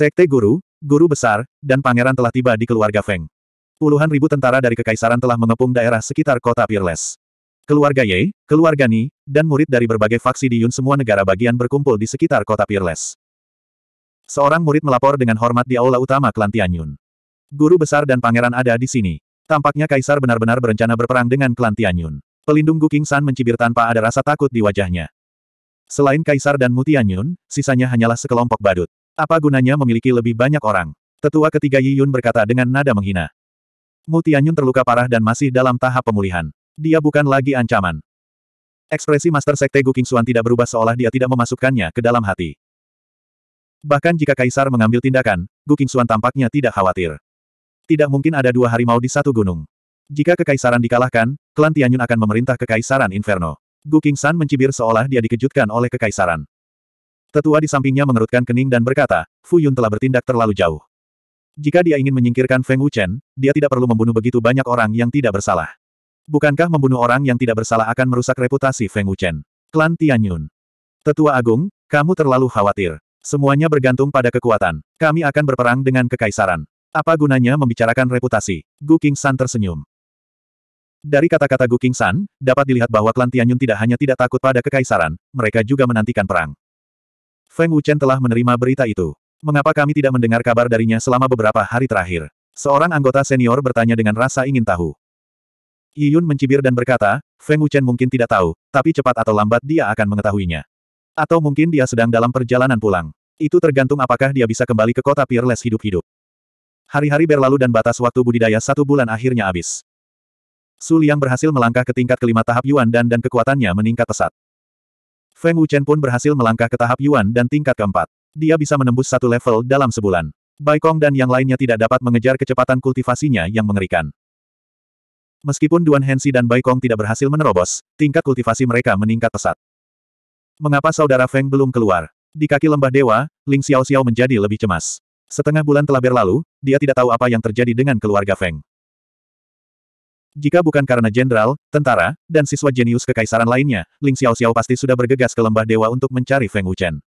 Sekte Guru, Guru Besar, dan Pangeran telah tiba di keluarga Feng. Puluhan ribu tentara dari Kekaisaran telah mengepung daerah sekitar kota Peerless. Keluarga Ye, keluarga Ni, dan murid dari berbagai faksi di Yun semua negara bagian berkumpul di sekitar kota Peerless. Seorang murid melapor dengan hormat di aula utama klan Tianyun. Guru besar dan pangeran ada di sini. Tampaknya kaisar benar-benar berencana berperang dengan klan Tianyun. Pelindung Gu San mencibir tanpa ada rasa takut di wajahnya. Selain kaisar dan Mutianyun, sisanya hanyalah sekelompok badut. Apa gunanya memiliki lebih banyak orang? Tetua ketiga Yi Yun berkata dengan nada menghina. Mu Tianyun terluka parah dan masih dalam tahap pemulihan. Dia bukan lagi ancaman. Ekspresi Master Sekte Gu Xuan tidak berubah seolah dia tidak memasukkannya ke dalam hati. Bahkan jika Kaisar mengambil tindakan, Gu Xuan tampaknya tidak khawatir. Tidak mungkin ada dua harimau di satu gunung. Jika kekaisaran dikalahkan, klan Tianyun akan memerintah kekaisaran Inferno. Gu Qingshan mencibir seolah dia dikejutkan oleh kekaisaran. Tetua di sampingnya mengerutkan kening dan berkata, Fu Yun telah bertindak terlalu jauh. Jika dia ingin menyingkirkan Feng Wuchen, dia tidak perlu membunuh begitu banyak orang yang tidak bersalah. Bukankah membunuh orang yang tidak bersalah akan merusak reputasi Feng Wuchen? Klan Tianyun. Tetua Agung, kamu terlalu khawatir. Semuanya bergantung pada kekuatan. Kami akan berperang dengan kekaisaran. Apa gunanya membicarakan reputasi? Gu King San tersenyum. Dari kata-kata Gu King San, dapat dilihat bahwa klan Tianyun tidak hanya tidak takut pada kekaisaran, mereka juga menantikan perang. Feng Wuchen telah menerima berita itu. Mengapa kami tidak mendengar kabar darinya selama beberapa hari terakhir? Seorang anggota senior bertanya dengan rasa ingin tahu. Yi Yun mencibir dan berkata, Feng Wuchen mungkin tidak tahu, tapi cepat atau lambat dia akan mengetahuinya. Atau mungkin dia sedang dalam perjalanan pulang. Itu tergantung apakah dia bisa kembali ke kota Peerless hidup-hidup. Hari-hari berlalu dan batas waktu budidaya satu bulan akhirnya habis. Su Liang berhasil melangkah ke tingkat kelima tahap Yuan dan dan kekuatannya meningkat pesat. Feng Wuchen pun berhasil melangkah ke tahap Yuan dan tingkat keempat. Dia bisa menembus satu level dalam sebulan. Baikong dan yang lainnya tidak dapat mengejar kecepatan kultivasinya yang mengerikan. Meskipun Duan Hensi dan Baikong tidak berhasil menerobos, tingkat kultivasi mereka meningkat pesat. Mengapa saudara Feng belum keluar? Di kaki lembah dewa, Ling Xiao Xiao menjadi lebih cemas. Setengah bulan telah berlalu, dia tidak tahu apa yang terjadi dengan keluarga Feng. Jika bukan karena jenderal, tentara, dan siswa jenius kekaisaran lainnya, Ling Xiao Xiao pasti sudah bergegas ke lembah dewa untuk mencari Feng Wuchen.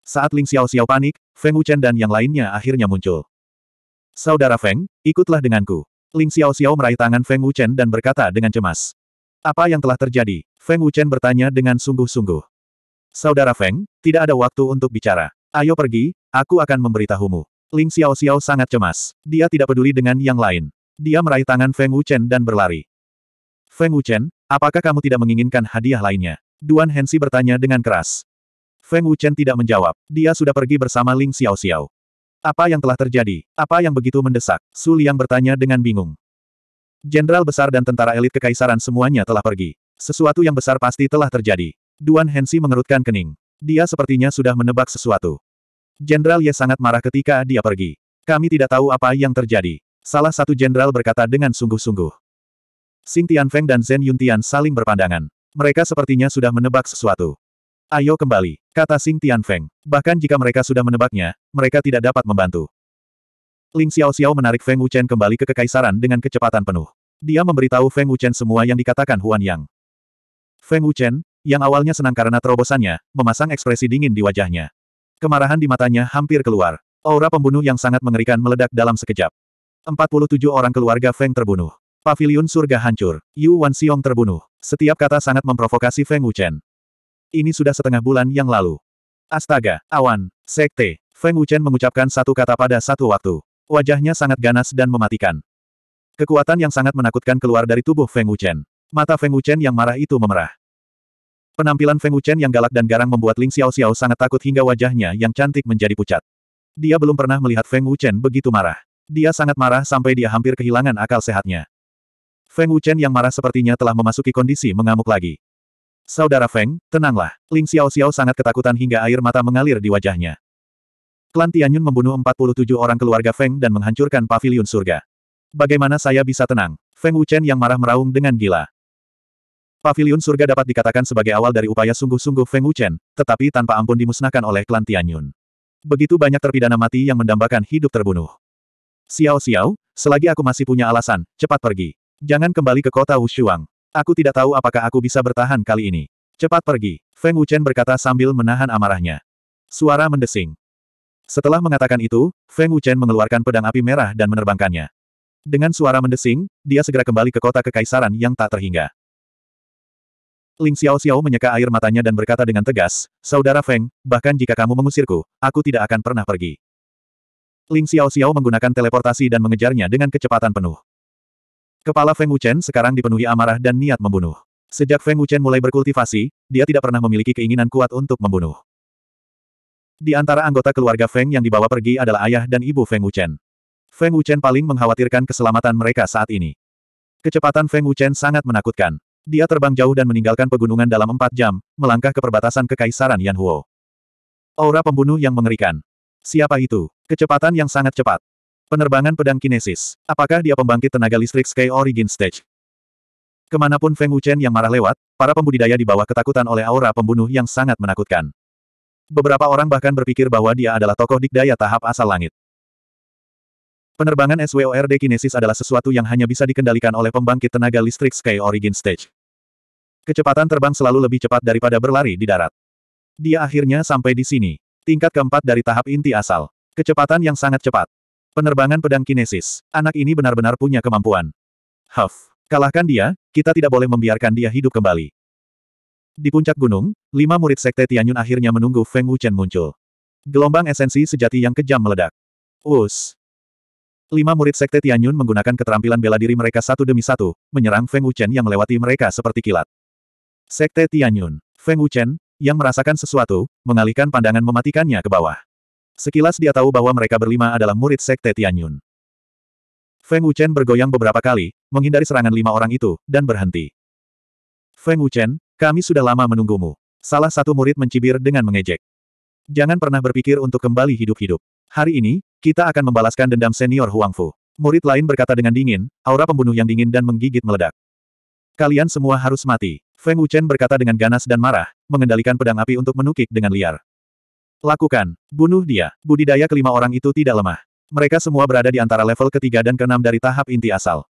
Saat Ling Xiao Xiao panik, Feng Wuchen dan yang lainnya akhirnya muncul. Saudara Feng, ikutlah denganku. Ling Xiao Xiao meraih tangan Feng Wuchen dan berkata dengan cemas. Apa yang telah terjadi? Feng Wuchen bertanya dengan sungguh-sungguh. Saudara Feng, tidak ada waktu untuk bicara. Ayo pergi, aku akan memberitahumu. Ling Xiao Xiao sangat cemas. Dia tidak peduli dengan yang lain. Dia meraih tangan Feng Wuchen dan berlari. Feng Wuchen, apakah kamu tidak menginginkan hadiah lainnya? Duan Hensi bertanya dengan keras. Feng Wuchen tidak menjawab. Dia sudah pergi bersama Ling Xiaoxiao. Apa yang telah terjadi? Apa yang begitu mendesak? Su Liang bertanya dengan bingung. Jenderal besar dan tentara elit kekaisaran semuanya telah pergi. Sesuatu yang besar pasti telah terjadi. Duan Hensi mengerutkan kening. Dia sepertinya sudah menebak sesuatu. Jenderal Ye sangat marah ketika dia pergi. Kami tidak tahu apa yang terjadi. Salah satu jenderal berkata dengan sungguh-sungguh. Xing Tianfeng dan Zhen Yuntian saling berpandangan. Mereka sepertinya sudah menebak sesuatu. Ayo kembali, kata Xing Tianfeng. Bahkan jika mereka sudah menebaknya, mereka tidak dapat membantu. Ling Xiao Xiao menarik Feng Wuchen kembali ke kekaisaran dengan kecepatan penuh. Dia memberitahu Feng Wuchen semua yang dikatakan Huan Yang. Feng Wuchen, yang awalnya senang karena terobosannya, memasang ekspresi dingin di wajahnya. Kemarahan di matanya hampir keluar. Aura pembunuh yang sangat mengerikan meledak dalam sekejap. 47 orang keluarga Feng terbunuh. Paviliun surga hancur. Yu Wan Xiong terbunuh. Setiap kata sangat memprovokasi Feng Wuchen. Ini sudah setengah bulan yang lalu. Astaga, awan, sekte. Feng Wuchen mengucapkan satu kata pada satu waktu. Wajahnya sangat ganas dan mematikan. Kekuatan yang sangat menakutkan keluar dari tubuh Feng Wuchen. Mata Feng Wuchen yang marah itu memerah. Penampilan Feng Wuchen yang galak dan garang membuat Ling Xiao Xiao sangat takut hingga wajahnya yang cantik menjadi pucat. Dia belum pernah melihat Feng Wuchen begitu marah. Dia sangat marah sampai dia hampir kehilangan akal sehatnya. Feng Wuchen yang marah sepertinya telah memasuki kondisi mengamuk lagi. Saudara Feng, tenanglah. Ling Xiao Xiao sangat ketakutan hingga air mata mengalir di wajahnya. Klan Tianyun membunuh 47 orang keluarga Feng dan menghancurkan Paviliun surga. Bagaimana saya bisa tenang? Feng Wuchen yang marah meraung dengan gila. Paviliun surga dapat dikatakan sebagai awal dari upaya sungguh-sungguh Feng Wuchen, tetapi tanpa ampun dimusnahkan oleh klan Tianyun. Begitu banyak terpidana mati yang mendambakan hidup terbunuh. Xiao Xiao, selagi aku masih punya alasan, cepat pergi. Jangan kembali ke kota Wushuang. Aku tidak tahu apakah aku bisa bertahan kali ini. Cepat pergi, Feng Wuchen berkata sambil menahan amarahnya. Suara mendesing. Setelah mengatakan itu, Feng Wuchen mengeluarkan pedang api merah dan menerbangkannya. Dengan suara mendesing, dia segera kembali ke kota kekaisaran yang tak terhingga. Ling Xiao Xiao menyeka air matanya dan berkata dengan tegas, Saudara Feng, bahkan jika kamu mengusirku, aku tidak akan pernah pergi. Ling Xiao Xiao menggunakan teleportasi dan mengejarnya dengan kecepatan penuh. Kepala Feng Wuchen sekarang dipenuhi amarah dan niat membunuh. Sejak Feng Wuchen mulai berkultivasi, dia tidak pernah memiliki keinginan kuat untuk membunuh. Di antara anggota keluarga Feng yang dibawa pergi adalah ayah dan ibu Feng Wuchen. Feng Wuchen paling mengkhawatirkan keselamatan mereka saat ini. Kecepatan Feng Wuchen sangat menakutkan. Dia terbang jauh dan meninggalkan pegunungan dalam empat jam, melangkah ke perbatasan kekaisaran Yanhuo. Aura pembunuh yang mengerikan. Siapa itu? Kecepatan yang sangat cepat. Penerbangan pedang kinesis. Apakah dia pembangkit tenaga listrik Sky Origin Stage? Kemanapun Feng Wuchen yang marah lewat, para pembudidaya di bawah ketakutan oleh aura pembunuh yang sangat menakutkan. Beberapa orang bahkan berpikir bahwa dia adalah tokoh dikdaya tahap asal langit. Penerbangan SWORD kinesis adalah sesuatu yang hanya bisa dikendalikan oleh pembangkit tenaga listrik Sky Origin Stage. Kecepatan terbang selalu lebih cepat daripada berlari di darat. Dia akhirnya sampai di sini. Tingkat keempat dari tahap inti asal. Kecepatan yang sangat cepat. Penerbangan pedang kinesis. Anak ini benar-benar punya kemampuan. Huff. Kalahkan dia, kita tidak boleh membiarkan dia hidup kembali. Di puncak gunung, lima murid sekte Tianyun akhirnya menunggu Feng Wuchen muncul. Gelombang esensi sejati yang kejam meledak. Us. Lima murid sekte Tianyun menggunakan keterampilan bela diri mereka satu demi satu, menyerang Feng Wuchen yang melewati mereka seperti kilat. Sekte Tianyun. Feng Wuchen, yang merasakan sesuatu, mengalihkan pandangan mematikannya ke bawah. Sekilas dia tahu bahwa mereka berlima adalah murid Sekte Tianyun. Feng Wuchen bergoyang beberapa kali, menghindari serangan lima orang itu, dan berhenti. Feng Wuchen, kami sudah lama menunggumu. Salah satu murid mencibir dengan mengejek. Jangan pernah berpikir untuk kembali hidup-hidup. Hari ini, kita akan membalaskan dendam senior Huangfu. Murid lain berkata dengan dingin, aura pembunuh yang dingin dan menggigit meledak. Kalian semua harus mati. Feng Wuchen berkata dengan ganas dan marah, mengendalikan pedang api untuk menukik dengan liar. Lakukan. Bunuh dia. Budidaya kelima orang itu tidak lemah. Mereka semua berada di antara level ketiga dan keenam dari tahap inti asal.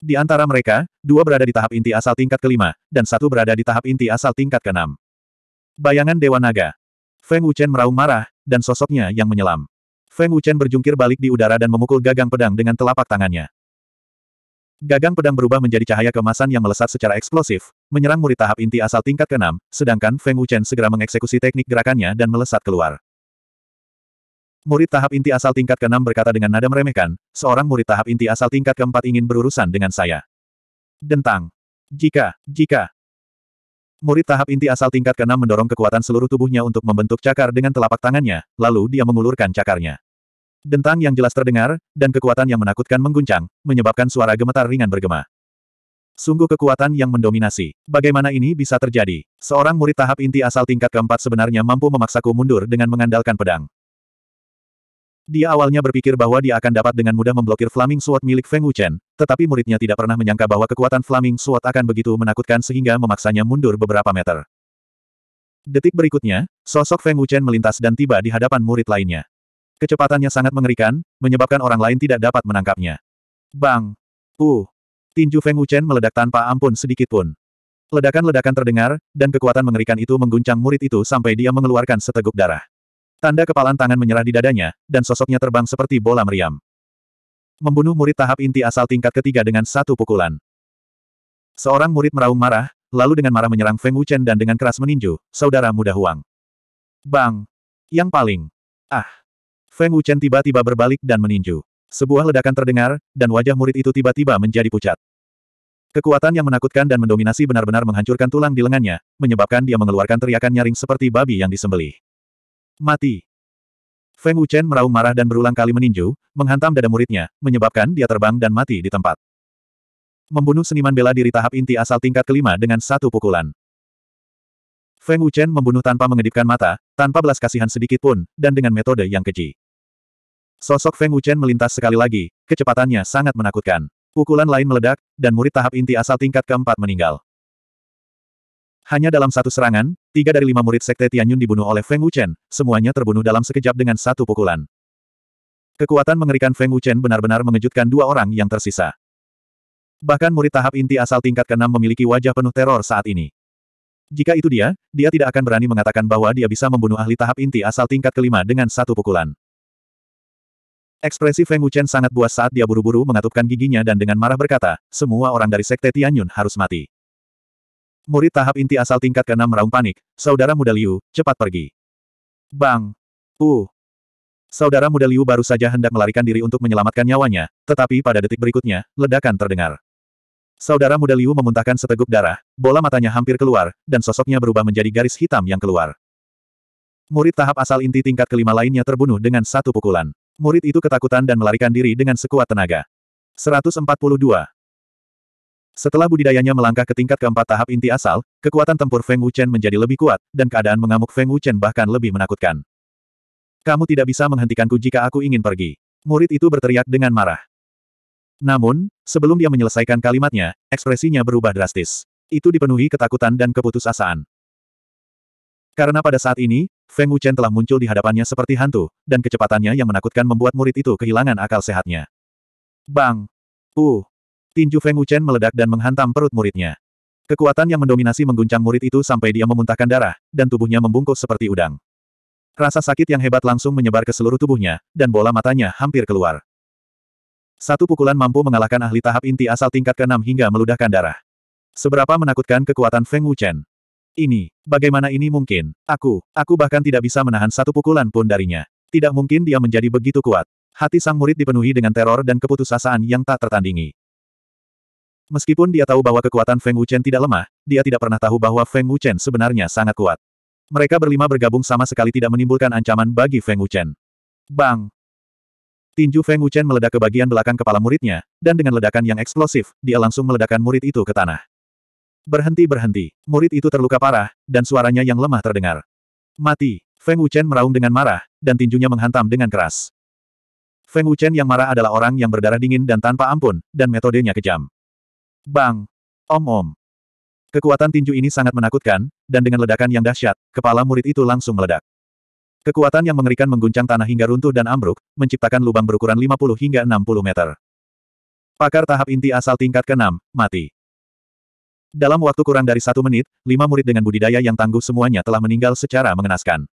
Di antara mereka, dua berada di tahap inti asal tingkat kelima, dan satu berada di tahap inti asal tingkat keenam. Bayangan Dewa Naga. Feng Wuchen meraung marah, dan sosoknya yang menyelam. Feng Wuchen berjungkir balik di udara dan memukul gagang pedang dengan telapak tangannya. Gagang pedang berubah menjadi cahaya kemasan yang melesat secara eksplosif, menyerang murid tahap inti asal tingkat ke-6, sedangkan Feng Wuchen segera mengeksekusi teknik gerakannya dan melesat keluar. Murid tahap inti asal tingkat ke-6 berkata dengan nada meremehkan, seorang murid tahap inti asal tingkat ke-4 ingin berurusan dengan saya. Dentang. Jika, jika. Murid tahap inti asal tingkat ke-6 mendorong kekuatan seluruh tubuhnya untuk membentuk cakar dengan telapak tangannya, lalu dia mengulurkan cakarnya. Dentang yang jelas terdengar, dan kekuatan yang menakutkan mengguncang, menyebabkan suara gemetar ringan bergema. Sungguh kekuatan yang mendominasi. Bagaimana ini bisa terjadi? Seorang murid tahap inti asal tingkat keempat sebenarnya mampu memaksaku mundur dengan mengandalkan pedang. Dia awalnya berpikir bahwa dia akan dapat dengan mudah memblokir Flaming Sword milik Feng Wuchen, tetapi muridnya tidak pernah menyangka bahwa kekuatan Flaming Sword akan begitu menakutkan sehingga memaksanya mundur beberapa meter. Detik berikutnya, sosok Feng Wuchen melintas dan tiba di hadapan murid lainnya. Kecepatannya sangat mengerikan, menyebabkan orang lain tidak dapat menangkapnya. Bang! Uh! Tinju Feng Wuchen meledak tanpa ampun sedikit pun. Ledakan-ledakan terdengar, dan kekuatan mengerikan itu mengguncang murid itu sampai dia mengeluarkan seteguk darah. Tanda kepalan tangan menyerah di dadanya, dan sosoknya terbang seperti bola meriam. Membunuh murid tahap inti asal tingkat ketiga dengan satu pukulan. Seorang murid meraung marah, lalu dengan marah menyerang Feng Wuchen dan dengan keras meninju, saudara muda Huang. Bang! Yang paling! Ah! Feng Wuchen tiba-tiba berbalik dan meninju. Sebuah ledakan terdengar, dan wajah murid itu tiba-tiba menjadi pucat. Kekuatan yang menakutkan dan mendominasi benar-benar menghancurkan tulang di lengannya, menyebabkan dia mengeluarkan teriakan nyaring seperti babi yang disembelih. Mati. Feng Wuchen meraung marah dan berulang kali meninju, menghantam dada muridnya, menyebabkan dia terbang dan mati di tempat. Membunuh seniman bela diri tahap inti asal tingkat kelima dengan satu pukulan. Feng Wuchen membunuh tanpa mengedipkan mata, tanpa belas kasihan sedikit pun, dan dengan metode yang keji. Sosok Feng Wuchen melintas sekali lagi, kecepatannya sangat menakutkan. Pukulan lain meledak, dan murid tahap inti asal tingkat keempat meninggal. Hanya dalam satu serangan, tiga dari lima murid Sekte Tianyun dibunuh oleh Feng Wuchen, semuanya terbunuh dalam sekejap dengan satu pukulan. Kekuatan mengerikan Feng Wuchen benar-benar mengejutkan dua orang yang tersisa. Bahkan murid tahap inti asal tingkat keenam memiliki wajah penuh teror saat ini. Jika itu dia, dia tidak akan berani mengatakan bahwa dia bisa membunuh ahli tahap inti asal tingkat kelima dengan satu pukulan. Ekspresi Feng Wuchen sangat buas saat dia buru-buru mengatupkan giginya dan dengan marah berkata, semua orang dari Sekte Tianyun harus mati. Murid tahap inti asal tingkat ke-6 meraung panik, saudara muda Liu, cepat pergi. Bang! Uh! Saudara muda Liu baru saja hendak melarikan diri untuk menyelamatkan nyawanya, tetapi pada detik berikutnya, ledakan terdengar. Saudara muda Liu memuntahkan seteguk darah, bola matanya hampir keluar, dan sosoknya berubah menjadi garis hitam yang keluar. Murid tahap asal inti tingkat kelima lainnya terbunuh dengan satu pukulan. Murid itu ketakutan dan melarikan diri dengan sekuat tenaga. 142. Setelah budidayanya melangkah ke tingkat keempat tahap inti asal, kekuatan tempur Feng Wuchen menjadi lebih kuat, dan keadaan mengamuk Feng Wuchen bahkan lebih menakutkan. Kamu tidak bisa menghentikanku jika aku ingin pergi. Murid itu berteriak dengan marah. Namun, sebelum dia menyelesaikan kalimatnya, ekspresinya berubah drastis. Itu dipenuhi ketakutan dan keputusasaan. Karena pada saat ini, Feng Wuchen telah muncul di hadapannya seperti hantu, dan kecepatannya yang menakutkan membuat murid itu kehilangan akal sehatnya. Bang! Uh! Tinju Feng Wuchen meledak dan menghantam perut muridnya. Kekuatan yang mendominasi mengguncang murid itu sampai dia memuntahkan darah, dan tubuhnya membungkuk seperti udang. Rasa sakit yang hebat langsung menyebar ke seluruh tubuhnya, dan bola matanya hampir keluar. Satu pukulan mampu mengalahkan ahli tahap inti asal tingkat ke-6 hingga meludahkan darah. Seberapa menakutkan kekuatan Feng Wuchen. Ini, bagaimana ini mungkin? Aku, aku bahkan tidak bisa menahan satu pukulan pun darinya. Tidak mungkin dia menjadi begitu kuat. Hati sang murid dipenuhi dengan teror dan keputusasaan yang tak tertandingi. Meskipun dia tahu bahwa kekuatan Feng Wuchen tidak lemah, dia tidak pernah tahu bahwa Feng Wuchen sebenarnya sangat kuat. Mereka berlima bergabung sama sekali tidak menimbulkan ancaman bagi Feng Wuchen. Bang! Tinju Feng Wuchen meledak ke bagian belakang kepala muridnya, dan dengan ledakan yang eksplosif, dia langsung meledakkan murid itu ke tanah. Berhenti-berhenti, murid itu terluka parah, dan suaranya yang lemah terdengar. Mati, Feng Wuchen meraung dengan marah, dan tinjunya menghantam dengan keras. Feng Wuchen yang marah adalah orang yang berdarah dingin dan tanpa ampun, dan metodenya kejam. Bang! Om-om! Kekuatan tinju ini sangat menakutkan, dan dengan ledakan yang dahsyat, kepala murid itu langsung meledak. Kekuatan yang mengerikan mengguncang tanah hingga runtuh dan ambruk, menciptakan lubang berukuran 50 hingga 60 meter. Pakar tahap inti asal tingkat ke-6, mati. Dalam waktu kurang dari satu menit, lima murid dengan budidaya yang tangguh semuanya telah meninggal secara mengenaskan.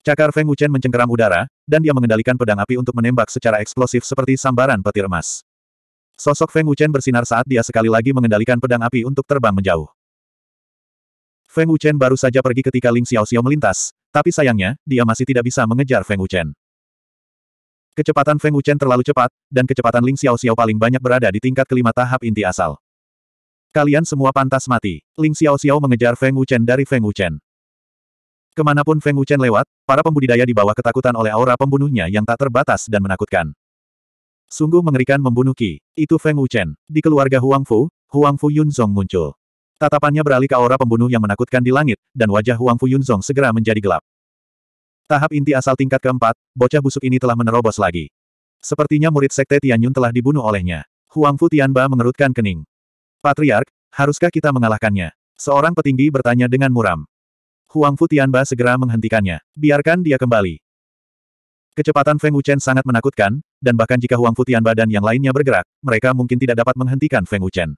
Cakar Feng Wuchen mencengkeram udara, dan dia mengendalikan pedang api untuk menembak secara eksplosif seperti sambaran petir emas. Sosok Feng Wuchen bersinar saat dia sekali lagi mengendalikan pedang api untuk terbang menjauh. Feng Wuchen baru saja pergi ketika Ling Xiao Xiao melintas, tapi sayangnya, dia masih tidak bisa mengejar Feng Wuchen. Kecepatan Feng Wuchen terlalu cepat, dan kecepatan Ling Xiao Xiao paling banyak berada di tingkat kelima tahap inti asal. Kalian semua pantas mati. Ling Xiao Xiao mengejar Feng Wuchen dari Feng Wuchen. Kemanapun Feng Wuchen lewat, para pembudidaya dibawa ketakutan oleh aura pembunuhnya yang tak terbatas dan menakutkan. Sungguh mengerikan membunuh Qi. Itu Feng Wuchen. Di keluarga Huang Fu, Huang Fu Yunzong muncul. Tatapannya beralih ke aura pembunuh yang menakutkan di langit, dan wajah Huang Fu Yunzong segera menjadi gelap. Tahap inti asal tingkat keempat, bocah busuk ini telah menerobos lagi. Sepertinya murid sekte Tianyun telah dibunuh olehnya. Huang Fu Tianba mengerutkan kening. Patriark, haruskah kita mengalahkannya? Seorang petinggi bertanya dengan muram. Huang Fu Tianba segera menghentikannya. Biarkan dia kembali. Kecepatan Feng Wuchen sangat menakutkan, dan bahkan jika Huang Fu Tianba dan yang lainnya bergerak, mereka mungkin tidak dapat menghentikan Feng Wuchen.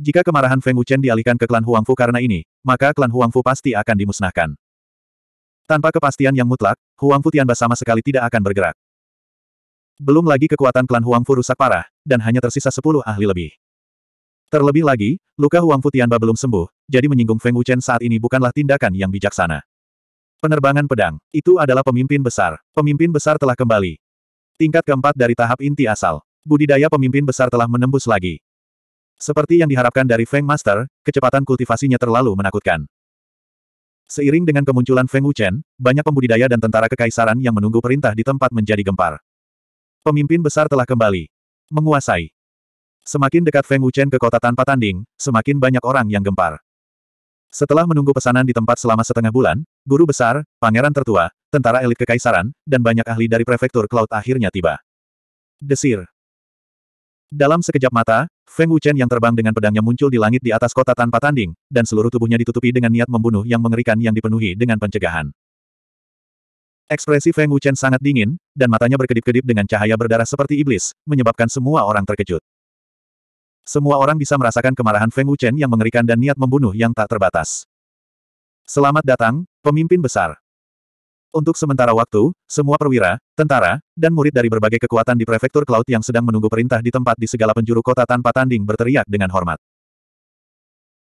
Jika kemarahan Feng Wuchen dialihkan ke klan Huang Fu karena ini, maka klan Huang Fu pasti akan dimusnahkan. Tanpa kepastian yang mutlak, Huang Fu Tianba sama sekali tidak akan bergerak. Belum lagi kekuatan klan Huang Fu rusak parah, dan hanya tersisa sepuluh ahli lebih. Terlebih lagi, luka Huang Futianba belum sembuh, jadi menyinggung Feng Wuchen saat ini bukanlah tindakan yang bijaksana. Penerbangan pedang, itu adalah pemimpin besar. Pemimpin besar telah kembali. Tingkat keempat dari tahap inti asal. Budidaya pemimpin besar telah menembus lagi. Seperti yang diharapkan dari Feng Master, kecepatan kultivasinya terlalu menakutkan. Seiring dengan kemunculan Feng Wuchen, banyak pembudidaya dan tentara kekaisaran yang menunggu perintah di tempat menjadi gempar. Pemimpin besar telah kembali. Menguasai. Semakin dekat Feng Wuchen ke kota tanpa tanding, semakin banyak orang yang gempar. Setelah menunggu pesanan di tempat selama setengah bulan, guru besar, pangeran tertua, tentara elit kekaisaran, dan banyak ahli dari prefektur Cloud akhirnya tiba. Desir. Dalam sekejap mata, Feng Wuchen yang terbang dengan pedangnya muncul di langit di atas kota tanpa tanding, dan seluruh tubuhnya ditutupi dengan niat membunuh yang mengerikan yang dipenuhi dengan pencegahan. Ekspresi Feng Wuchen sangat dingin, dan matanya berkedip-kedip dengan cahaya berdarah seperti iblis, menyebabkan semua orang terkejut. Semua orang bisa merasakan kemarahan Feng Wuchen yang mengerikan dan niat membunuh yang tak terbatas. Selamat datang, pemimpin besar. Untuk sementara waktu, semua perwira, tentara, dan murid dari berbagai kekuatan di prefektur Cloud yang sedang menunggu perintah di tempat di segala penjuru kota tanpa tanding berteriak dengan hormat.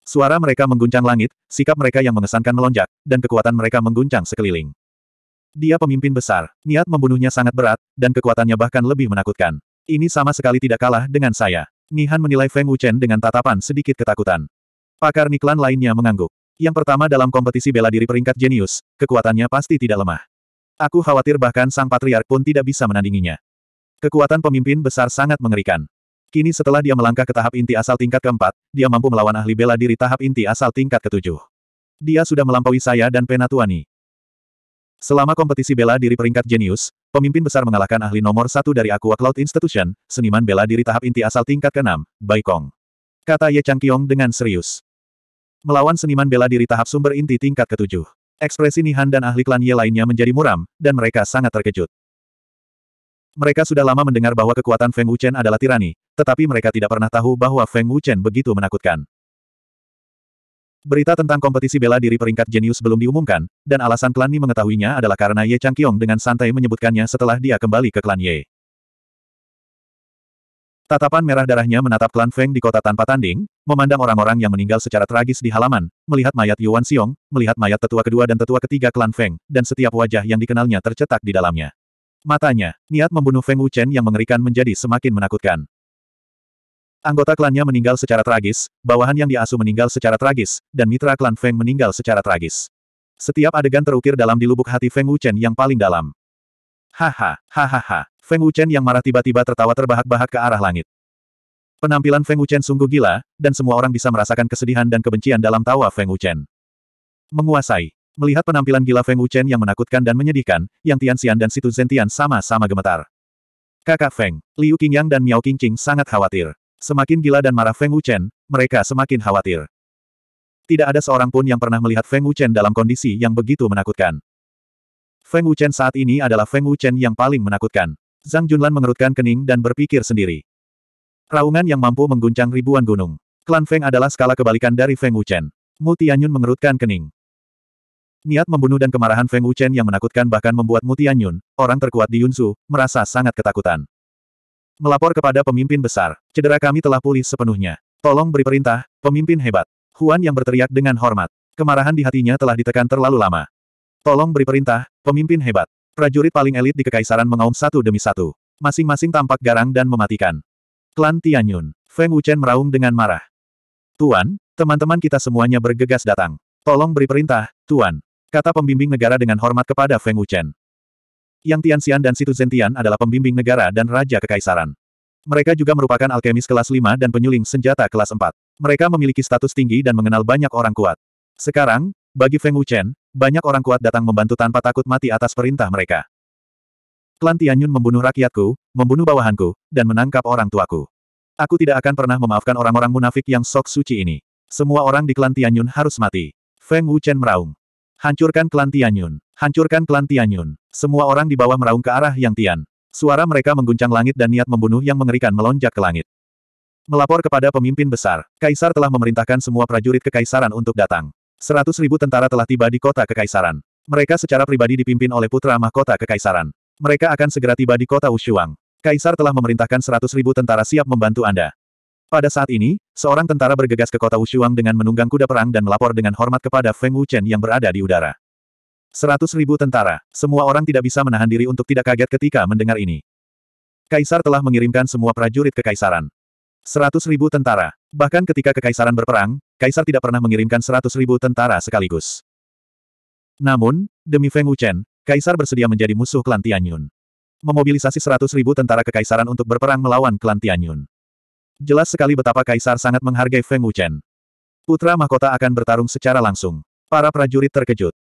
Suara mereka mengguncang langit, sikap mereka yang mengesankan melonjak, dan kekuatan mereka mengguncang sekeliling. Dia pemimpin besar, niat membunuhnya sangat berat, dan kekuatannya bahkan lebih menakutkan. Ini sama sekali tidak kalah dengan saya. Nihan menilai Feng Wuchen dengan tatapan sedikit ketakutan. Pakar Niklan lainnya mengangguk. Yang pertama dalam kompetisi bela diri peringkat jenius, kekuatannya pasti tidak lemah. Aku khawatir bahkan sang patriark pun tidak bisa menandinginya. Kekuatan pemimpin besar sangat mengerikan. Kini setelah dia melangkah ke tahap inti asal tingkat keempat, dia mampu melawan ahli bela diri tahap inti asal tingkat ketujuh. Dia sudah melampaui saya dan Penatuani. Selama kompetisi bela diri peringkat jenius, Pemimpin besar mengalahkan ahli nomor satu dari Aqua Cloud Institution, seniman bela diri tahap inti asal tingkat ke-6, Bai Kong. Kata Ye Chang Changqiong dengan serius. Melawan seniman bela diri tahap sumber inti tingkat ke-7. Ekspresi Nihan dan ahli klan Ye lainnya menjadi muram, dan mereka sangat terkejut. Mereka sudah lama mendengar bahwa kekuatan Feng Wuchen adalah tirani, tetapi mereka tidak pernah tahu bahwa Feng Wuchen begitu menakutkan. Berita tentang kompetisi bela diri peringkat jenius belum diumumkan, dan alasan klan Ni mengetahuinya adalah karena Ye Chang Kiong dengan santai menyebutkannya setelah dia kembali ke klan Ye. Tatapan merah darahnya menatap klan Feng di kota tanpa tanding, memandang orang-orang yang meninggal secara tragis di halaman, melihat mayat Yuan Xiong, melihat mayat tetua kedua dan tetua ketiga klan Feng, dan setiap wajah yang dikenalnya tercetak di dalamnya. Matanya, niat membunuh Feng Wuchen yang mengerikan menjadi semakin menakutkan. Anggota klannya meninggal secara tragis, bawahan yang diasuh meninggal secara tragis, dan mitra klan Feng meninggal secara tragis. Setiap adegan terukir dalam di lubuk hati Feng Wuchen yang paling dalam. Haha, hahaha. Feng Wuchen yang marah tiba-tiba tertawa terbahak-bahak ke arah langit. Penampilan Feng Wuchen sungguh gila, dan semua orang bisa merasakan kesedihan dan kebencian dalam tawa Feng Wuchen. Menguasai. Melihat penampilan gila Feng Wuchen yang menakutkan dan menyedihkan, Yang Tianxian dan Situ Zentian sama-sama gemetar. Kakak Feng, Liu Qingyang dan Miao Qingqing sangat khawatir. Semakin gila dan marah Feng Wuchen, mereka semakin khawatir. Tidak ada seorang pun yang pernah melihat Feng Wuchen dalam kondisi yang begitu menakutkan. Feng Wuchen saat ini adalah Feng Wuchen yang paling menakutkan. Zhang Junlan mengerutkan kening dan berpikir sendiri. Raungan yang mampu mengguncang ribuan gunung. Klan Feng adalah skala kebalikan dari Feng Wuchen. Mu Tianyun mengerutkan kening. Niat membunuh dan kemarahan Feng Wuchen yang menakutkan bahkan membuat Mu Tianyun, orang terkuat di Yunsu, merasa sangat ketakutan. Melapor kepada pemimpin besar. Cedera kami telah pulih sepenuhnya. Tolong beri perintah, pemimpin hebat. Huan yang berteriak dengan hormat. Kemarahan di hatinya telah ditekan terlalu lama. Tolong beri perintah, pemimpin hebat. Prajurit paling elit di kekaisaran mengaum satu demi satu. Masing-masing tampak garang dan mematikan. Klan Tianyun. Feng Wuchen meraung dengan marah. Tuan, teman-teman kita semuanya bergegas datang. Tolong beri perintah, Tuan. Kata pembimbing negara dengan hormat kepada Feng Wuchen. Yang Tianxian dan Situ Zentian adalah pembimbing negara dan raja kekaisaran. Mereka juga merupakan alkemis kelas 5 dan penyuling senjata kelas 4. Mereka memiliki status tinggi dan mengenal banyak orang kuat. Sekarang, bagi Feng Wuchen, banyak orang kuat datang membantu tanpa takut mati atas perintah mereka. Klan Tianyun membunuh rakyatku, membunuh bawahanku, dan menangkap orang tuaku. Aku tidak akan pernah memaafkan orang-orang munafik yang sok suci ini. Semua orang di klan Tianyun harus mati. Feng Wuchen meraung. Hancurkan klan Tianyun. Hancurkan klan Tianyun. Semua orang di bawah meraung ke arah Yang Tian. Suara mereka mengguncang langit dan niat membunuh yang mengerikan melonjak ke langit. Melapor kepada pemimpin besar, Kaisar telah memerintahkan semua prajurit kekaisaran untuk datang. Seratus ribu tentara telah tiba di kota kekaisaran. Mereka secara pribadi dipimpin oleh putra mahkota kekaisaran. Mereka akan segera tiba di kota Wushuang. Kaisar telah memerintahkan seratus ribu tentara siap membantu Anda. Pada saat ini, seorang tentara bergegas ke kota Wushuang dengan menunggang kuda perang dan melapor dengan hormat kepada Feng Wuchen yang berada di udara. Seratus ribu tentara, semua orang tidak bisa menahan diri untuk tidak kaget ketika mendengar ini. Kaisar telah mengirimkan semua prajurit kekaisaran. Seratus ribu tentara, bahkan ketika kekaisaran berperang, Kaisar tidak pernah mengirimkan seratus ribu tentara sekaligus. Namun, demi Feng Wuchen, Kaisar bersedia menjadi musuh klan Tianyun. Memobilisasi seratus ribu tentara kekaisaran untuk berperang melawan klan Tianyun. Jelas sekali betapa Kaisar sangat menghargai Feng Wuchen. Putra mahkota akan bertarung secara langsung. Para prajurit terkejut.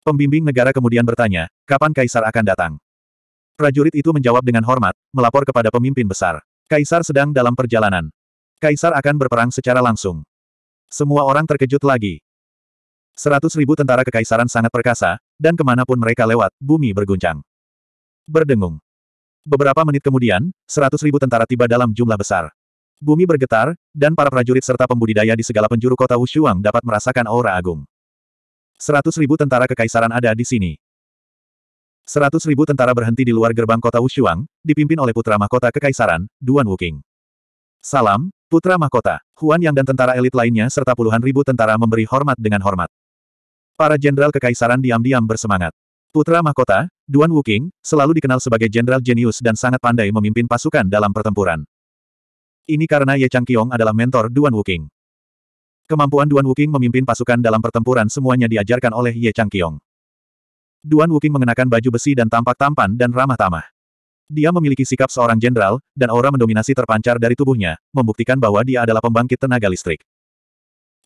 Pembimbing negara kemudian bertanya, kapan kaisar akan datang? Prajurit itu menjawab dengan hormat, melapor kepada pemimpin besar. Kaisar sedang dalam perjalanan. Kaisar akan berperang secara langsung. Semua orang terkejut lagi. Seratus ribu tentara kekaisaran sangat perkasa, dan kemanapun mereka lewat, bumi berguncang. Berdengung. Beberapa menit kemudian, seratus ribu tentara tiba dalam jumlah besar. Bumi bergetar, dan para prajurit serta pembudidaya di segala penjuru kota Wushuang dapat merasakan aura agung. Seratus ribu tentara kekaisaran ada di sini. Seratus ribu tentara berhenti di luar gerbang kota Wushuang, dipimpin oleh putra mahkota kekaisaran, Duan Wuking. Salam, putra mahkota, Huan Yang dan tentara elit lainnya serta puluhan ribu tentara memberi hormat dengan hormat. Para jenderal kekaisaran diam-diam bersemangat. Putra mahkota, Duan Wuking, selalu dikenal sebagai jenderal jenius dan sangat pandai memimpin pasukan dalam pertempuran. Ini karena Ye Chang Changqiong adalah mentor Duan Wuking. Kemampuan Duan Wuking memimpin pasukan dalam pertempuran semuanya diajarkan oleh Ye Changqiong. Duan Wuking mengenakan baju besi dan tampak tampan dan ramah tamah. Dia memiliki sikap seorang jenderal, dan aura mendominasi terpancar dari tubuhnya, membuktikan bahwa dia adalah pembangkit tenaga listrik.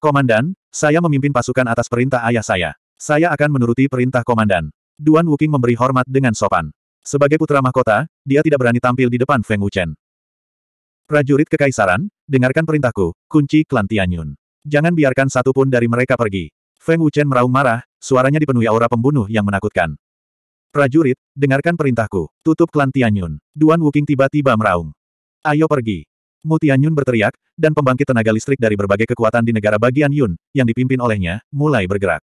Komandan, saya memimpin pasukan atas perintah ayah saya. Saya akan menuruti perintah komandan. Duan Wuking memberi hormat dengan sopan. Sebagai putra mahkota, dia tidak berani tampil di depan Feng Wuchen. Prajurit Kekaisaran, dengarkan perintahku, kunci klan Tianyun. Jangan biarkan satu pun dari mereka pergi. Feng Wuchen meraung marah, suaranya dipenuhi aura pembunuh yang menakutkan. Prajurit, dengarkan perintahku. Tutup klan Tianyun. Duan Wuking tiba-tiba meraung. Ayo pergi. Mu Tianyun berteriak, dan pembangkit tenaga listrik dari berbagai kekuatan di negara bagian Yun, yang dipimpin olehnya, mulai bergerak.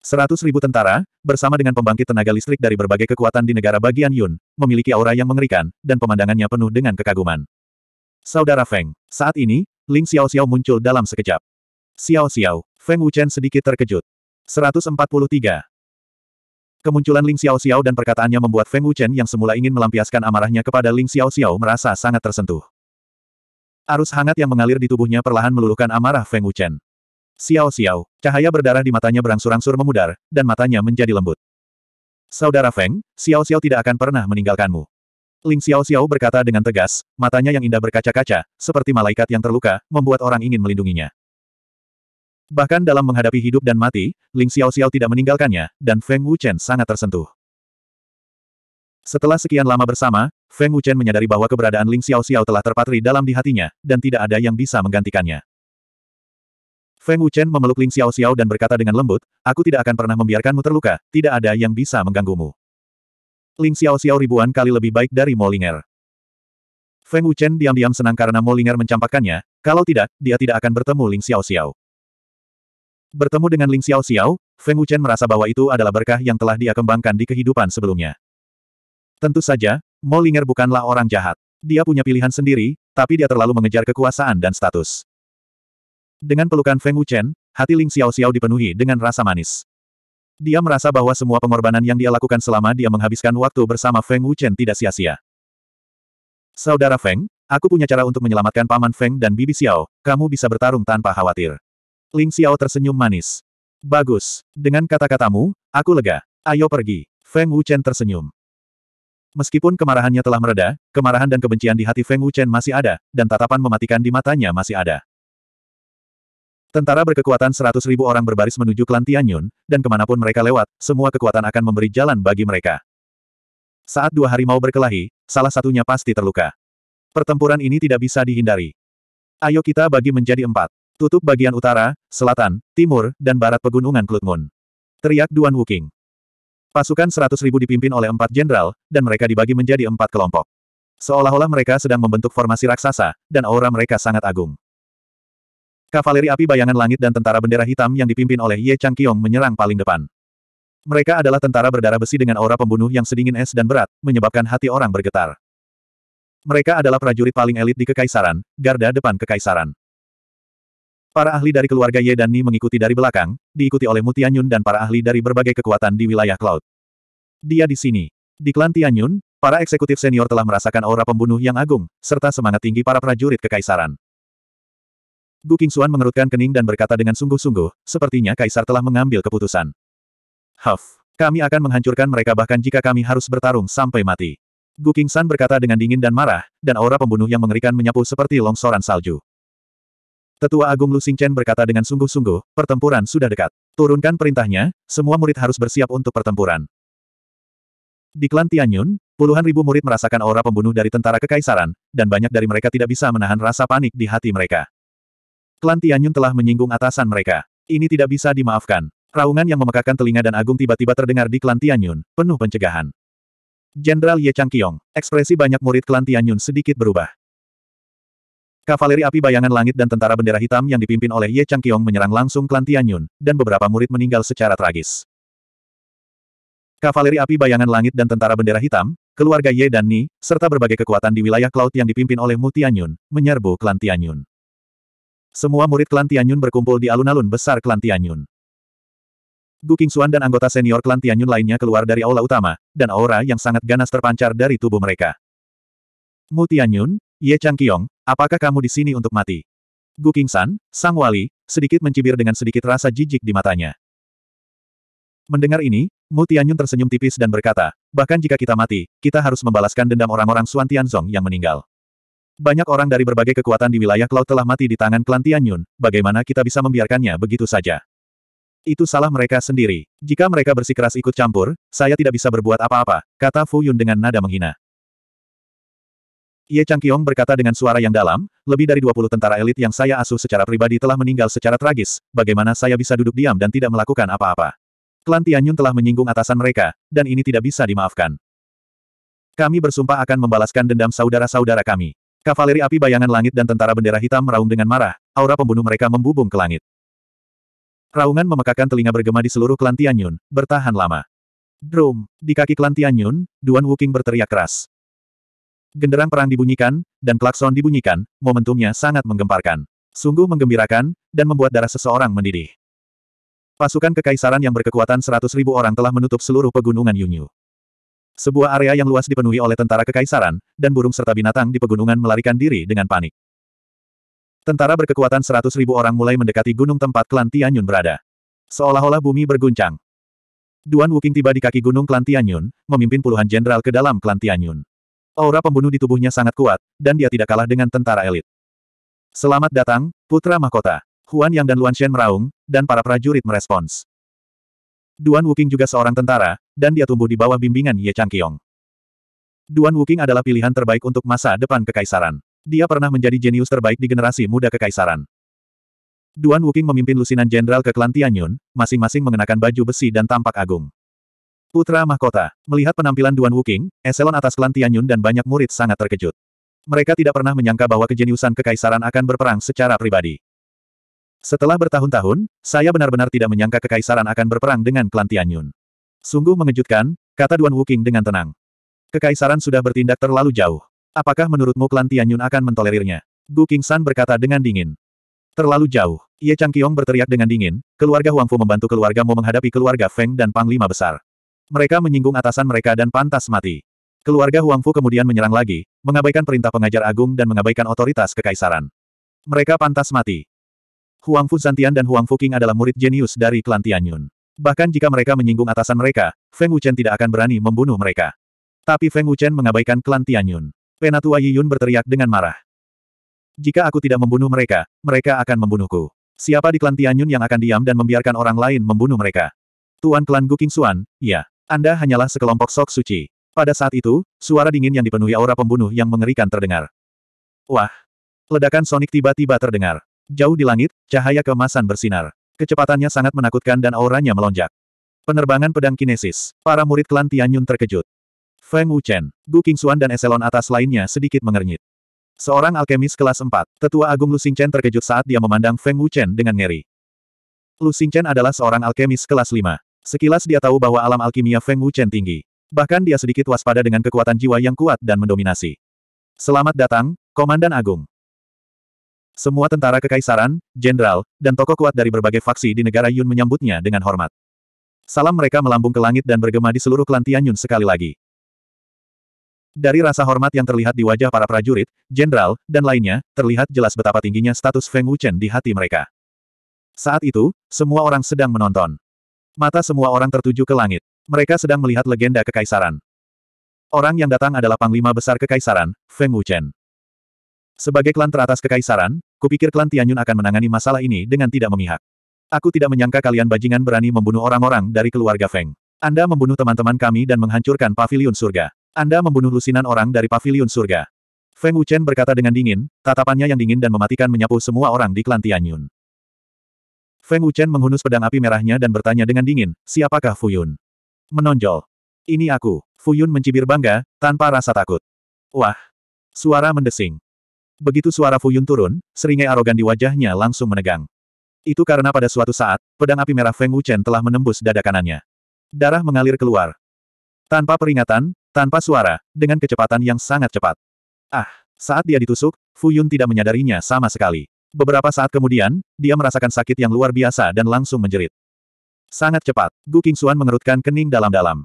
Seratus ribu tentara, bersama dengan pembangkit tenaga listrik dari berbagai kekuatan di negara bagian Yun, memiliki aura yang mengerikan, dan pemandangannya penuh dengan kekaguman. Saudara Feng, saat ini, Ling Xiao Xiao muncul dalam sekejap. Xiao Xiao, Feng Wuchen sedikit terkejut. 143. Kemunculan Ling Xiao Xiao dan perkataannya membuat Feng Wuchen yang semula ingin melampiaskan amarahnya kepada Ling Xiao Xiao merasa sangat tersentuh. Arus hangat yang mengalir di tubuhnya perlahan meluluhkan amarah Feng Wuchen. Xiao Xiao, cahaya berdarah di matanya berangsur-angsur memudar, dan matanya menjadi lembut. Saudara Feng, Xiao Xiao tidak akan pernah meninggalkanmu. Ling Xiao Xiao berkata dengan tegas, matanya yang indah berkaca-kaca, seperti malaikat yang terluka, membuat orang ingin melindunginya. Bahkan dalam menghadapi hidup dan mati, Ling Xiao Xiao tidak meninggalkannya, dan Feng Wuchen sangat tersentuh. Setelah sekian lama bersama, Feng Wuchen menyadari bahwa keberadaan Ling Xiao Xiao telah terpatri dalam di hatinya, dan tidak ada yang bisa menggantikannya. Feng Wuchen memeluk Ling Xiao Xiao dan berkata dengan lembut, aku tidak akan pernah membiarkanmu terluka, tidak ada yang bisa mengganggumu. Ling Xiao-Xiao ribuan kali lebih baik dari Molinger. Feng Wuchen diam-diam senang karena Molinger mencampakkannya, kalau tidak, dia tidak akan bertemu Ling Xiao-Xiao. Bertemu dengan Ling Xiao-Xiao, Feng Wuchen merasa bahwa itu adalah berkah yang telah dia kembangkan di kehidupan sebelumnya. Tentu saja, Molinger bukanlah orang jahat. Dia punya pilihan sendiri, tapi dia terlalu mengejar kekuasaan dan status. Dengan pelukan Feng Wuchen, hati Ling Xiao-Xiao dipenuhi dengan rasa manis. Dia merasa bahwa semua pengorbanan yang dia lakukan selama dia menghabiskan waktu bersama Feng Wuchen tidak sia-sia. Saudara Feng, aku punya cara untuk menyelamatkan Paman Feng dan Bibi Xiao, kamu bisa bertarung tanpa khawatir. Ling Xiao tersenyum manis. Bagus. Dengan kata-katamu, aku lega. Ayo pergi. Feng Wuchen tersenyum. Meskipun kemarahannya telah mereda, kemarahan dan kebencian di hati Feng Wuchen masih ada, dan tatapan mematikan di matanya masih ada. Tentara berkekuatan ribu orang berbaris menuju klan Tianyun, dan kemanapun mereka lewat, semua kekuatan akan memberi jalan bagi mereka. Saat dua harimau berkelahi, salah satunya pasti terluka. Pertempuran ini tidak bisa dihindari. Ayo kita bagi menjadi empat. Tutup bagian utara, selatan, timur, dan barat pegunungan Klutmun. Teriak Duan Wuking. Pasukan ribu dipimpin oleh empat jenderal, dan mereka dibagi menjadi empat kelompok. Seolah-olah mereka sedang membentuk formasi raksasa, dan aura mereka sangat agung. Kavaleri api bayangan langit dan tentara bendera hitam yang dipimpin oleh Ye Chang Changqiong menyerang paling depan. Mereka adalah tentara berdarah besi dengan aura pembunuh yang sedingin es dan berat, menyebabkan hati orang bergetar. Mereka adalah prajurit paling elit di kekaisaran, garda depan kekaisaran. Para ahli dari keluarga Ye dan Ni mengikuti dari belakang, diikuti oleh Mutianyun dan para ahli dari berbagai kekuatan di wilayah Cloud. Dia di sini. Di klan Tianyun, para eksekutif senior telah merasakan aura pembunuh yang agung, serta semangat tinggi para prajurit kekaisaran. Gu Kingsuan mengerutkan kening dan berkata dengan sungguh-sungguh, sepertinya Kaisar telah mengambil keputusan. Huff, kami akan menghancurkan mereka bahkan jika kami harus bertarung sampai mati. Gu Kingsan berkata dengan dingin dan marah, dan aura pembunuh yang mengerikan menyapu seperti longsoran salju. Tetua Agung Lu Xingchen berkata dengan sungguh-sungguh, pertempuran sudah dekat. Turunkan perintahnya, semua murid harus bersiap untuk pertempuran. Di klan Tianyun, puluhan ribu murid merasakan aura pembunuh dari tentara kekaisaran, dan banyak dari mereka tidak bisa menahan rasa panik di hati mereka. Klan Tianyun telah menyinggung atasan mereka. Ini tidak bisa dimaafkan. Raungan yang memekakan telinga dan agung tiba-tiba terdengar di klan Tianyun, penuh pencegahan. Jenderal Ye Changkyong, ekspresi banyak murid klan Tianyun sedikit berubah. Kavaleri api bayangan langit dan tentara bendera hitam yang dipimpin oleh Ye Changkyong menyerang langsung klan Tianyun, dan beberapa murid meninggal secara tragis. Kavaleri api bayangan langit dan tentara bendera hitam, keluarga Ye dan Ni, serta berbagai kekuatan di wilayah Cloud yang dipimpin oleh Mu Tianyun, menyerbu klan Tianyun. Semua murid klan Tianyun berkumpul di alun-alun besar klan Tianyun. Gu Qingxuan dan anggota senior klan Tianyun lainnya keluar dari aula utama, dan aura yang sangat ganas terpancar dari tubuh mereka. Mu Tianyun, Ye Changqiong, apakah kamu di sini untuk mati? Gu Qingshan, Sang Wali, sedikit mencibir dengan sedikit rasa jijik di matanya. Mendengar ini, Mu Tianyun tersenyum tipis dan berkata, bahkan jika kita mati, kita harus membalaskan dendam orang-orang Suan Tianzong yang meninggal. Banyak orang dari berbagai kekuatan di wilayah Cloud telah mati di tangan klan Tianyun, bagaimana kita bisa membiarkannya begitu saja? Itu salah mereka sendiri. Jika mereka bersikeras ikut campur, saya tidak bisa berbuat apa-apa, kata Fu Yun dengan nada menghina. Ye Changkyong berkata dengan suara yang dalam, lebih dari 20 tentara elit yang saya asuh secara pribadi telah meninggal secara tragis, bagaimana saya bisa duduk diam dan tidak melakukan apa-apa? Klan Tianyun telah menyinggung atasan mereka, dan ini tidak bisa dimaafkan. Kami bersumpah akan membalaskan dendam saudara-saudara kami. Kavaleri api bayangan langit dan tentara bendera hitam meraung dengan marah, aura pembunuh mereka membubung ke langit. Raungan memekakan telinga bergema di seluruh klan Tianyun, bertahan lama. Drum, di kaki klan Tianyun, Duan Wuking berteriak keras. Genderang perang dibunyikan, dan klakson dibunyikan, momentumnya sangat menggemparkan. Sungguh menggembirakan, dan membuat darah seseorang mendidih. Pasukan kekaisaran yang berkekuatan seratus ribu orang telah menutup seluruh pegunungan Yunyu. Sebuah area yang luas dipenuhi oleh tentara kekaisaran, dan burung serta binatang di pegunungan melarikan diri dengan panik. Tentara berkekuatan seratus ribu orang mulai mendekati gunung tempat klan Tianyun berada. Seolah-olah bumi berguncang. Duan Wuking tiba di kaki gunung klan Tianyun, memimpin puluhan jenderal ke dalam klan Tianyun. Aura pembunuh di tubuhnya sangat kuat, dan dia tidak kalah dengan tentara elit. Selamat datang, Putra Mahkota. Huan Yang dan Luan Shen meraung, dan para prajurit merespons. Duan Wuking juga seorang tentara, dan dia tumbuh di bawah bimbingan Ye Changqiong. Duan Wuking adalah pilihan terbaik untuk masa depan kekaisaran. Dia pernah menjadi jenius terbaik di generasi muda kekaisaran. Duan Wuking memimpin lusinan jenderal ke klan Tianyun, masing-masing mengenakan baju besi dan tampak agung. Putra Mahkota, melihat penampilan Duan Wuking, eselon atas klan Tianyun dan banyak murid sangat terkejut. Mereka tidak pernah menyangka bahwa kejeniusan kekaisaran akan berperang secara pribadi. Setelah bertahun-tahun, saya benar-benar tidak menyangka kekaisaran akan berperang dengan klan Tianyun. Sungguh mengejutkan, kata Duan Wuking dengan tenang. Kekaisaran sudah bertindak terlalu jauh. Apakah menurutmu klan Tianyun akan mentolerirnya? Gu San berkata dengan dingin. Terlalu jauh. Ye Changqiong berteriak dengan dingin, keluarga Huangfu membantu keluarga Mo menghadapi keluarga Feng dan Panglima Besar. Mereka menyinggung atasan mereka dan pantas mati. Keluarga Huangfu kemudian menyerang lagi, mengabaikan perintah pengajar agung dan mengabaikan otoritas kekaisaran. Mereka pantas mati. Huang Fu Santian dan Huang Fu King adalah murid jenius dari klan Tianyun. Bahkan jika mereka menyinggung atasan mereka, Feng Wuchen tidak akan berani membunuh mereka. Tapi Feng Wuchen mengabaikan klan Tianyun. Penatua Yun berteriak dengan marah. Jika aku tidak membunuh mereka, mereka akan membunuhku. Siapa di klan Tianyun yang akan diam dan membiarkan orang lain membunuh mereka? Tuan klan Guking Xuan, ya, Anda hanyalah sekelompok sok suci. Pada saat itu, suara dingin yang dipenuhi aura pembunuh yang mengerikan terdengar. Wah! Ledakan sonik tiba-tiba terdengar. Jauh di langit, cahaya kemasan bersinar. Kecepatannya sangat menakutkan dan auranya melonjak. Penerbangan pedang kinesis. Para murid klan Tianyun terkejut. Feng Wuchen, Gu Qingxuan dan eselon atas lainnya sedikit mengernyit. Seorang alkemis kelas 4, tetua agung Lu Xingchen terkejut saat dia memandang Feng Wuchen dengan ngeri. Lu Xingchen adalah seorang alkemis kelas 5. Sekilas dia tahu bahwa alam alkimia Feng Wuchen tinggi. Bahkan dia sedikit waspada dengan kekuatan jiwa yang kuat dan mendominasi. Selamat datang, Komandan Agung. Semua tentara kekaisaran, jenderal, dan tokoh kuat dari berbagai faksi di negara Yun menyambutnya dengan hormat. Salam mereka melambung ke langit dan bergema di seluruh kelantian Yun sekali lagi. Dari rasa hormat yang terlihat di wajah para prajurit, jenderal, dan lainnya, terlihat jelas betapa tingginya status Feng Wuchen di hati mereka. Saat itu, semua orang sedang menonton. Mata semua orang tertuju ke langit. Mereka sedang melihat legenda kekaisaran. Orang yang datang adalah panglima besar kekaisaran, Feng Wuchen. Sebagai klan teratas kekaisaran, kupikir klan Tianyun akan menangani masalah ini dengan tidak memihak. Aku tidak menyangka kalian bajingan berani membunuh orang-orang dari keluarga Feng. Anda membunuh teman-teman kami dan menghancurkan pavilion surga. Anda membunuh lusinan orang dari pavilion surga. Feng Wuchen berkata dengan dingin, tatapannya yang dingin dan mematikan menyapu semua orang di klan Tianyun. Feng Wuchen menghunus pedang api merahnya dan bertanya dengan dingin, siapakah Fuyun? Menonjol. Ini aku. Fuyun mencibir bangga, tanpa rasa takut. Wah. Suara mendesing. Begitu suara Fuyun turun, seringai arogan di wajahnya langsung menegang. Itu karena pada suatu saat, pedang api merah Feng Wuchen telah menembus dada kanannya. Darah mengalir keluar. Tanpa peringatan, tanpa suara, dengan kecepatan yang sangat cepat. Ah, saat dia ditusuk, Fuyun tidak menyadarinya sama sekali. Beberapa saat kemudian, dia merasakan sakit yang luar biasa dan langsung menjerit. Sangat cepat, Gu Qingxuan mengerutkan kening dalam-dalam.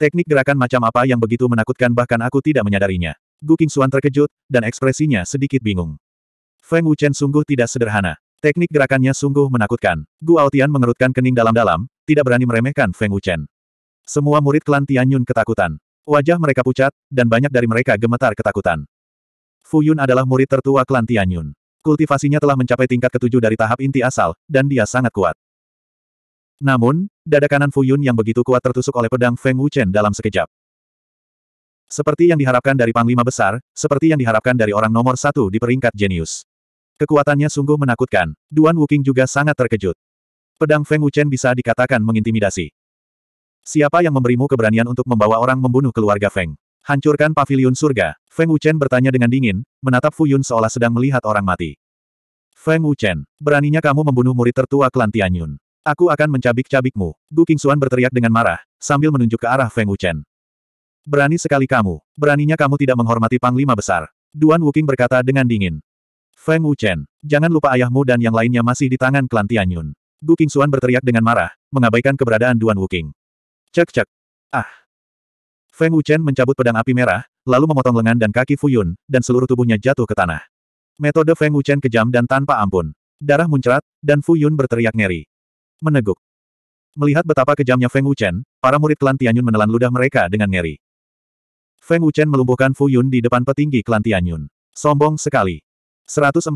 Teknik gerakan macam apa yang begitu menakutkan bahkan aku tidak menyadarinya. Gu Qingxuan terkejut, dan ekspresinya sedikit bingung. Feng Wuchen sungguh tidak sederhana. Teknik gerakannya sungguh menakutkan. Gu Aotian mengerutkan kening dalam-dalam, tidak berani meremehkan Feng Wuchen. Semua murid klan Tianyun ketakutan. Wajah mereka pucat, dan banyak dari mereka gemetar ketakutan. Fu Yun adalah murid tertua klan Tianyun. Kultivasinya telah mencapai tingkat ketujuh dari tahap inti asal, dan dia sangat kuat. Namun, dada kanan Fu Yun yang begitu kuat tertusuk oleh pedang Feng Wuchen dalam sekejap. Seperti yang diharapkan dari Panglima Besar, seperti yang diharapkan dari orang nomor satu di peringkat jenius. Kekuatannya sungguh menakutkan. Duan Wuking juga sangat terkejut. Pedang Feng Wuchen bisa dikatakan mengintimidasi. Siapa yang memberimu keberanian untuk membawa orang membunuh keluarga Feng? Hancurkan pavilion surga. Feng Wuchen bertanya dengan dingin, menatap Fu Yun seolah sedang melihat orang mati. Feng Wuchen, beraninya kamu membunuh murid tertua klan Tianyun. Aku akan mencabik-cabikmu. Gu Qingxuan berteriak dengan marah, sambil menunjuk ke arah Feng Wuchen. Berani sekali kamu. Beraninya kamu tidak menghormati Panglima Besar. Duan Wuking berkata dengan dingin. Feng Wuchen, jangan lupa ayahmu dan yang lainnya masih di tangan klan Tianyun. Gu Qingxuan berteriak dengan marah, mengabaikan keberadaan Duan Wuking. Cek cek. Ah. Feng Wuchen mencabut pedang api merah, lalu memotong lengan dan kaki Fuyun, dan seluruh tubuhnya jatuh ke tanah. Metode Feng Wuchen kejam dan tanpa ampun. Darah muncrat, dan Fuyun berteriak ngeri. Meneguk. Melihat betapa kejamnya Feng Wuchen, para murid klan Tianyun menelan ludah mereka dengan ngeri. Feng Wuchen melumpuhkan Fu Yun di depan petinggi klan Tianyun. Sombong sekali. 144.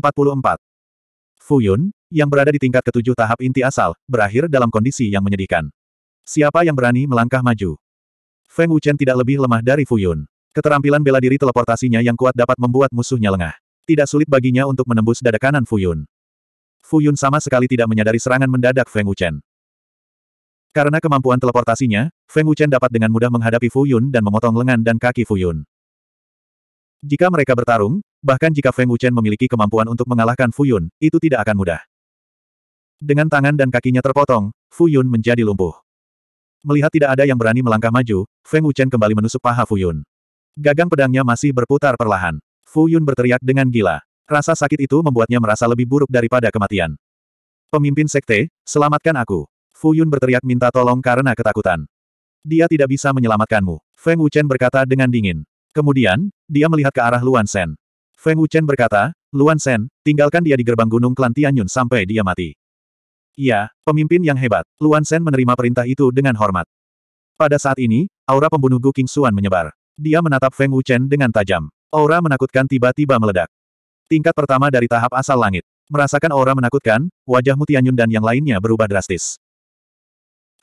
Fu Yun, yang berada di tingkat ketujuh tahap inti asal, berakhir dalam kondisi yang menyedihkan. Siapa yang berani melangkah maju? Feng Wuchen tidak lebih lemah dari Fu Yun. Keterampilan bela diri teleportasinya yang kuat dapat membuat musuhnya lengah. Tidak sulit baginya untuk menembus dada kanan Fu Yun. Fu Yun sama sekali tidak menyadari serangan mendadak Feng Wuchen. Karena kemampuan teleportasinya, Feng Wuchen dapat dengan mudah menghadapi Fu Yun dan memotong lengan dan kaki Fu Yun. Jika mereka bertarung, bahkan jika Feng Wuchen memiliki kemampuan untuk mengalahkan Fu Yun, itu tidak akan mudah. Dengan tangan dan kakinya terpotong, Fu Yun menjadi lumpuh. Melihat tidak ada yang berani melangkah maju, Feng Wuchen kembali menusuk paha Fu Yun. Gagang pedangnya masih berputar perlahan. Fu Yun berteriak dengan gila. Rasa sakit itu membuatnya merasa lebih buruk daripada kematian. Pemimpin sekte, selamatkan aku. Fu Yun berteriak minta tolong karena ketakutan. Dia tidak bisa menyelamatkanmu, Feng Wuchen berkata dengan dingin. Kemudian, dia melihat ke arah Luan Sen. Feng Wuchen berkata, Luan Sen, tinggalkan dia di gerbang gunung klan Tianyun sampai dia mati. Iya, pemimpin yang hebat, Luan Sen menerima perintah itu dengan hormat. Pada saat ini, aura pembunuh Gu King Xuan menyebar. Dia menatap Feng Wuchen dengan tajam. Aura menakutkan tiba-tiba meledak. Tingkat pertama dari tahap asal langit. Merasakan aura menakutkan, wajah Mutianyun dan yang lainnya berubah drastis.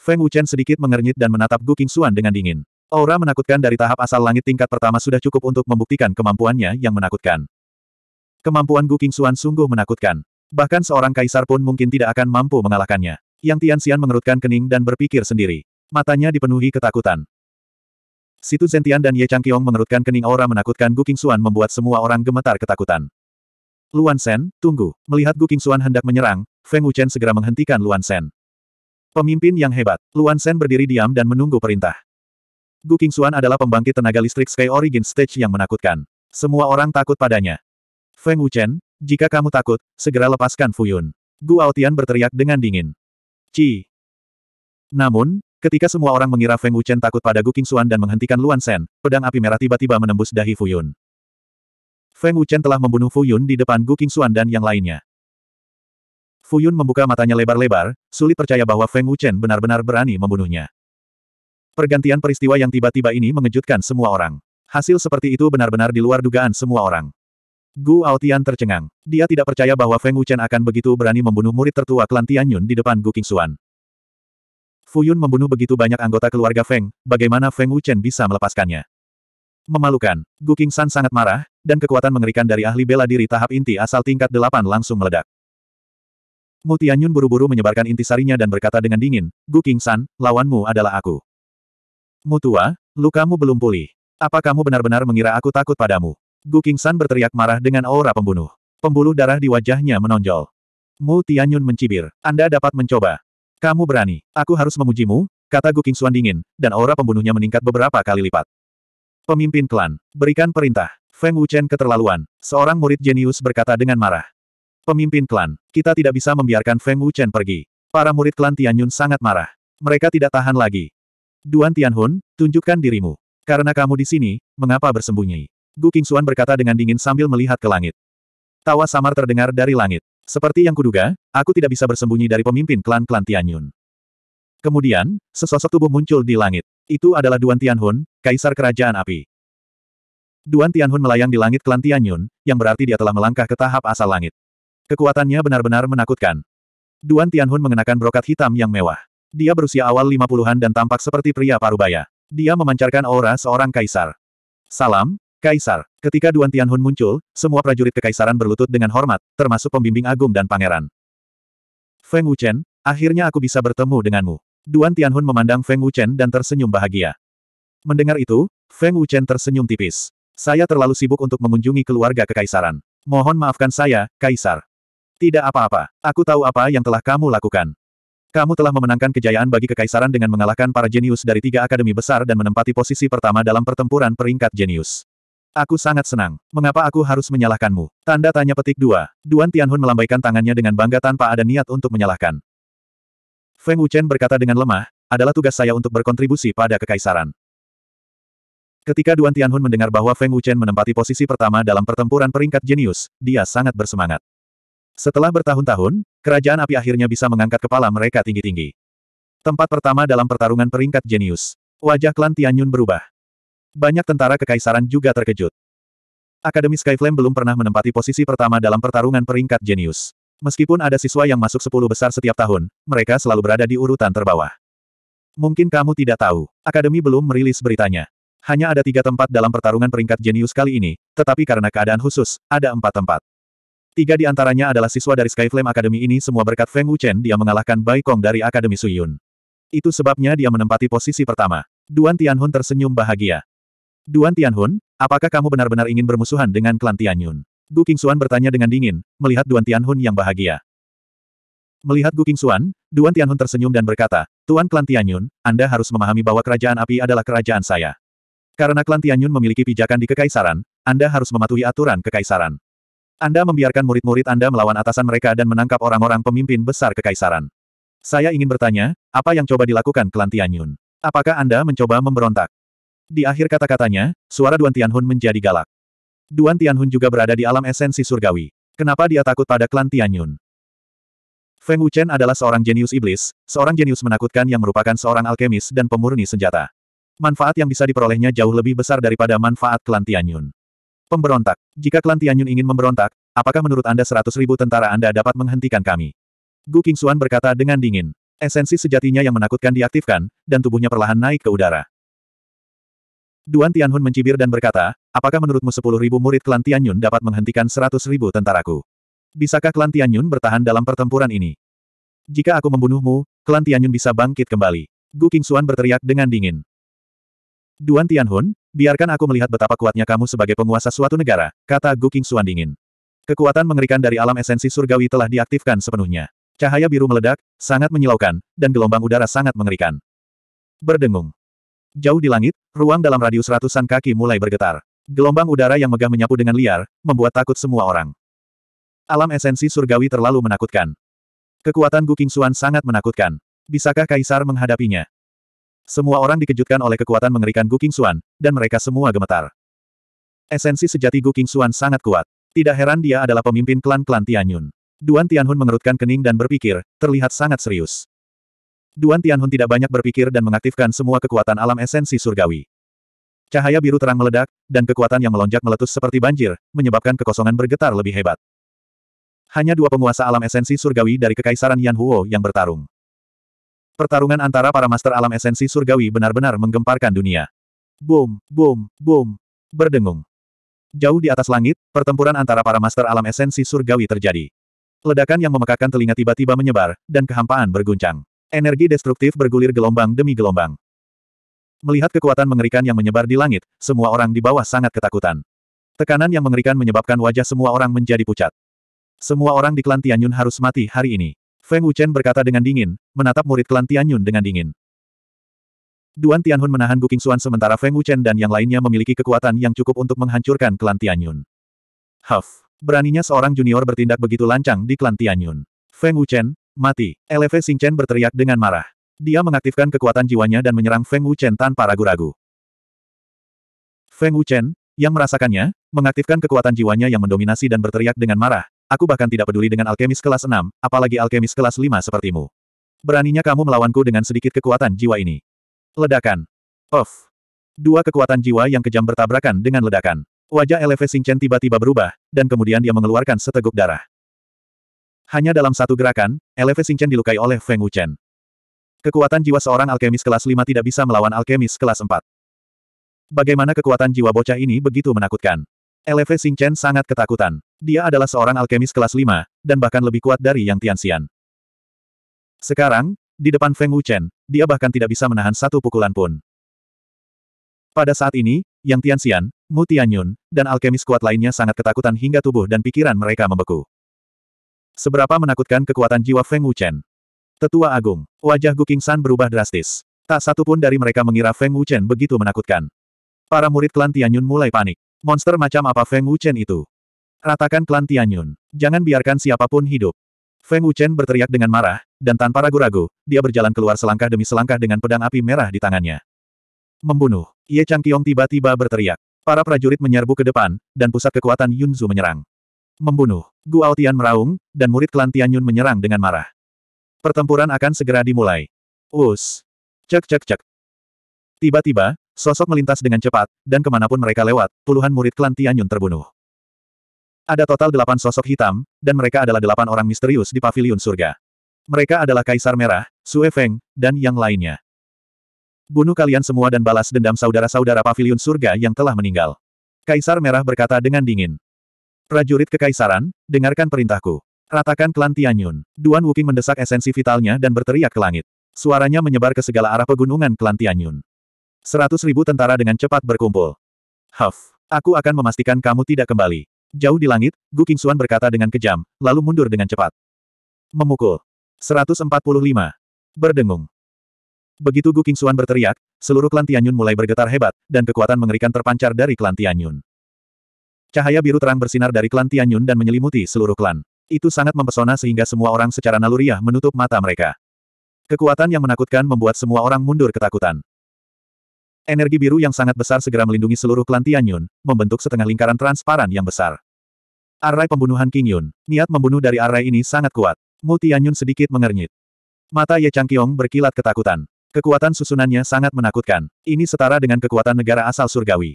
Feng Wuchen sedikit mengernyit dan menatap Gu Qingxuan dengan dingin. Aura menakutkan dari tahap asal langit tingkat pertama sudah cukup untuk membuktikan kemampuannya yang menakutkan. Kemampuan Gu Qingxuan sungguh menakutkan. Bahkan seorang kaisar pun mungkin tidak akan mampu mengalahkannya. Yang Tianxian mengerutkan kening dan berpikir sendiri. Matanya dipenuhi ketakutan. Situ Zentian dan Ye Changqiong mengerutkan kening aura menakutkan Gu Qingxuan membuat semua orang gemetar ketakutan. Luan Sen, tunggu. Melihat Gu Qingxuan hendak menyerang, Feng Wuchen segera menghentikan Luan Sen. Pemimpin yang hebat, Luan Sen berdiri diam dan menunggu perintah. Gu Qingxuan adalah pembangkit tenaga listrik Sky Origin Stage yang menakutkan. Semua orang takut padanya. Feng Wuchen, jika kamu takut, segera lepaskan Fu Yun. Gu Aotian berteriak dengan dingin. Ci. Namun, ketika semua orang mengira Feng Wuchen takut pada Gu Qingxuan dan menghentikan Luan Sen, pedang api merah tiba-tiba menembus dahi Fu Yun. Feng Wuchen telah membunuh Fu Yun di depan Gu Qingxuan dan yang lainnya. Fuyun membuka matanya lebar-lebar, sulit percaya bahwa Feng Wuchen benar-benar berani membunuhnya. Pergantian peristiwa yang tiba-tiba ini mengejutkan semua orang. Hasil seperti itu benar-benar di luar dugaan semua orang. Gu Aotian tercengang. Dia tidak percaya bahwa Feng Wuchen akan begitu berani membunuh murid tertua klan Yun di depan Gu Qingxuan. Fuyun membunuh begitu banyak anggota keluarga Feng, bagaimana Feng Wuchen bisa melepaskannya? Memalukan, Gu San sangat marah, dan kekuatan mengerikan dari ahli bela diri tahap inti asal tingkat delapan langsung meledak. Mu Tianyun buru-buru menyebarkan intisarinya dan berkata dengan dingin, Gu king lawanmu adalah aku. Mu tua, lukamu belum pulih. Apa kamu benar-benar mengira aku takut padamu? Gu king berteriak marah dengan aura pembunuh. Pembuluh darah di wajahnya menonjol. Mu Tianyun mencibir, Anda dapat mencoba. Kamu berani, aku harus memujimu, kata Gu king dingin, dan aura pembunuhnya meningkat beberapa kali lipat. Pemimpin klan, berikan perintah. Feng Wuchen keterlaluan, seorang murid jenius berkata dengan marah. Pemimpin klan, kita tidak bisa membiarkan Feng Wuchen pergi. Para murid klan Tianyun sangat marah. Mereka tidak tahan lagi. Duan Tianhun, tunjukkan dirimu. Karena kamu di sini, mengapa bersembunyi? Gu Qingxuan berkata dengan dingin sambil melihat ke langit. Tawa samar terdengar dari langit. Seperti yang kuduga, aku tidak bisa bersembunyi dari pemimpin klan-klan Tianyun. Kemudian, sesosok tubuh muncul di langit. Itu adalah Duan Tianhun, Kaisar Kerajaan Api. Duan Tianhun melayang di langit klan Tianyun, yang berarti dia telah melangkah ke tahap asal langit. Kekuatannya benar-benar menakutkan. Duan Tianhun mengenakan brokat hitam yang mewah. Dia berusia awal 50-an dan tampak seperti pria parubaya. Dia memancarkan aura seorang kaisar. Salam, Kaisar. Ketika Duan Tianhun muncul, semua prajurit kekaisaran berlutut dengan hormat, termasuk pembimbing agung dan pangeran. Feng Wuchen, akhirnya aku bisa bertemu denganmu. Duan Tianhun memandang Feng Wuchen dan tersenyum bahagia. Mendengar itu, Feng Wuchen tersenyum tipis. Saya terlalu sibuk untuk mengunjungi keluarga kekaisaran. Mohon maafkan saya, Kaisar. Tidak apa-apa. Aku tahu apa yang telah kamu lakukan. Kamu telah memenangkan kejayaan bagi kekaisaran dengan mengalahkan para jenius dari tiga akademi besar dan menempati posisi pertama dalam pertempuran peringkat jenius. Aku sangat senang. Mengapa aku harus menyalahkanmu? Tanda tanya petik dua. Duan Tianhun melambaikan tangannya dengan bangga tanpa ada niat untuk menyalahkan. Feng Wuchen berkata dengan lemah, adalah tugas saya untuk berkontribusi pada kekaisaran. Ketika Duan Tianhun mendengar bahwa Feng Wuchen menempati posisi pertama dalam pertempuran peringkat jenius, dia sangat bersemangat. Setelah bertahun-tahun, kerajaan api akhirnya bisa mengangkat kepala mereka tinggi-tinggi. Tempat pertama dalam pertarungan peringkat jenius. Wajah klan Tianyun berubah. Banyak tentara kekaisaran juga terkejut. Akademi Skyflame belum pernah menempati posisi pertama dalam pertarungan peringkat jenius. Meskipun ada siswa yang masuk 10 besar setiap tahun, mereka selalu berada di urutan terbawah. Mungkin kamu tidak tahu, Akademi belum merilis beritanya. Hanya ada tiga tempat dalam pertarungan peringkat jenius kali ini, tetapi karena keadaan khusus, ada empat tempat. Tiga di antaranya adalah siswa dari Skyflame Academy ini semua berkat Feng Wuchen dia mengalahkan Bai Kong dari Akademi Suyun. Itu sebabnya dia menempati posisi pertama. Duan Tianhun tersenyum bahagia. Duan Tianhun, apakah kamu benar-benar ingin bermusuhan dengan klan Tianyun? Gu Qingxuan bertanya dengan dingin, melihat Duan Tianhun yang bahagia. Melihat Gu Qingxuan, Duan Tianhun tersenyum dan berkata, Tuan Klan Tianyun, Anda harus memahami bahwa kerajaan api adalah kerajaan saya. Karena Klan Tianyun memiliki pijakan di kekaisaran, Anda harus mematuhi aturan kekaisaran. Anda membiarkan murid-murid Anda melawan atasan mereka dan menangkap orang-orang pemimpin besar kekaisaran. Saya ingin bertanya, apa yang coba dilakukan klan Tianyun? Apakah Anda mencoba memberontak? Di akhir kata-katanya, suara Duan Tianhun menjadi galak. Duan Tianhun juga berada di alam esensi surgawi. Kenapa dia takut pada klan Tianyun? Feng Wuchen adalah seorang jenius iblis, seorang jenius menakutkan yang merupakan seorang alkemis dan pemurni senjata. Manfaat yang bisa diperolehnya jauh lebih besar daripada manfaat klan Tianyun. Pemberontak. Jika klan Tianyun ingin memberontak, apakah menurut Anda seratus ribu tentara Anda dapat menghentikan kami? Gu Qingxuan berkata dengan dingin. Esensi sejatinya yang menakutkan diaktifkan, dan tubuhnya perlahan naik ke udara. Duan Tianhun mencibir dan berkata, apakah menurutmu sepuluh ribu murid klan Tianyun dapat menghentikan seratus ribu tentaraku? Bisakah klan Tianyun bertahan dalam pertempuran ini? Jika aku membunuhmu, klan Tianyun bisa bangkit kembali. Gu Qingxuan berteriak dengan dingin. Duan Tianhun, Biarkan aku melihat betapa kuatnya kamu sebagai penguasa suatu negara, kata Gu Qingxuan dingin. Kekuatan mengerikan dari alam esensi surgawi telah diaktifkan sepenuhnya. Cahaya biru meledak, sangat menyilaukan, dan gelombang udara sangat mengerikan. Berdengung. Jauh di langit, ruang dalam radius ratusan kaki mulai bergetar. Gelombang udara yang megah menyapu dengan liar, membuat takut semua orang. Alam esensi surgawi terlalu menakutkan. Kekuatan Gu Qingxuan sangat menakutkan. Bisakah Kaisar menghadapinya? Semua orang dikejutkan oleh kekuatan mengerikan Gu Qingxuan, dan mereka semua gemetar. Esensi sejati Gu Qingxuan sangat kuat. Tidak heran dia adalah pemimpin klan-klan Tianyun. Duan Tianhun mengerutkan kening dan berpikir, terlihat sangat serius. Duan Tianhun tidak banyak berpikir dan mengaktifkan semua kekuatan alam esensi surgawi. Cahaya biru terang meledak, dan kekuatan yang melonjak meletus seperti banjir, menyebabkan kekosongan bergetar lebih hebat. Hanya dua penguasa alam esensi surgawi dari Kekaisaran Yan Huo yang bertarung. Pertarungan antara para master alam esensi surgawi benar-benar menggemparkan dunia. Boom, boom, boom. Berdengung. Jauh di atas langit, pertempuran antara para master alam esensi surgawi terjadi. Ledakan yang memekakan telinga tiba-tiba menyebar, dan kehampaan berguncang. Energi destruktif bergulir gelombang demi gelombang. Melihat kekuatan mengerikan yang menyebar di langit, semua orang di bawah sangat ketakutan. Tekanan yang mengerikan menyebabkan wajah semua orang menjadi pucat. Semua orang di klan Tianyun harus mati hari ini. Feng Wuchen berkata dengan dingin, menatap murid klan Tianyun dengan dingin. Duan Tianhun menahan Guking Xuan sementara Feng Wuchen dan yang lainnya memiliki kekuatan yang cukup untuk menghancurkan klan Tianyun. Huff, beraninya seorang junior bertindak begitu lancang di klan Tianyun. Feng Wuchen, mati. LV Chen berteriak dengan marah. Dia mengaktifkan kekuatan jiwanya dan menyerang Feng Wuchen tanpa ragu-ragu. Feng Wuchen, yang merasakannya, mengaktifkan kekuatan jiwanya yang mendominasi dan berteriak dengan marah, aku bahkan tidak peduli dengan alkemis kelas 6, apalagi alkemis kelas 5 sepertimu. Beraninya kamu melawanku dengan sedikit kekuatan jiwa ini. Ledakan. Of. Dua kekuatan jiwa yang kejam bertabrakan dengan ledakan. Wajah Eleve Singchen tiba-tiba berubah, dan kemudian dia mengeluarkan seteguk darah. Hanya dalam satu gerakan, Eleve Singchen dilukai oleh Feng Wuchen. Kekuatan jiwa seorang alkemis kelas 5 tidak bisa melawan alkemis kelas 4. Bagaimana kekuatan jiwa bocah ini begitu menakutkan? Lv Xingchen sangat ketakutan. Dia adalah seorang alkemis kelas 5, dan bahkan lebih kuat dari Yang Tianxian. Sekarang, di depan Feng Wuchen, dia bahkan tidak bisa menahan satu pukulan pun. Pada saat ini, Yang Tianxian, Mu Tianyun, dan alkemis kuat lainnya sangat ketakutan hingga tubuh dan pikiran mereka membeku. Seberapa menakutkan kekuatan jiwa Feng Wuchen. Tetua Agung, wajah Gu San berubah drastis. Tak satu pun dari mereka mengira Feng Wuchen begitu menakutkan. Para murid klan Tianyun mulai panik. Monster macam apa Feng Wuchen itu? Ratakan klan Tianyun. Jangan biarkan siapapun hidup. Feng Wuchen berteriak dengan marah, dan tanpa ragu-ragu, dia berjalan keluar selangkah demi selangkah dengan pedang api merah di tangannya. Membunuh. Ye Changqiong tiba-tiba berteriak. Para prajurit menyerbu ke depan, dan pusat kekuatan Yunzu menyerang. Membunuh. Gu Tian meraung, dan murid klan Tianyun menyerang dengan marah. Pertempuran akan segera dimulai. Us. Cek cek cek. Tiba-tiba, Sosok melintas dengan cepat, dan kemanapun mereka lewat, puluhan murid klan Tianyun terbunuh. Ada total delapan sosok hitam, dan mereka adalah delapan orang misterius di pavilion surga. Mereka adalah Kaisar Merah, Sue Feng, dan yang lainnya. Bunuh kalian semua dan balas dendam saudara-saudara pavilion surga yang telah meninggal. Kaisar Merah berkata dengan dingin. Prajurit kekaisaran, dengarkan perintahku. Ratakan klan Tianyun. Duan Wuking mendesak esensi vitalnya dan berteriak ke langit. Suaranya menyebar ke segala arah pegunungan klan Tianyun. Seratus ribu tentara dengan cepat berkumpul. Huff, aku akan memastikan kamu tidak kembali. Jauh di langit, Gu Qingxuan berkata dengan kejam, lalu mundur dengan cepat. Memukul. 145. Berdengung. Begitu Gu Qingxuan berteriak, seluruh klan Tianyun mulai bergetar hebat, dan kekuatan mengerikan terpancar dari klan Tianyun. Cahaya biru terang bersinar dari klan Tianyun dan menyelimuti seluruh klan. Itu sangat mempesona sehingga semua orang secara naluriah menutup mata mereka. Kekuatan yang menakutkan membuat semua orang mundur ketakutan. Energi biru yang sangat besar segera melindungi seluruh klan Tianyun, membentuk setengah lingkaran transparan yang besar. Arai pembunuhan King Yun. Niat membunuh dari arai ini sangat kuat. Mu Tianyun sedikit mengernyit. Mata Ye Changkyong berkilat ketakutan. Kekuatan susunannya sangat menakutkan. Ini setara dengan kekuatan negara asal surgawi.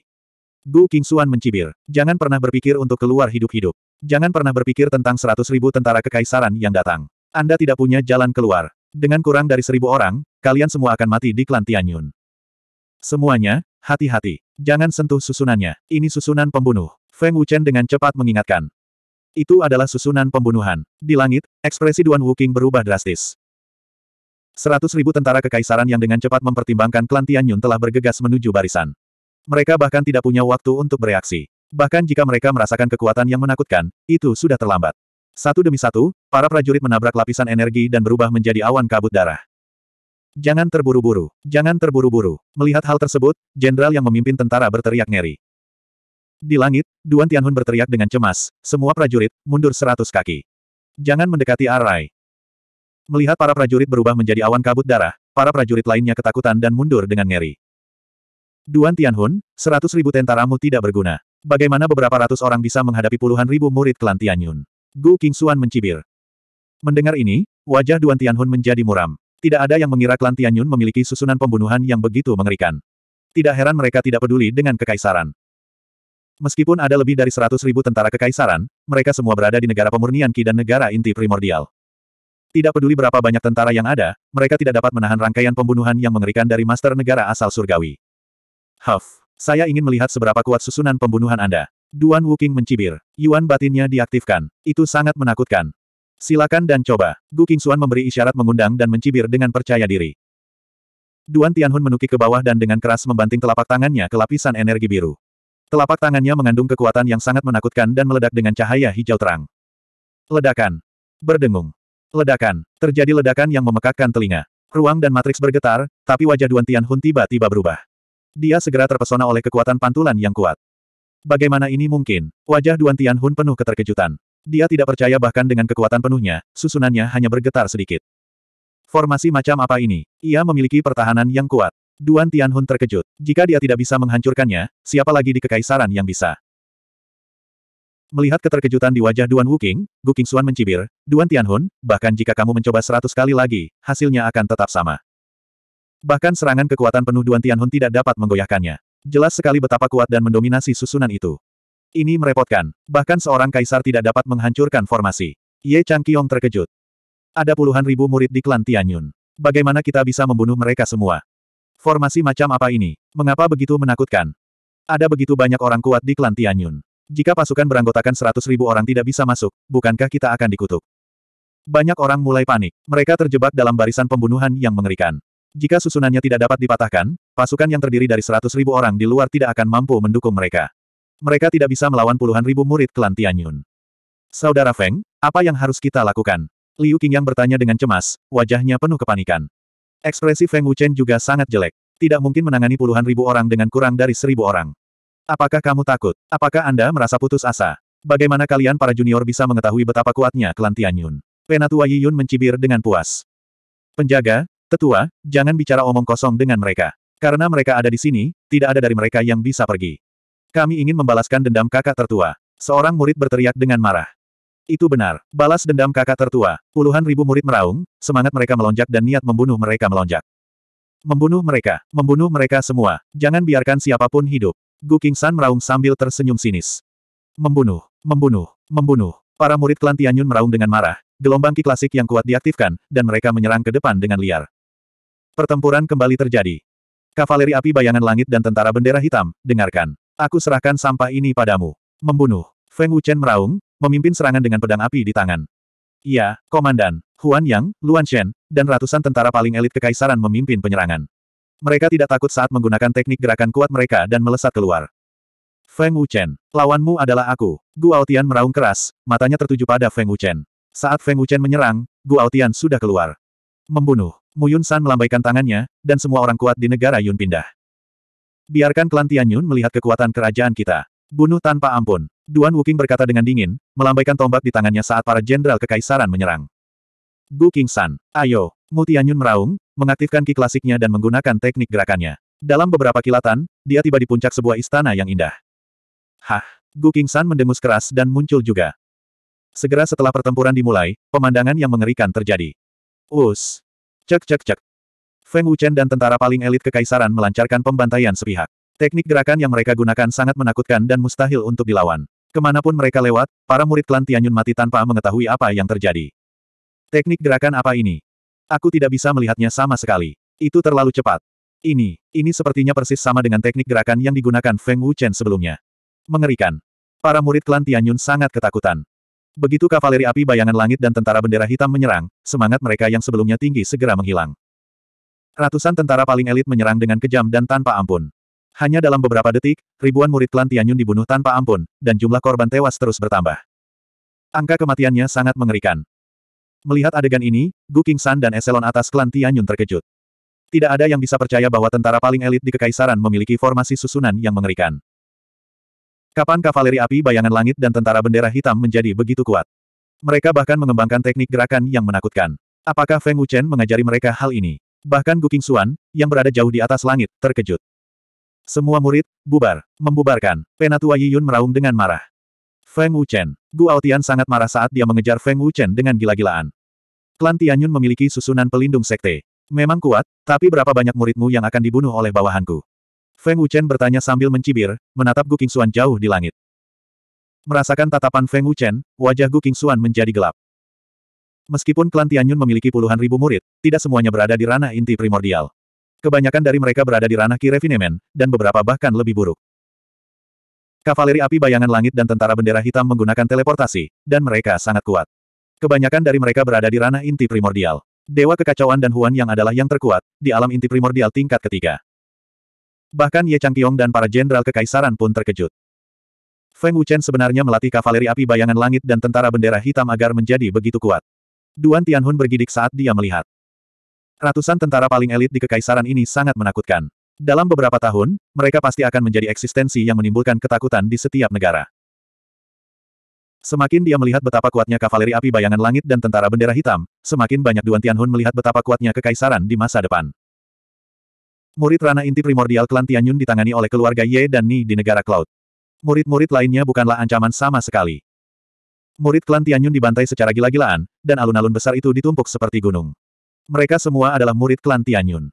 Gu Xuan mencibir. Jangan pernah berpikir untuk keluar hidup-hidup. Jangan pernah berpikir tentang seratus ribu tentara kekaisaran yang datang. Anda tidak punya jalan keluar. Dengan kurang dari seribu orang, kalian semua akan mati di klan Tianyun. Semuanya, hati-hati. Jangan sentuh susunannya. Ini susunan pembunuh. Feng Wuchen dengan cepat mengingatkan. Itu adalah susunan pembunuhan. Di langit, ekspresi Duan Wuking berubah drastis. Seratus ribu tentara kekaisaran yang dengan cepat mempertimbangkan klan Tianyun telah bergegas menuju barisan. Mereka bahkan tidak punya waktu untuk bereaksi. Bahkan jika mereka merasakan kekuatan yang menakutkan, itu sudah terlambat. Satu demi satu, para prajurit menabrak lapisan energi dan berubah menjadi awan kabut darah. Jangan terburu-buru, jangan terburu-buru. Melihat hal tersebut, jenderal yang memimpin tentara berteriak ngeri. Di langit, Duan Tianhun berteriak dengan cemas, semua prajurit, mundur seratus kaki. Jangan mendekati Arai. Melihat para prajurit berubah menjadi awan kabut darah, para prajurit lainnya ketakutan dan mundur dengan ngeri. Duan Tianhun, seratus ribu tentaramu tidak berguna. Bagaimana beberapa ratus orang bisa menghadapi puluhan ribu murid klan Tianyun? Gu Qingxuan mencibir. Mendengar ini, wajah Duan Tianhun menjadi muram. Tidak ada yang mengira klan Tianyun memiliki susunan pembunuhan yang begitu mengerikan. Tidak heran mereka tidak peduli dengan kekaisaran. Meskipun ada lebih dari seratus ribu tentara kekaisaran, mereka semua berada di negara pemurnian Ki dan negara inti primordial. Tidak peduli berapa banyak tentara yang ada, mereka tidak dapat menahan rangkaian pembunuhan yang mengerikan dari master negara asal surgawi. Huff, saya ingin melihat seberapa kuat susunan pembunuhan Anda. Duan Wuking mencibir. Yuan batinnya diaktifkan. Itu sangat menakutkan. Silakan dan coba. Gu Qingxuan memberi isyarat mengundang dan mencibir dengan percaya diri. Duan Tianhun menukik ke bawah dan dengan keras membanting telapak tangannya ke lapisan energi biru. Telapak tangannya mengandung kekuatan yang sangat menakutkan dan meledak dengan cahaya hijau terang. Ledakan. Berdengung. Ledakan. Terjadi ledakan yang memekakkan telinga. Ruang dan matriks bergetar, tapi wajah Duan Tianhun tiba-tiba berubah. Dia segera terpesona oleh kekuatan pantulan yang kuat. Bagaimana ini mungkin? Wajah Duan Tianhun penuh keterkejutan. Dia tidak percaya bahkan dengan kekuatan penuhnya, susunannya hanya bergetar sedikit. Formasi macam apa ini? Ia memiliki pertahanan yang kuat. Duan Tianhun terkejut. Jika dia tidak bisa menghancurkannya, siapa lagi di kekaisaran yang bisa? Melihat keterkejutan di wajah Duan Wuking, Gu Qingxuan mencibir, Duan Tianhun, bahkan jika kamu mencoba seratus kali lagi, hasilnya akan tetap sama. Bahkan serangan kekuatan penuh Duan Tianhun tidak dapat menggoyahkannya. Jelas sekali betapa kuat dan mendominasi susunan itu. Ini merepotkan, bahkan seorang kaisar tidak dapat menghancurkan formasi. Ye Chang Kiong terkejut. Ada puluhan ribu murid di klan Tianyun. Bagaimana kita bisa membunuh mereka semua? Formasi macam apa ini? Mengapa begitu menakutkan? Ada begitu banyak orang kuat di klan Tianyun. Jika pasukan beranggotakan seratus ribu orang tidak bisa masuk, bukankah kita akan dikutuk? Banyak orang mulai panik. Mereka terjebak dalam barisan pembunuhan yang mengerikan. Jika susunannya tidak dapat dipatahkan, pasukan yang terdiri dari seratus ribu orang di luar tidak akan mampu mendukung mereka. Mereka tidak bisa melawan puluhan ribu murid klan Tianyun. Saudara Feng, apa yang harus kita lakukan? Liu Qingyang bertanya dengan cemas, wajahnya penuh kepanikan. Ekspresi Feng Wuchen juga sangat jelek. Tidak mungkin menangani puluhan ribu orang dengan kurang dari seribu orang. Apakah kamu takut? Apakah Anda merasa putus asa? Bagaimana kalian para junior bisa mengetahui betapa kuatnya klan Tianyun? Penatua Yi Yun mencibir dengan puas. Penjaga, tetua, jangan bicara omong kosong dengan mereka. Karena mereka ada di sini, tidak ada dari mereka yang bisa pergi. Kami ingin membalaskan dendam kakak tertua. Seorang murid berteriak dengan marah. Itu benar. Balas dendam kakak tertua. Puluhan ribu murid meraung, semangat mereka melonjak dan niat membunuh mereka melonjak. Membunuh mereka. Membunuh mereka semua. Jangan biarkan siapapun hidup. Gu San meraung sambil tersenyum sinis. Membunuh. Membunuh. Membunuh. Para murid klan Tianyun meraung dengan marah. Gelombang ki klasik yang kuat diaktifkan, dan mereka menyerang ke depan dengan liar. Pertempuran kembali terjadi. Kavaleri api bayangan langit dan tentara bendera hitam, dengarkan. Aku serahkan sampah ini padamu. Membunuh. Feng Wuchen meraung, memimpin serangan dengan pedang api di tangan. Iya, Komandan, Huan Yang, Luan Shen, dan ratusan tentara paling elit kekaisaran memimpin penyerangan. Mereka tidak takut saat menggunakan teknik gerakan kuat mereka dan melesat keluar. Feng Wuchen, lawanmu adalah aku. Gu Aotian meraung keras, matanya tertuju pada Feng Wuchen. Saat Feng Wuchen menyerang, Gu Aotian sudah keluar. Membunuh. Mu Yun San melambaikan tangannya, dan semua orang kuat di negara Yun pindah. Biarkan klan Tianyun melihat kekuatan kerajaan kita. Bunuh tanpa ampun. Duan Wuking berkata dengan dingin, melambaikan tombak di tangannya saat para jenderal kekaisaran menyerang. Gu San, ayo. Mu Tianyun meraung, mengaktifkan ki klasiknya dan menggunakan teknik gerakannya. Dalam beberapa kilatan, dia tiba di puncak sebuah istana yang indah. Hah! Gu San mendengus keras dan muncul juga. Segera setelah pertempuran dimulai, pemandangan yang mengerikan terjadi. Us! Cek cek cek, Feng Wuchen dan tentara paling elit kekaisaran melancarkan pembantaian sepihak. Teknik gerakan yang mereka gunakan sangat menakutkan dan mustahil untuk dilawan. Kemanapun mereka lewat, para murid klan Tianyun mati tanpa mengetahui apa yang terjadi. Teknik gerakan apa ini? Aku tidak bisa melihatnya sama sekali. Itu terlalu cepat. Ini, ini sepertinya persis sama dengan teknik gerakan yang digunakan Feng Wuchen sebelumnya. Mengerikan. Para murid klan Tianyun sangat ketakutan. Begitu kavaleri api bayangan langit dan tentara bendera hitam menyerang, semangat mereka yang sebelumnya tinggi segera menghilang. Ratusan tentara paling elit menyerang dengan kejam dan tanpa ampun. Hanya dalam beberapa detik, ribuan murid klan Tianyun dibunuh tanpa ampun, dan jumlah korban tewas terus bertambah. Angka kematiannya sangat mengerikan. Melihat adegan ini, Gu Qingsan dan eselon atas klan Tianyun terkejut. Tidak ada yang bisa percaya bahwa tentara paling elit di kekaisaran memiliki formasi susunan yang mengerikan. Kapan kavaleri api bayangan langit dan tentara bendera hitam menjadi begitu kuat? Mereka bahkan mengembangkan teknik gerakan yang menakutkan. Apakah Feng Wuchen mengajari mereka hal ini? Bahkan Guking Xuan, yang berada jauh di atas langit, terkejut. Semua murid, bubar, membubarkan. Penatua Yi Yun meraung dengan marah. Feng Wuchen. Gu Aotian sangat marah saat dia mengejar Feng Wuchen dengan gila-gilaan. Klan Tianyun memiliki susunan pelindung sekte. Memang kuat, tapi berapa banyak muridmu yang akan dibunuh oleh bawahanku? Feng Wuchen bertanya sambil mencibir, menatap Gu Qingxuan jauh di langit. Merasakan tatapan Feng Wuchen, wajah Gu Qingxuan menjadi gelap. Meskipun klan Tianyun memiliki puluhan ribu murid, tidak semuanya berada di ranah inti primordial. Kebanyakan dari mereka berada di ranah Kirevinemen, dan beberapa bahkan lebih buruk. Kavaleri api bayangan langit dan tentara bendera hitam menggunakan teleportasi, dan mereka sangat kuat. Kebanyakan dari mereka berada di ranah inti primordial. Dewa kekacauan dan Huan yang adalah yang terkuat, di alam inti primordial tingkat ketiga. Bahkan Ye Changqiong dan para jenderal kekaisaran pun terkejut. Feng Wuchen sebenarnya melatih kavaleri api bayangan langit dan tentara bendera hitam agar menjadi begitu kuat. Duan Tianhun bergidik saat dia melihat. Ratusan tentara paling elit di kekaisaran ini sangat menakutkan. Dalam beberapa tahun, mereka pasti akan menjadi eksistensi yang menimbulkan ketakutan di setiap negara. Semakin dia melihat betapa kuatnya kavaleri api bayangan langit dan tentara bendera hitam, semakin banyak Duan Tianhun melihat betapa kuatnya kekaisaran di masa depan. Murid Rana inti primordial klan Tianyun ditangani oleh keluarga Ye dan Ni di negara Cloud. Murid-murid lainnya bukanlah ancaman sama sekali. Murid klan Tianyun dibantai secara gila-gilaan, dan alun-alun besar itu ditumpuk seperti gunung. Mereka semua adalah murid klan Tianyun.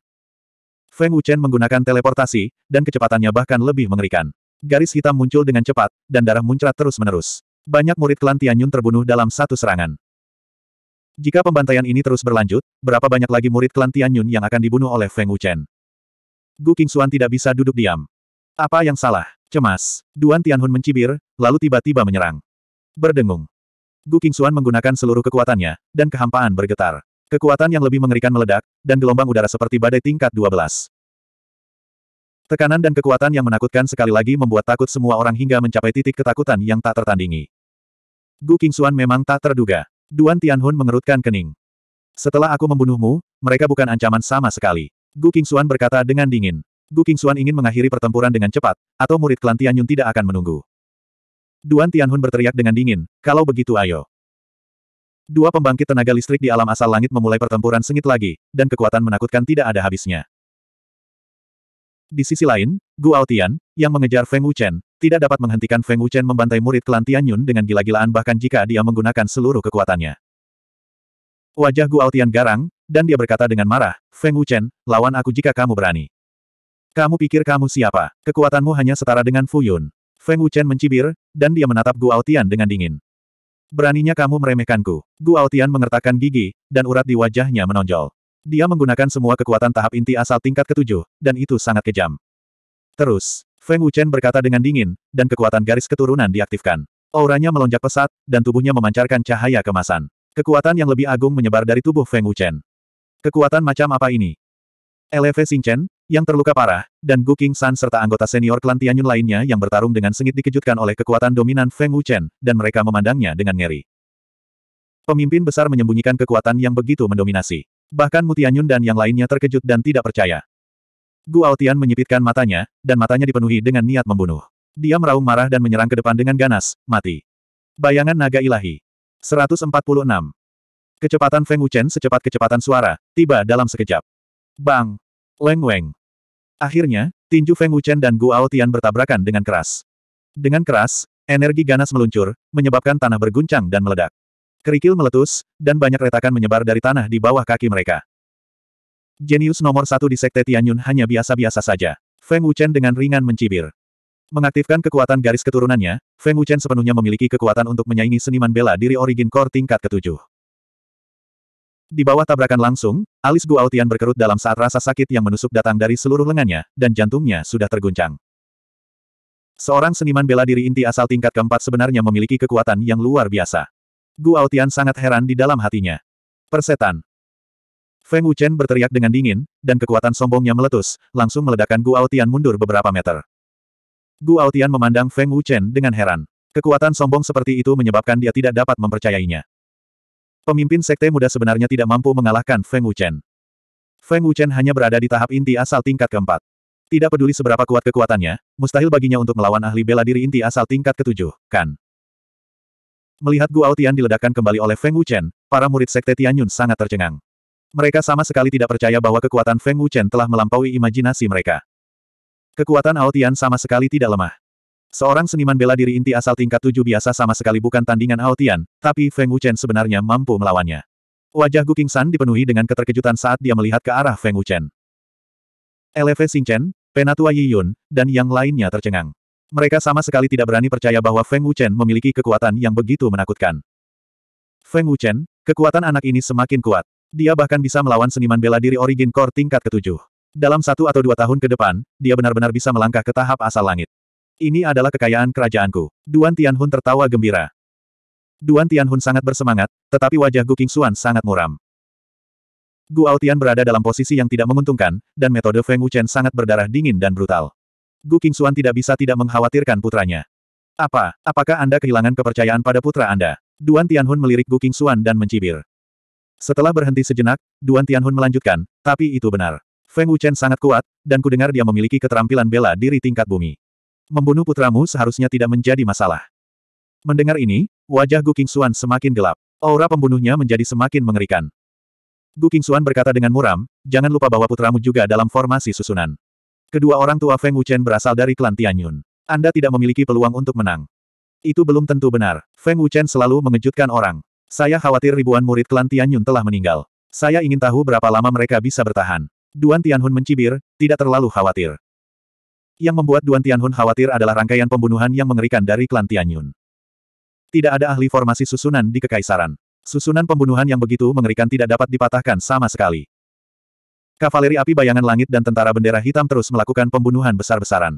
Feng Wuchen menggunakan teleportasi, dan kecepatannya bahkan lebih mengerikan. Garis hitam muncul dengan cepat, dan darah muncrat terus-menerus. Banyak murid klan Tianyun terbunuh dalam satu serangan. Jika pembantaian ini terus berlanjut, berapa banyak lagi murid klan Tianyun yang akan dibunuh oleh Feng Wuchen? Gu Qingxuan tidak bisa duduk diam. Apa yang salah? Cemas. Duan Tianhun mencibir, lalu tiba-tiba menyerang. Berdengung. Gu Qingxuan menggunakan seluruh kekuatannya, dan kehampaan bergetar. Kekuatan yang lebih mengerikan meledak, dan gelombang udara seperti badai tingkat 12. Tekanan dan kekuatan yang menakutkan sekali lagi membuat takut semua orang hingga mencapai titik ketakutan yang tak tertandingi. Gu Qingxuan memang tak terduga. Duan Tianhun mengerutkan kening. Setelah aku membunuhmu, mereka bukan ancaman sama sekali. Gu Qingxuan berkata dengan dingin. Gu Qingxuan ingin mengakhiri pertempuran dengan cepat, atau murid Klan Tianyun tidak akan menunggu. Duan Tianhun berteriak dengan dingin, kalau begitu ayo. Dua pembangkit tenaga listrik di alam asal langit memulai pertempuran sengit lagi, dan kekuatan menakutkan tidak ada habisnya. Di sisi lain, Guo Tian, yang mengejar Feng Wuchen, tidak dapat menghentikan Feng Wuchen membantai murid klan Tianyun dengan gila-gilaan bahkan jika dia menggunakan seluruh kekuatannya. Wajah Guo Tian garang, dan dia berkata dengan marah, Feng Wuchen, lawan aku jika kamu berani. Kamu pikir kamu siapa? Kekuatanmu hanya setara dengan Fuyun, Feng Wuchen mencibir, dan dia menatap Gu Tian dengan dingin. Beraninya kamu meremehkanku. Gu Tian mengertakkan gigi, dan urat di wajahnya menonjol. Dia menggunakan semua kekuatan tahap inti asal tingkat ketujuh, dan itu sangat kejam. Terus, Feng Wuchen berkata dengan dingin, dan kekuatan garis keturunan diaktifkan. Auranya melonjak pesat, dan tubuhnya memancarkan cahaya kemasan. Kekuatan yang lebih agung menyebar dari tubuh Feng Wuchen. Kekuatan macam apa ini? LV Xingchen, yang terluka parah, dan Gu King San serta anggota senior klan Tianyun lainnya yang bertarung dengan sengit dikejutkan oleh kekuatan dominan Feng Wuchen, dan mereka memandangnya dengan ngeri. Pemimpin besar menyembunyikan kekuatan yang begitu mendominasi. Bahkan Mutianyun dan yang lainnya terkejut dan tidak percaya. Gu Aotian menyipitkan matanya, dan matanya dipenuhi dengan niat membunuh. Dia meraung marah dan menyerang ke depan dengan ganas, mati. Bayangan naga ilahi. 146. Kecepatan Feng Wuchen secepat kecepatan suara, tiba dalam sekejap. Bang! Leng Weng. Akhirnya, tinju Feng Wuchen dan Guo Tian bertabrakan dengan keras. Dengan keras, energi ganas meluncur, menyebabkan tanah berguncang dan meledak. Kerikil meletus, dan banyak retakan menyebar dari tanah di bawah kaki mereka. Jenius nomor satu di Sekte Tianyun hanya biasa-biasa saja. Feng Wuchen dengan ringan mencibir. Mengaktifkan kekuatan garis keturunannya, Feng Wuchen sepenuhnya memiliki kekuatan untuk menyaingi seniman bela diri origin core tingkat ketujuh. Di bawah tabrakan langsung, alis Guautian berkerut dalam saat rasa sakit yang menusuk datang dari seluruh lengannya, dan jantungnya sudah terguncang. Seorang seniman bela diri inti asal tingkat keempat sebenarnya memiliki kekuatan yang luar biasa. Guautian sangat heran di dalam hatinya. Persetan. Feng Wuchen berteriak dengan dingin, dan kekuatan sombongnya meletus, langsung meledakkan Guautian mundur beberapa meter. Guautian memandang Feng Wuchen dengan heran. Kekuatan sombong seperti itu menyebabkan dia tidak dapat mempercayainya. Pemimpin sekte muda sebenarnya tidak mampu mengalahkan Feng Wuchen. Feng Wuchen hanya berada di tahap inti asal tingkat keempat. Tidak peduli seberapa kuat kekuatannya, mustahil baginya untuk melawan ahli bela diri inti asal tingkat ketujuh, kan? Melihat Guao Tian diledakkan kembali oleh Feng Wuchen, para murid sekte Tianyun sangat tercengang. Mereka sama sekali tidak percaya bahwa kekuatan Feng Wuchen telah melampaui imajinasi mereka. Kekuatan Aotian sama sekali tidak lemah. Seorang seniman bela diri inti asal tingkat tujuh biasa sama sekali bukan tandingan Aotian, tapi Feng Wuchen sebenarnya mampu melawannya. Wajah Gu Qingsan dipenuhi dengan keterkejutan saat dia melihat ke arah Feng Wuchen. Eleve Xingchen, Penatua Yi Yun, dan yang lainnya tercengang. Mereka sama sekali tidak berani percaya bahwa Feng Wuchen memiliki kekuatan yang begitu menakutkan. Feng Wuchen, kekuatan anak ini semakin kuat. Dia bahkan bisa melawan seniman bela diri origin core tingkat ketujuh. Dalam satu atau dua tahun ke depan, dia benar-benar bisa melangkah ke tahap asal langit. Ini adalah kekayaan kerajaanku. Duan Tianhun tertawa gembira. Duan Tianhun sangat bersemangat, tetapi wajah Gu Qingxuan sangat muram. Gu Aotian berada dalam posisi yang tidak menguntungkan, dan metode Feng Wuchen sangat berdarah dingin dan brutal. Gu Qingxuan tidak bisa tidak mengkhawatirkan putranya. Apa, apakah Anda kehilangan kepercayaan pada putra Anda? Duan Tianhun melirik Gu Qingxuan dan mencibir. Setelah berhenti sejenak, Duan Tianhun melanjutkan, tapi itu benar. Feng Wuchen sangat kuat, dan kudengar dia memiliki keterampilan bela diri tingkat bumi. Membunuh putramu seharusnya tidak menjadi masalah. Mendengar ini, wajah Gu Qingxuan semakin gelap. Aura pembunuhnya menjadi semakin mengerikan. Gu Qingxuan berkata dengan muram, jangan lupa bahwa putramu juga dalam formasi susunan. Kedua orang tua Feng Wuchen berasal dari klan Tianyun. Anda tidak memiliki peluang untuk menang. Itu belum tentu benar. Feng Wuchen selalu mengejutkan orang. Saya khawatir ribuan murid klan Tianyun telah meninggal. Saya ingin tahu berapa lama mereka bisa bertahan. Duan Tianhun mencibir, tidak terlalu khawatir. Yang membuat Duan Tianhun khawatir adalah rangkaian pembunuhan yang mengerikan dari klan Tianyun. Tidak ada ahli formasi susunan di kekaisaran. Susunan pembunuhan yang begitu mengerikan tidak dapat dipatahkan sama sekali. Kavaleri api bayangan langit dan tentara bendera hitam terus melakukan pembunuhan besar-besaran.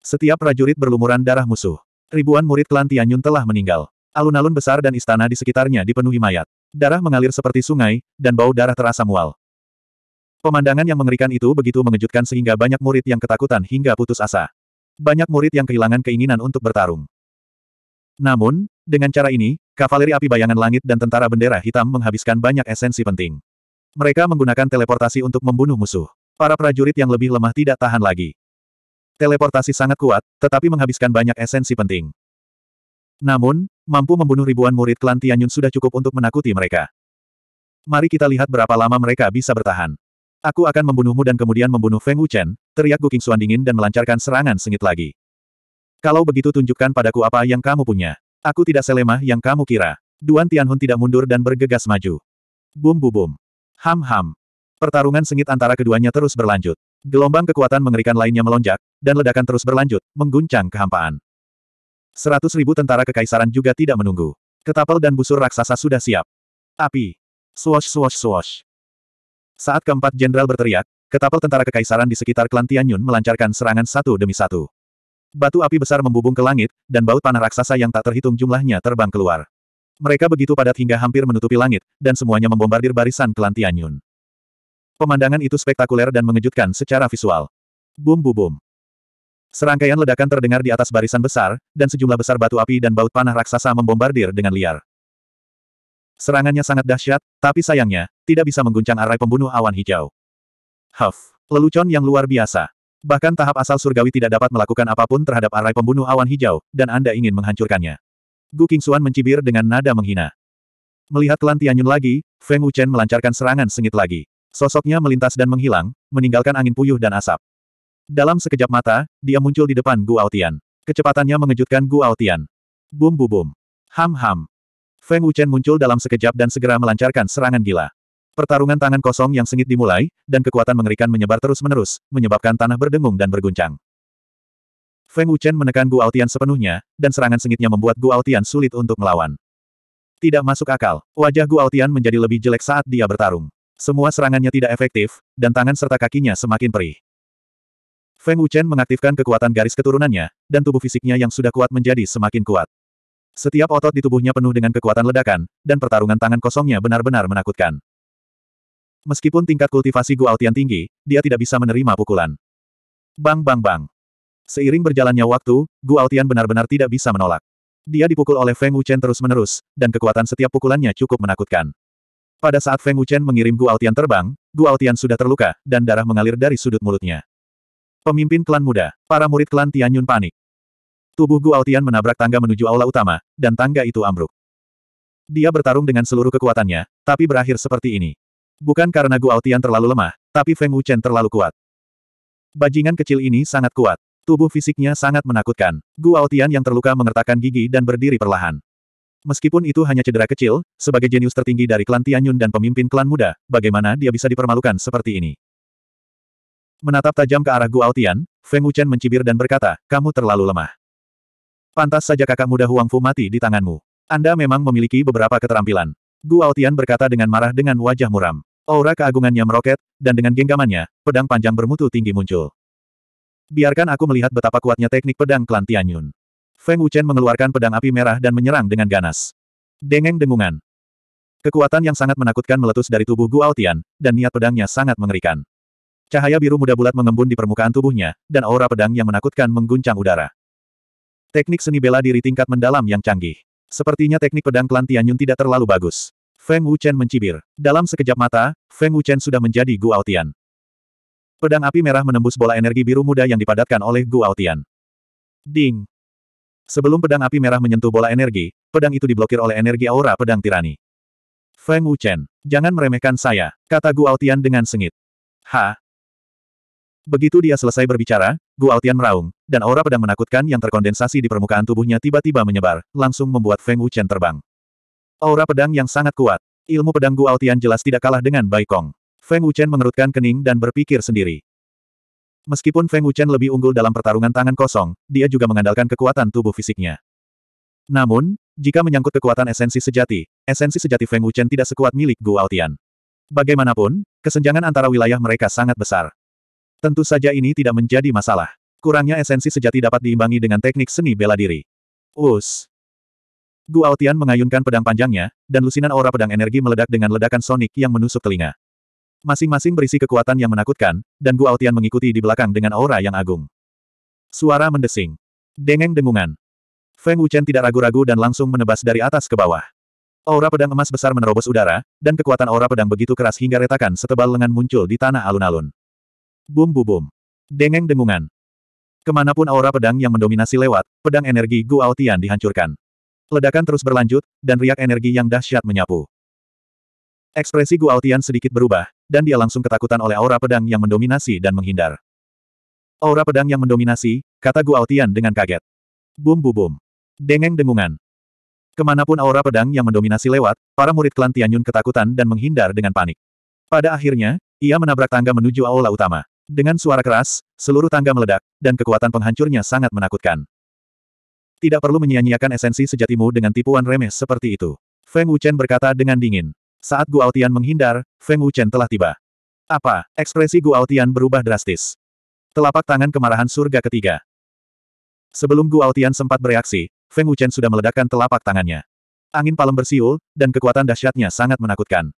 Setiap prajurit berlumuran darah musuh. Ribuan murid klan Tianyun telah meninggal. Alun-alun besar dan istana di sekitarnya dipenuhi mayat. Darah mengalir seperti sungai, dan bau darah terasa mual. Pemandangan yang mengerikan itu begitu mengejutkan sehingga banyak murid yang ketakutan hingga putus asa. Banyak murid yang kehilangan keinginan untuk bertarung. Namun, dengan cara ini, Kavaleri Api Bayangan Langit dan Tentara Bendera Hitam menghabiskan banyak esensi penting. Mereka menggunakan teleportasi untuk membunuh musuh. Para prajurit yang lebih lemah tidak tahan lagi. Teleportasi sangat kuat, tetapi menghabiskan banyak esensi penting. Namun, mampu membunuh ribuan murid klan Tianyun sudah cukup untuk menakuti mereka. Mari kita lihat berapa lama mereka bisa bertahan. Aku akan membunuhmu dan kemudian membunuh Feng Wuchen, teriak Gu Qingxuan dingin dan melancarkan serangan sengit lagi. Kalau begitu tunjukkan padaku apa yang kamu punya. Aku tidak selemah yang kamu kira. Duan Tianhun tidak mundur dan bergegas maju. Bum bu bum. Ham ham. Pertarungan sengit antara keduanya terus berlanjut. Gelombang kekuatan mengerikan lainnya melonjak, dan ledakan terus berlanjut, mengguncang kehampaan. Seratus ribu tentara kekaisaran juga tidak menunggu. Ketapel dan busur raksasa sudah siap. Api. Swash swash swash. Saat keempat jenderal berteriak, ketapel tentara kekaisaran di sekitar klan Tianyun melancarkan serangan satu demi satu. Batu api besar membubung ke langit, dan baut panah raksasa yang tak terhitung jumlahnya terbang keluar. Mereka begitu padat hingga hampir menutupi langit, dan semuanya membombardir barisan klan Tianyun. Pemandangan itu spektakuler dan mengejutkan secara visual. Bum bu bum. Serangkaian ledakan terdengar di atas barisan besar, dan sejumlah besar batu api dan baut panah raksasa membombardir dengan liar. Serangannya sangat dahsyat, tapi sayangnya, tidak bisa mengguncang arai pembunuh awan hijau. Huff, lelucon yang luar biasa. Bahkan tahap asal surgawi tidak dapat melakukan apapun terhadap arai pembunuh awan hijau, dan Anda ingin menghancurkannya. Gu Qingxuan mencibir dengan nada menghina. Melihat Lan Tianyun lagi, Feng Wuchen melancarkan serangan sengit lagi. Sosoknya melintas dan menghilang, meninggalkan angin puyuh dan asap. Dalam sekejap mata, dia muncul di depan Gu Aotian. Kecepatannya mengejutkan Gu Aotian. Bum bu bum. Ham ham. Feng Wuchen muncul dalam sekejap dan segera melancarkan serangan gila. Pertarungan tangan kosong yang sengit dimulai, dan kekuatan mengerikan menyebar terus-menerus, menyebabkan tanah berdengung dan berguncang. Feng Wuchen menekan Gu Altian sepenuhnya, dan serangan sengitnya membuat Gu Altian sulit untuk melawan. Tidak masuk akal, wajah Gu Altian menjadi lebih jelek saat dia bertarung. Semua serangannya tidak efektif, dan tangan serta kakinya semakin perih. Feng Wuchen mengaktifkan kekuatan garis keturunannya, dan tubuh fisiknya yang sudah kuat menjadi semakin kuat. Setiap otot di tubuhnya penuh dengan kekuatan ledakan, dan pertarungan tangan kosongnya benar-benar menakutkan. Meskipun tingkat kultivasi Altian tinggi, dia tidak bisa menerima pukulan. Bang bang bang. Seiring berjalannya waktu, Altian benar-benar tidak bisa menolak. Dia dipukul oleh Feng Wuchen terus-menerus, dan kekuatan setiap pukulannya cukup menakutkan. Pada saat Feng Wuchen mengirim Altian terbang, Altian sudah terluka, dan darah mengalir dari sudut mulutnya. Pemimpin klan muda, para murid klan Tianyun panik. Tubuh Gu Guaotian menabrak tangga menuju aula utama, dan tangga itu ambruk. Dia bertarung dengan seluruh kekuatannya, tapi berakhir seperti ini. Bukan karena Gu Guaotian terlalu lemah, tapi Feng Wuchen terlalu kuat. Bajingan kecil ini sangat kuat. Tubuh fisiknya sangat menakutkan. Gu Guaotian yang terluka mengertakkan gigi dan berdiri perlahan. Meskipun itu hanya cedera kecil, sebagai jenius tertinggi dari klan Tianyun dan pemimpin klan muda, bagaimana dia bisa dipermalukan seperti ini? Menatap tajam ke arah Gu Guaotian, Feng Wuchen mencibir dan berkata, kamu terlalu lemah. Pantas saja kakak muda Huang Fu mati di tanganmu. Anda memang memiliki beberapa keterampilan. Guo Tian berkata dengan marah dengan wajah muram. Aura keagungannya meroket, dan dengan genggamannya, pedang panjang bermutu tinggi muncul. Biarkan aku melihat betapa kuatnya teknik pedang klan Tianyun. Feng Wuchen mengeluarkan pedang api merah dan menyerang dengan ganas. Dengeng dengungan. Kekuatan yang sangat menakutkan meletus dari tubuh Guo Tian, dan niat pedangnya sangat mengerikan. Cahaya biru muda bulat mengembun di permukaan tubuhnya, dan aura pedang yang menakutkan mengguncang udara. Teknik seni bela diri tingkat mendalam yang canggih. Sepertinya teknik pedang klan Tianyun tidak terlalu bagus. Feng Wuchen mencibir. Dalam sekejap mata, Feng Wuchen sudah menjadi Gu Aotian. Pedang api merah menembus bola energi biru muda yang dipadatkan oleh Gu Aotian. Ding! Sebelum pedang api merah menyentuh bola energi, pedang itu diblokir oleh energi aura pedang tirani. Feng Wuchen, jangan meremehkan saya, kata Gu Aotian dengan sengit. Ha, Begitu dia selesai berbicara, Gu Altian meraung, dan aura pedang menakutkan yang terkondensasi di permukaan tubuhnya tiba-tiba menyebar, langsung membuat Feng Wuchen terbang. Aura pedang yang sangat kuat. Ilmu pedang Gu Altian jelas tidak kalah dengan Bai Kong. Feng Wuchen mengerutkan kening dan berpikir sendiri. Meskipun Feng Wuchen lebih unggul dalam pertarungan tangan kosong, dia juga mengandalkan kekuatan tubuh fisiknya. Namun, jika menyangkut kekuatan esensi sejati, esensi sejati Feng Wuchen tidak sekuat milik Gu Altian. Bagaimanapun, kesenjangan antara wilayah mereka sangat besar. Tentu saja ini tidak menjadi masalah. Kurangnya esensi sejati dapat diimbangi dengan teknik seni bela diri. Us. Gu Tian mengayunkan pedang panjangnya, dan lusinan aura pedang energi meledak dengan ledakan sonik yang menusuk telinga. Masing-masing berisi kekuatan yang menakutkan, dan Gu Tian mengikuti di belakang dengan aura yang agung. Suara mendesing. Dengeng dengungan. Feng Wuchen tidak ragu-ragu dan langsung menebas dari atas ke bawah. Aura pedang emas besar menerobos udara, dan kekuatan aura pedang begitu keras hingga retakan setebal lengan muncul di tanah alun-alun. Bum bu bum. Dengeng dengungan. Kemanapun aura pedang yang mendominasi lewat, pedang energi Guo Tian dihancurkan. Ledakan terus berlanjut, dan riak energi yang dahsyat menyapu. Ekspresi Guo Tian sedikit berubah, dan dia langsung ketakutan oleh aura pedang yang mendominasi dan menghindar. Aura pedang yang mendominasi, kata Guo Tian dengan kaget. Bum bu bum. Dengeng dengungan. Kemanapun aura pedang yang mendominasi lewat, para murid klan Tianyun ketakutan dan menghindar dengan panik. Pada akhirnya, ia menabrak tangga menuju aula utama. Dengan suara keras, seluruh tangga meledak, dan kekuatan penghancurnya sangat menakutkan. Tidak perlu menyia-nyiakan esensi sejatimu dengan tipuan remeh seperti itu. Feng Wuchen berkata dengan dingin. Saat Gu Tian menghindar, Feng Wuchen telah tiba. Apa? Ekspresi Gu Tian berubah drastis. Telapak tangan kemarahan surga ketiga. Sebelum Gu Tian sempat bereaksi, Feng Wuchen sudah meledakkan telapak tangannya. Angin palem bersiul, dan kekuatan dahsyatnya sangat menakutkan.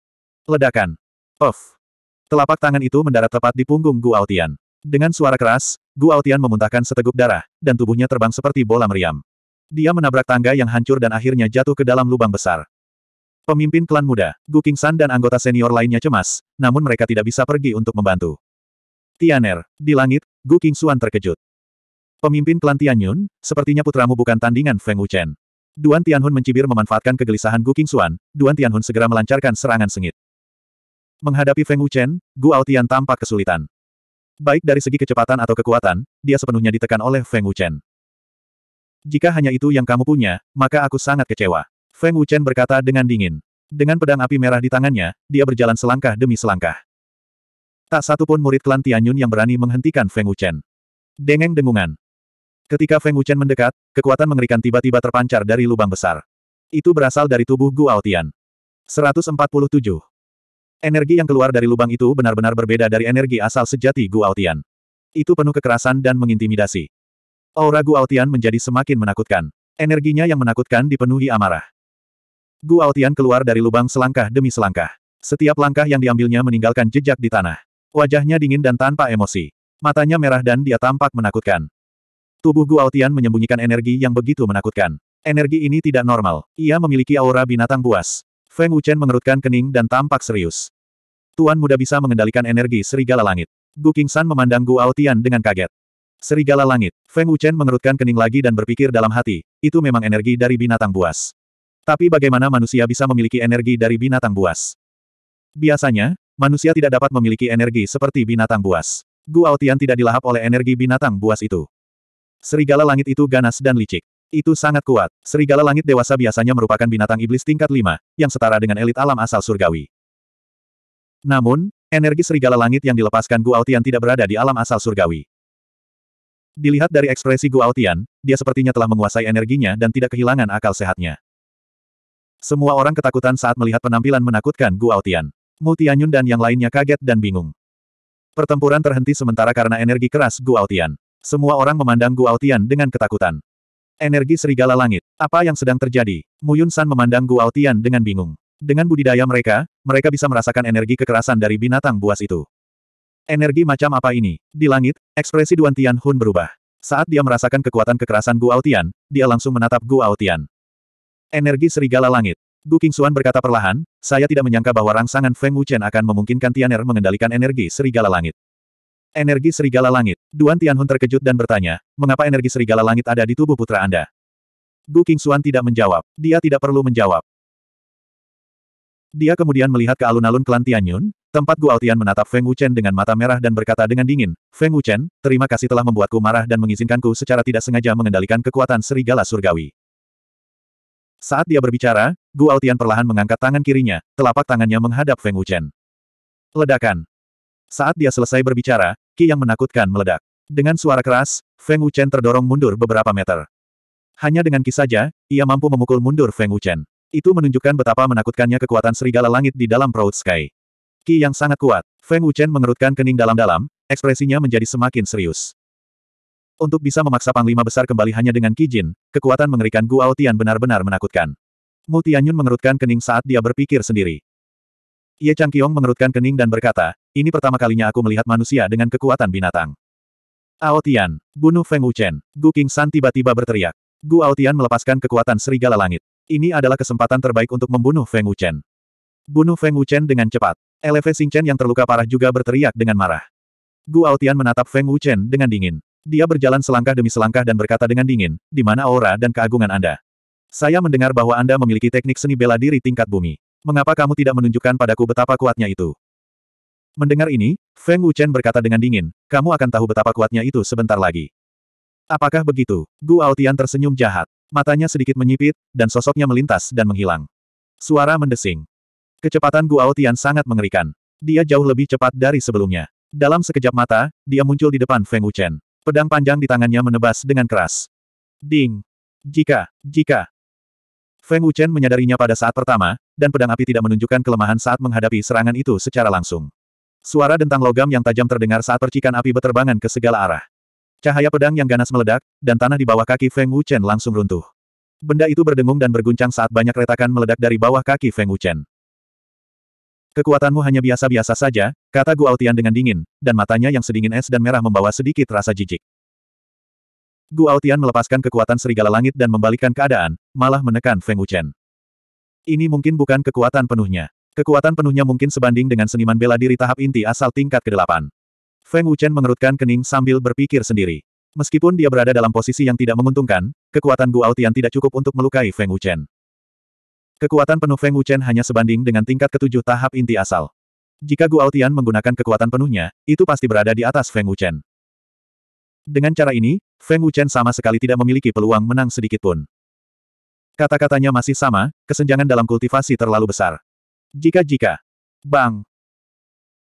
Ledakan. Of. Telapak tangan itu mendarat tepat di punggung Gu Aotian. Dengan suara keras, Gu Aotian memuntahkan seteguk darah, dan tubuhnya terbang seperti bola meriam. Dia menabrak tangga yang hancur dan akhirnya jatuh ke dalam lubang besar. Pemimpin klan muda, Gu Qingsan dan anggota senior lainnya cemas, namun mereka tidak bisa pergi untuk membantu. Tianer, di langit, Gu Qingsuan terkejut. Pemimpin klan Tianyun, sepertinya putramu bukan tandingan Feng Wuchen. Duan Tianhun mencibir memanfaatkan kegelisahan Gu Qingsuan, Duan Tianhun segera melancarkan serangan sengit. Menghadapi Feng Wuchen, Gu Aotian tampak kesulitan. Baik dari segi kecepatan atau kekuatan, dia sepenuhnya ditekan oleh Feng Wuchen. Jika hanya itu yang kamu punya, maka aku sangat kecewa. Feng Wuchen berkata dengan dingin. Dengan pedang api merah di tangannya, dia berjalan selangkah demi selangkah. Tak satu pun murid klan Tianyun yang berani menghentikan Feng Wuchen. Dengeng dengungan. Ketika Feng Wuchen mendekat, kekuatan mengerikan tiba-tiba terpancar dari lubang besar. Itu berasal dari tubuh Guo Tian. 147. Energi yang keluar dari lubang itu benar-benar berbeda dari energi asal sejati Guaotian. Itu penuh kekerasan dan mengintimidasi. Aura Guaotian menjadi semakin menakutkan. Energinya yang menakutkan dipenuhi amarah. Guaotian keluar dari lubang selangkah demi selangkah. Setiap langkah yang diambilnya meninggalkan jejak di tanah. Wajahnya dingin dan tanpa emosi. Matanya merah dan dia tampak menakutkan. Tubuh Guaotian menyembunyikan energi yang begitu menakutkan. Energi ini tidak normal. Ia memiliki aura binatang buas. Feng Wuchen mengerutkan kening dan tampak serius. Tuan muda bisa mengendalikan energi serigala langit. Gu Qingshan memandang Gu Aotian dengan kaget. Serigala langit. Feng Wuchen mengerutkan kening lagi dan berpikir dalam hati, itu memang energi dari binatang buas. Tapi bagaimana manusia bisa memiliki energi dari binatang buas? Biasanya, manusia tidak dapat memiliki energi seperti binatang buas. Gu Aotian tidak dilahap oleh energi binatang buas itu. Serigala langit itu ganas dan licik. Itu sangat kuat. Serigala langit dewasa biasanya merupakan binatang iblis tingkat 5, yang setara dengan elit alam asal surgawi. Namun, energi serigala langit yang dilepaskan Guautian tidak berada di alam asal surgawi. Dilihat dari ekspresi Guautian, dia sepertinya telah menguasai energinya dan tidak kehilangan akal sehatnya. Semua orang ketakutan saat melihat penampilan menakutkan Guautian. Mutianyun dan yang lainnya kaget dan bingung. Pertempuran terhenti sementara karena energi keras Guautian. Semua orang memandang Guautian dengan ketakutan. Energi serigala langit. Apa yang sedang terjadi? Muyun San memandang Gu Tian dengan bingung. Dengan budidaya mereka, mereka bisa merasakan energi kekerasan dari binatang buas itu. Energi macam apa ini? Di langit, ekspresi Duan Tian Hun berubah. Saat dia merasakan kekuatan kekerasan Gu Tian, dia langsung menatap Guo Tian. Energi serigala langit. Gu Qingxuan berkata perlahan, saya tidak menyangka bahwa rangsangan Feng Wuchen akan memungkinkan Tianer mengendalikan energi serigala langit. Energi Serigala Langit. Duan Tianhun terkejut dan bertanya, mengapa energi Serigala Langit ada di tubuh putra Anda? Gu Qingxuan tidak menjawab. Dia tidak perlu menjawab. Dia kemudian melihat ke alun-alun klan Tianyun, tempat Gu Altian menatap Feng Wuchen dengan mata merah dan berkata dengan dingin, Feng Wuchen, terima kasih telah membuatku marah dan mengizinkanku secara tidak sengaja mengendalikan kekuatan Serigala Surgawi. Saat dia berbicara, Gu Altian perlahan mengangkat tangan kirinya, telapak tangannya menghadap Feng Wuchen. Ledakan. Saat dia selesai berbicara, Ki yang menakutkan meledak. Dengan suara keras, Feng Wuchen terdorong mundur beberapa meter. Hanya dengan Ki saja, ia mampu memukul mundur Feng Wuchen. Itu menunjukkan betapa menakutkannya kekuatan serigala langit di dalam Proud Sky. Ki yang sangat kuat. Feng Wuchen mengerutkan kening dalam-dalam, ekspresinya menjadi semakin serius. Untuk bisa memaksa Panglima Besar kembali hanya dengan Ki Jin, kekuatan mengerikan Guo Tian benar-benar menakutkan. Mu Tianyun mengerutkan kening saat dia berpikir sendiri. Ye Chang Changqiong mengerutkan kening dan berkata, ini pertama kalinya aku melihat manusia dengan kekuatan binatang. Ao Tian, bunuh Feng Wuchen. Gu King San tiba-tiba berteriak. Gu Ao Tian melepaskan kekuatan serigala langit. Ini adalah kesempatan terbaik untuk membunuh Feng Wuchen. Bunuh Feng Wuchen dengan cepat. Eleve Chen yang terluka parah juga berteriak dengan marah. Gu Ao Tian menatap Feng Wuchen dengan dingin. Dia berjalan selangkah demi selangkah dan berkata dengan dingin, di mana aura dan keagungan Anda? Saya mendengar bahwa Anda memiliki teknik seni bela diri tingkat bumi mengapa kamu tidak menunjukkan padaku betapa kuatnya itu? Mendengar ini, Feng Wuchen berkata dengan dingin, kamu akan tahu betapa kuatnya itu sebentar lagi. Apakah begitu? Gu Aotian tersenyum jahat. Matanya sedikit menyipit, dan sosoknya melintas dan menghilang. Suara mendesing. Kecepatan Gu Aotian sangat mengerikan. Dia jauh lebih cepat dari sebelumnya. Dalam sekejap mata, dia muncul di depan Feng Wuchen. Pedang panjang di tangannya menebas dengan keras. Ding! Jika, jika, Feng Wuchen menyadarinya pada saat pertama, dan pedang api tidak menunjukkan kelemahan saat menghadapi serangan itu secara langsung. Suara dentang logam yang tajam terdengar saat percikan api berterbangan ke segala arah. Cahaya pedang yang ganas meledak, dan tanah di bawah kaki Feng Wuchen langsung runtuh. Benda itu berdengung dan berguncang saat banyak retakan meledak dari bawah kaki Feng Wuchen. Kekuatanmu hanya biasa-biasa saja, kata Tian dengan dingin, dan matanya yang sedingin es dan merah membawa sedikit rasa jijik. Gu Guaotian melepaskan kekuatan serigala langit dan membalikkan keadaan, malah menekan Feng Wuchen. Ini mungkin bukan kekuatan penuhnya. Kekuatan penuhnya mungkin sebanding dengan seniman bela diri tahap inti asal tingkat ke-8. Feng Wuchen mengerutkan kening sambil berpikir sendiri. Meskipun dia berada dalam posisi yang tidak menguntungkan, kekuatan Gu Guaotian tidak cukup untuk melukai Feng Wuchen. Kekuatan penuh Feng Wuchen hanya sebanding dengan tingkat ketujuh tahap inti asal. Jika Gu Guaotian menggunakan kekuatan penuhnya, itu pasti berada di atas Feng Wuchen. Dengan cara ini, Feng Wuchen sama sekali tidak memiliki peluang menang sedikitpun. Kata-katanya masih sama, kesenjangan dalam kultivasi terlalu besar. Jika-jika. Bang.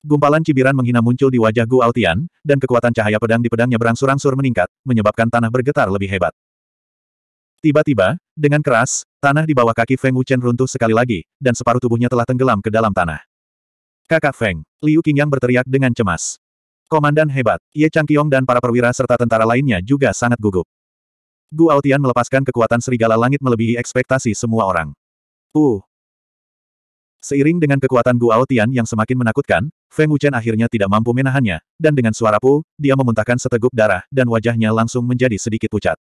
Gumpalan cibiran menghina muncul di wajah Gu Altian, dan kekuatan cahaya pedang di pedangnya berangsur-angsur meningkat, menyebabkan tanah bergetar lebih hebat. Tiba-tiba, dengan keras, tanah di bawah kaki Feng Wuchen runtuh sekali lagi, dan separuh tubuhnya telah tenggelam ke dalam tanah. Kakak Feng, Liu Qingyang berteriak dengan cemas. Komandan hebat, Ye Changqiong dan para perwira serta tentara lainnya juga sangat gugup. Gu Aotian melepaskan kekuatan serigala langit melebihi ekspektasi semua orang. Uh. Seiring dengan kekuatan Gu Aotian yang semakin menakutkan, Feng Wuchen akhirnya tidak mampu menahannya, dan dengan suara pu, dia memuntahkan seteguk darah dan wajahnya langsung menjadi sedikit pucat.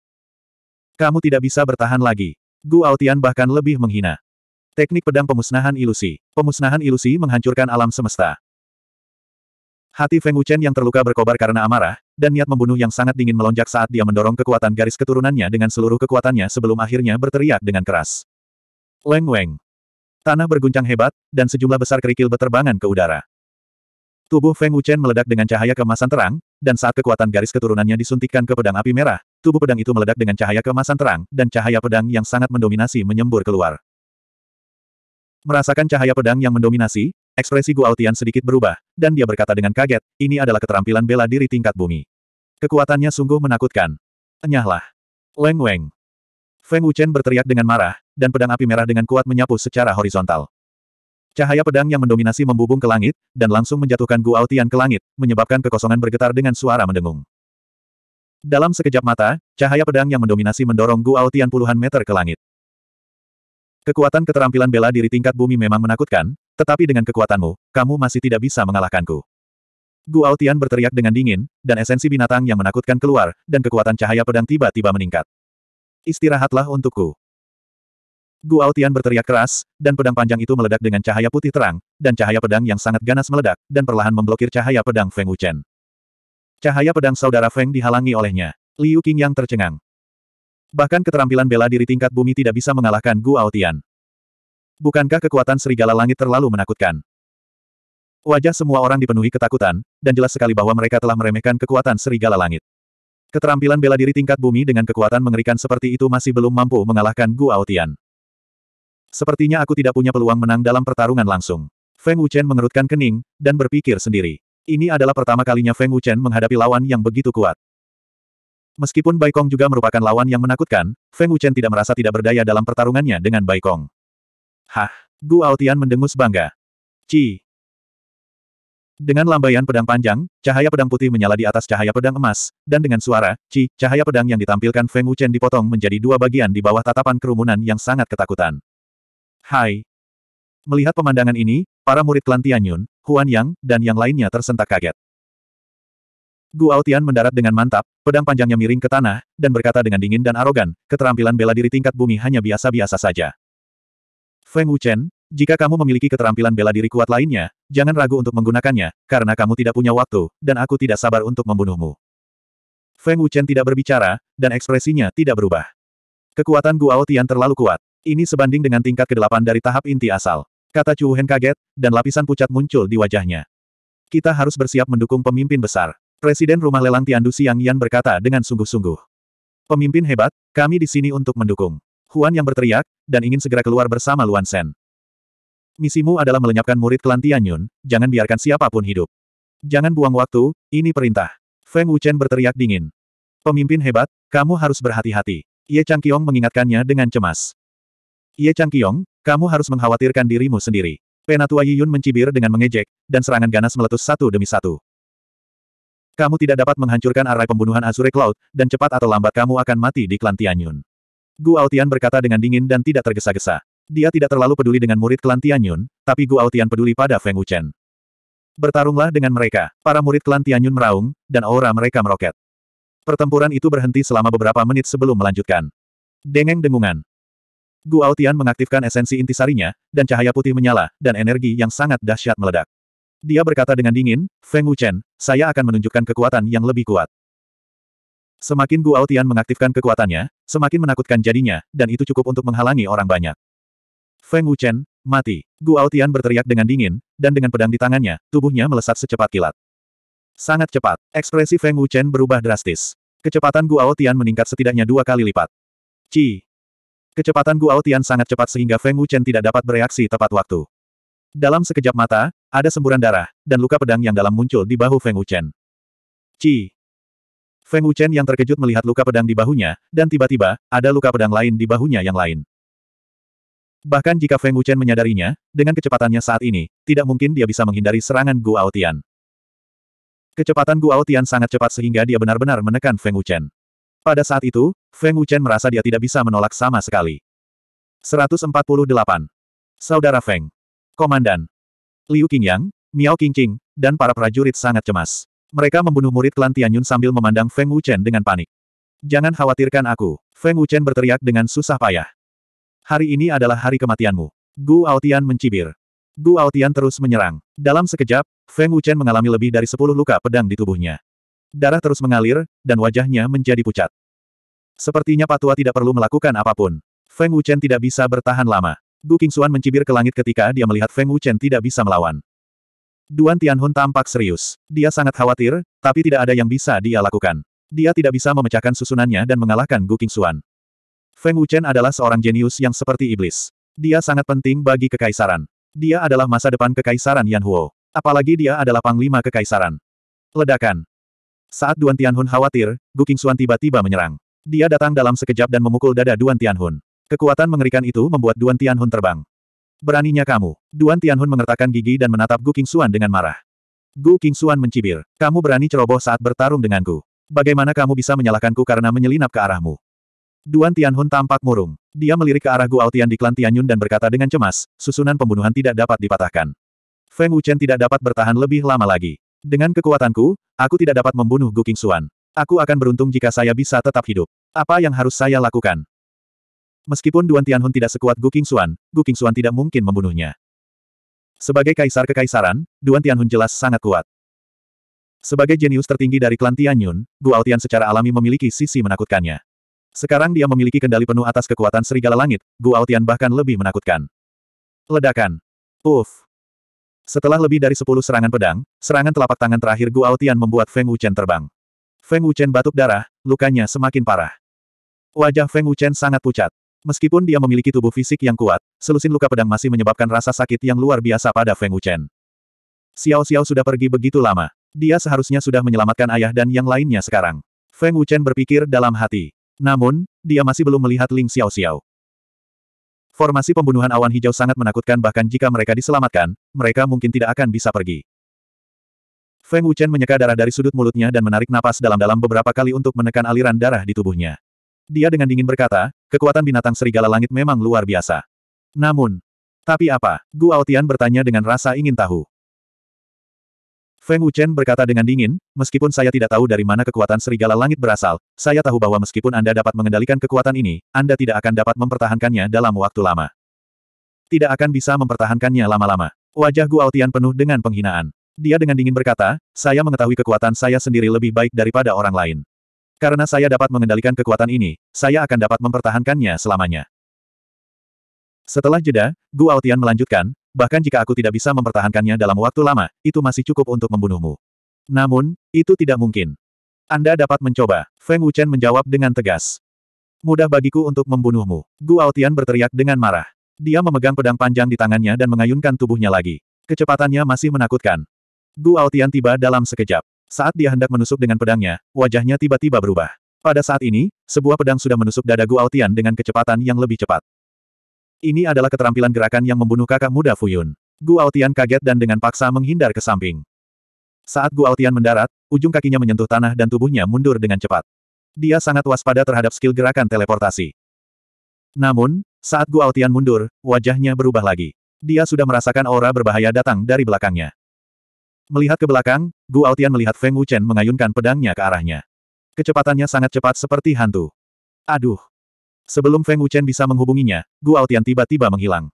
Kamu tidak bisa bertahan lagi. Gu Aotian bahkan lebih menghina. Teknik pedang pemusnahan ilusi. Pemusnahan ilusi menghancurkan alam semesta. Hati Feng Wuchen yang terluka berkobar karena amarah, dan niat membunuh yang sangat dingin melonjak saat dia mendorong kekuatan garis keturunannya dengan seluruh kekuatannya sebelum akhirnya berteriak dengan keras. Leng Weng. Tanah berguncang hebat, dan sejumlah besar kerikil beterbangan ke udara. Tubuh Feng Wuchen meledak dengan cahaya kemasan terang, dan saat kekuatan garis keturunannya disuntikkan ke pedang api merah, tubuh pedang itu meledak dengan cahaya kemasan terang, dan cahaya pedang yang sangat mendominasi menyembur keluar. Merasakan cahaya pedang yang mendominasi, Ekspresi Altian sedikit berubah, dan dia berkata dengan kaget, ini adalah keterampilan bela diri tingkat bumi. Kekuatannya sungguh menakutkan. Enyahlah. Leng Weng. Feng Wuchen berteriak dengan marah, dan pedang api merah dengan kuat menyapu secara horizontal. Cahaya pedang yang mendominasi membubung ke langit, dan langsung menjatuhkan Altian ke langit, menyebabkan kekosongan bergetar dengan suara mendengung. Dalam sekejap mata, cahaya pedang yang mendominasi mendorong Altian puluhan meter ke langit. Kekuatan keterampilan bela diri tingkat bumi memang menakutkan, tetapi dengan kekuatanmu, kamu masih tidak bisa mengalahkanku. Gu Tian berteriak dengan dingin, dan esensi binatang yang menakutkan keluar, dan kekuatan cahaya pedang tiba-tiba meningkat. Istirahatlah untukku. Gu Tian berteriak keras, dan pedang panjang itu meledak dengan cahaya putih terang, dan cahaya pedang yang sangat ganas meledak, dan perlahan memblokir cahaya pedang Feng Wuchen. Cahaya pedang saudara Feng dihalangi olehnya. Liu Qing yang tercengang. Bahkan keterampilan bela diri tingkat bumi tidak bisa mengalahkan Gu Aotian. Bukankah kekuatan serigala langit terlalu menakutkan? Wajah semua orang dipenuhi ketakutan, dan jelas sekali bahwa mereka telah meremehkan kekuatan serigala langit. Keterampilan bela diri tingkat bumi dengan kekuatan mengerikan seperti itu masih belum mampu mengalahkan Gu Aotian. Sepertinya aku tidak punya peluang menang dalam pertarungan langsung. Feng Wuchen mengerutkan kening, dan berpikir sendiri. Ini adalah pertama kalinya Feng Wuchen menghadapi lawan yang begitu kuat. Meskipun Baikong juga merupakan lawan yang menakutkan, Feng Wuchen tidak merasa tidak berdaya dalam pertarungannya dengan Baikong. Hah! Gu Aotian mendengus bangga. Ci! Dengan lambaian pedang panjang, cahaya pedang putih menyala di atas cahaya pedang emas, dan dengan suara, Ci, cahaya pedang yang ditampilkan Feng Wuchen dipotong menjadi dua bagian di bawah tatapan kerumunan yang sangat ketakutan. Hai! Melihat pemandangan ini, para murid klan Tianyun, Huan Yang, dan yang lainnya tersentak kaget. Guo Tian mendarat dengan mantap, pedang panjangnya miring ke tanah, dan berkata dengan dingin dan arogan, keterampilan bela diri tingkat bumi hanya biasa-biasa saja. Feng Wuchen, jika kamu memiliki keterampilan bela diri kuat lainnya, jangan ragu untuk menggunakannya, karena kamu tidak punya waktu, dan aku tidak sabar untuk membunuhmu. Feng Wuchen tidak berbicara, dan ekspresinya tidak berubah. Kekuatan Guo Tian terlalu kuat. Ini sebanding dengan tingkat ke-8 dari tahap inti asal. Kata Chu Hen kaget, dan lapisan pucat muncul di wajahnya. Kita harus bersiap mendukung pemimpin besar. Presiden Rumah Lelang Tiandu Siang Yan berkata dengan sungguh-sungguh. Pemimpin hebat, kami di sini untuk mendukung. Huan yang berteriak, dan ingin segera keluar bersama Luan Sen. Misimu adalah melenyapkan murid klan Tianyun, jangan biarkan siapapun hidup. Jangan buang waktu, ini perintah. Feng Wuchen berteriak dingin. Pemimpin hebat, kamu harus berhati-hati. Ye Changqiong mengingatkannya dengan cemas. Ye Changqiong, kamu harus mengkhawatirkan dirimu sendiri. Penatua Yiyun mencibir dengan mengejek, dan serangan ganas meletus satu demi satu. Kamu tidak dapat menghancurkan arai pembunuhan Azure Cloud, dan cepat atau lambat kamu akan mati di klan Tianyun. Gu Aotian berkata dengan dingin dan tidak tergesa-gesa. Dia tidak terlalu peduli dengan murid klan Tianyun, tapi Gu Aotian peduli pada Feng Wuchen. Bertarunglah dengan mereka. Para murid klan Tianyun meraung, dan aura mereka meroket. Pertempuran itu berhenti selama beberapa menit sebelum melanjutkan. Dengeng dengungan. Gu Aotian mengaktifkan esensi intisarinya, dan cahaya putih menyala, dan energi yang sangat dahsyat meledak. Dia berkata dengan dingin, Feng Wuchen, saya akan menunjukkan kekuatan yang lebih kuat. Semakin Guo Tian mengaktifkan kekuatannya, semakin menakutkan jadinya, dan itu cukup untuk menghalangi orang banyak. Feng Wuchen, mati. Guo Tian berteriak dengan dingin, dan dengan pedang di tangannya, tubuhnya melesat secepat kilat. Sangat cepat, ekspresi Feng Wuchen berubah drastis. Kecepatan Guo Tian meningkat setidaknya dua kali lipat. Ci. Kecepatan Guo Tian sangat cepat sehingga Feng Wuchen tidak dapat bereaksi tepat waktu. Dalam sekejap mata, ada semburan darah, dan luka pedang yang dalam muncul di bahu Feng Wuchen. Ci! Feng Wuchen yang terkejut melihat luka pedang di bahunya, dan tiba-tiba, ada luka pedang lain di bahunya yang lain. Bahkan jika Feng Wuchen menyadarinya, dengan kecepatannya saat ini, tidak mungkin dia bisa menghindari serangan Gu Aotian. Kecepatan Gu Aotian sangat cepat sehingga dia benar-benar menekan Feng Wuchen. Pada saat itu, Feng Wuchen merasa dia tidak bisa menolak sama sekali. 148. Saudara Feng. Komandan, Liu Qingyang, Miao Qingqing, dan para prajurit sangat cemas. Mereka membunuh murid klan Tianyun sambil memandang Feng Wuchen dengan panik. Jangan khawatirkan aku, Feng Wuchen berteriak dengan susah payah. Hari ini adalah hari kematianmu. Gu Aotian mencibir. Gu Aotian terus menyerang. Dalam sekejap, Feng Wuchen mengalami lebih dari sepuluh luka pedang di tubuhnya. Darah terus mengalir, dan wajahnya menjadi pucat. Sepertinya Patua tidak perlu melakukan apapun. Feng Wuchen tidak bisa bertahan lama. Gu Qingxuan mencibir ke langit ketika dia melihat Feng Wuchen tidak bisa melawan. Duan Tianhun tampak serius. Dia sangat khawatir, tapi tidak ada yang bisa dia lakukan. Dia tidak bisa memecahkan susunannya dan mengalahkan Gu Qingxuan. Feng Wuchen adalah seorang jenius yang seperti iblis. Dia sangat penting bagi kekaisaran. Dia adalah masa depan kekaisaran Yan Huo. Apalagi dia adalah panglima kekaisaran. Ledakan. Saat Duan Tianhun khawatir, Gu Qingxuan tiba-tiba menyerang. Dia datang dalam sekejap dan memukul dada Duan Tianhun. Kekuatan mengerikan itu membuat Duan Tianhun terbang. Beraninya kamu. Duan Tianhun mengertakkan gigi dan menatap Gu Qingxuan dengan marah. Gu Qingxuan mencibir. Kamu berani ceroboh saat bertarung denganku. Bagaimana kamu bisa menyalahkanku karena menyelinap ke arahmu? Duan Tianhun tampak murung. Dia melirik ke arah Gu Altian di Klan Tianyun dan berkata dengan cemas, susunan pembunuhan tidak dapat dipatahkan. Feng Wuchen tidak dapat bertahan lebih lama lagi. Dengan kekuatanku, aku tidak dapat membunuh Gu Qingxuan. Aku akan beruntung jika saya bisa tetap hidup. Apa yang harus saya lakukan? Meskipun Duan Tianhun tidak sekuat Gu Qingxuan, Gu Qingxuan tidak mungkin membunuhnya. Sebagai kaisar kekaisaran, Duan Tianhun jelas sangat kuat. Sebagai jenius tertinggi dari klan Tianyun, Gu Altian secara alami memiliki sisi menakutkannya. Sekarang dia memiliki kendali penuh atas kekuatan serigala langit, Gu Altian bahkan lebih menakutkan. Ledakan. Uff. Setelah lebih dari sepuluh serangan pedang, serangan telapak tangan terakhir Gu Altian membuat Feng Wuchen terbang. Feng Wuchen batuk darah, lukanya semakin parah. Wajah Feng Wuchen sangat pucat. Meskipun dia memiliki tubuh fisik yang kuat, selusin luka pedang masih menyebabkan rasa sakit yang luar biasa pada Feng Wuchen. Xiao Xiao sudah pergi begitu lama. Dia seharusnya sudah menyelamatkan ayah dan yang lainnya sekarang. Feng Wuchen berpikir dalam hati. Namun, dia masih belum melihat Ling Xiao Xiao. Formasi pembunuhan awan hijau sangat menakutkan bahkan jika mereka diselamatkan, mereka mungkin tidak akan bisa pergi. Feng Wuchen menyeka darah dari sudut mulutnya dan menarik napas dalam-dalam beberapa kali untuk menekan aliran darah di tubuhnya. Dia dengan dingin berkata, kekuatan binatang serigala langit memang luar biasa. Namun, tapi apa? Gu Aotian bertanya dengan rasa ingin tahu. Feng Wuchen berkata dengan dingin, meskipun saya tidak tahu dari mana kekuatan serigala langit berasal, saya tahu bahwa meskipun Anda dapat mengendalikan kekuatan ini, Anda tidak akan dapat mempertahankannya dalam waktu lama. Tidak akan bisa mempertahankannya lama-lama. Wajah Gu Aotian penuh dengan penghinaan. Dia dengan dingin berkata, saya mengetahui kekuatan saya sendiri lebih baik daripada orang lain. Karena saya dapat mengendalikan kekuatan ini, saya akan dapat mempertahankannya selamanya. Setelah jeda, Gu Aotian melanjutkan, bahkan jika aku tidak bisa mempertahankannya dalam waktu lama, itu masih cukup untuk membunuhmu. Namun, itu tidak mungkin. Anda dapat mencoba, Feng Wuchen menjawab dengan tegas. Mudah bagiku untuk membunuhmu. Gu Aotian berteriak dengan marah. Dia memegang pedang panjang di tangannya dan mengayunkan tubuhnya lagi. Kecepatannya masih menakutkan. Gu Aotian tiba dalam sekejap. Saat dia hendak menusuk dengan pedangnya, wajahnya tiba-tiba berubah. Pada saat ini, sebuah pedang sudah menusuk dada Gu Tian dengan kecepatan yang lebih cepat. Ini adalah keterampilan gerakan yang membunuh kakak muda Fuyun. Gu Tian kaget dan dengan paksa menghindar ke samping. Saat Gu Tian mendarat, ujung kakinya menyentuh tanah dan tubuhnya mundur dengan cepat. Dia sangat waspada terhadap skill gerakan teleportasi. Namun, saat Gu Tian mundur, wajahnya berubah lagi. Dia sudah merasakan aura berbahaya datang dari belakangnya. Melihat ke belakang, Gu Altian melihat Feng Wuchen mengayunkan pedangnya ke arahnya. Kecepatannya sangat cepat seperti hantu. Aduh. Sebelum Feng Wuchen bisa menghubunginya, Gu Altian tiba-tiba menghilang.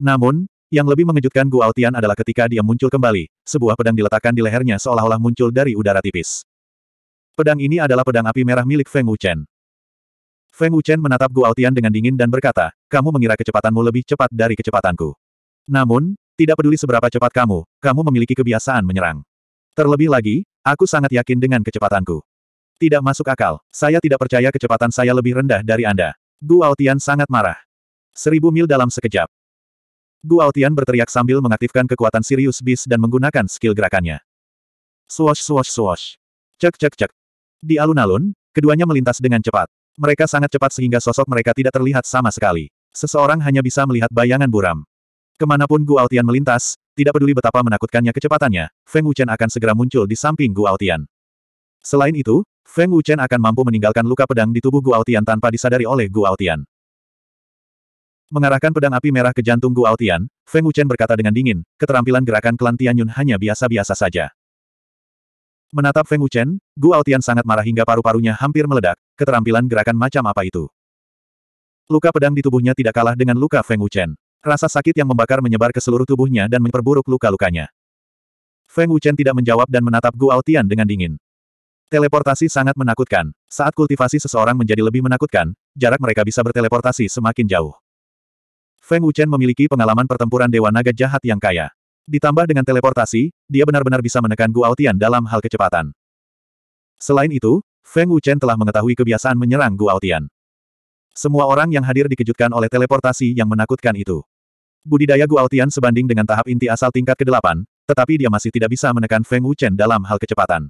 Namun, yang lebih mengejutkan Gu Altian adalah ketika dia muncul kembali, sebuah pedang diletakkan di lehernya seolah-olah muncul dari udara tipis. Pedang ini adalah pedang api merah milik Feng Wuchen. Feng Wuchen menatap Gu Altian dengan dingin dan berkata, kamu mengira kecepatanmu lebih cepat dari kecepatanku. Namun, tidak peduli seberapa cepat kamu, kamu memiliki kebiasaan menyerang. Terlebih lagi, aku sangat yakin dengan kecepatanku. Tidak masuk akal, saya tidak percaya kecepatan saya lebih rendah dari Anda. Gu Aotian sangat marah. Seribu mil dalam sekejap. Gu Aotian berteriak sambil mengaktifkan kekuatan Sirius Beast dan menggunakan skill gerakannya. Swash swash swash. Cek cek cek. Di alun-alun, keduanya melintas dengan cepat. Mereka sangat cepat sehingga sosok mereka tidak terlihat sama sekali. Seseorang hanya bisa melihat bayangan buram. Kemanapun Gu Aotian melintas, tidak peduli betapa menakutkannya kecepatannya, Feng Wuchen akan segera muncul di samping Gu Aotian. Selain itu, Feng Wuchen akan mampu meninggalkan luka pedang di tubuh Gu Aotian tanpa disadari oleh Gu Aotian. Mengarahkan pedang api merah ke jantung Gu Aotian, Feng Wuchen berkata dengan dingin, keterampilan gerakan klan Tianyun hanya biasa-biasa saja. Menatap Feng Wuchen, Gu Aotian sangat marah hingga paru-parunya hampir meledak, keterampilan gerakan macam apa itu. Luka pedang di tubuhnya tidak kalah dengan luka Feng Wuchen. Rasa sakit yang membakar menyebar ke seluruh tubuhnya dan memperburuk luka-lukanya. Feng Wuchen tidak menjawab dan menatap Gu Tian dengan dingin. Teleportasi sangat menakutkan. Saat kultivasi seseorang menjadi lebih menakutkan, jarak mereka bisa berteleportasi semakin jauh. Feng Wuchen memiliki pengalaman pertempuran Dewa Naga Jahat yang kaya. Ditambah dengan teleportasi, dia benar-benar bisa menekan Gu Tian dalam hal kecepatan. Selain itu, Feng Wuchen telah mengetahui kebiasaan menyerang Gu Tian. Semua orang yang hadir dikejutkan oleh teleportasi yang menakutkan itu. Budidaya Gualtian sebanding dengan tahap inti asal tingkat ke-8, tetapi dia masih tidak bisa menekan Feng Wuchen dalam hal kecepatan.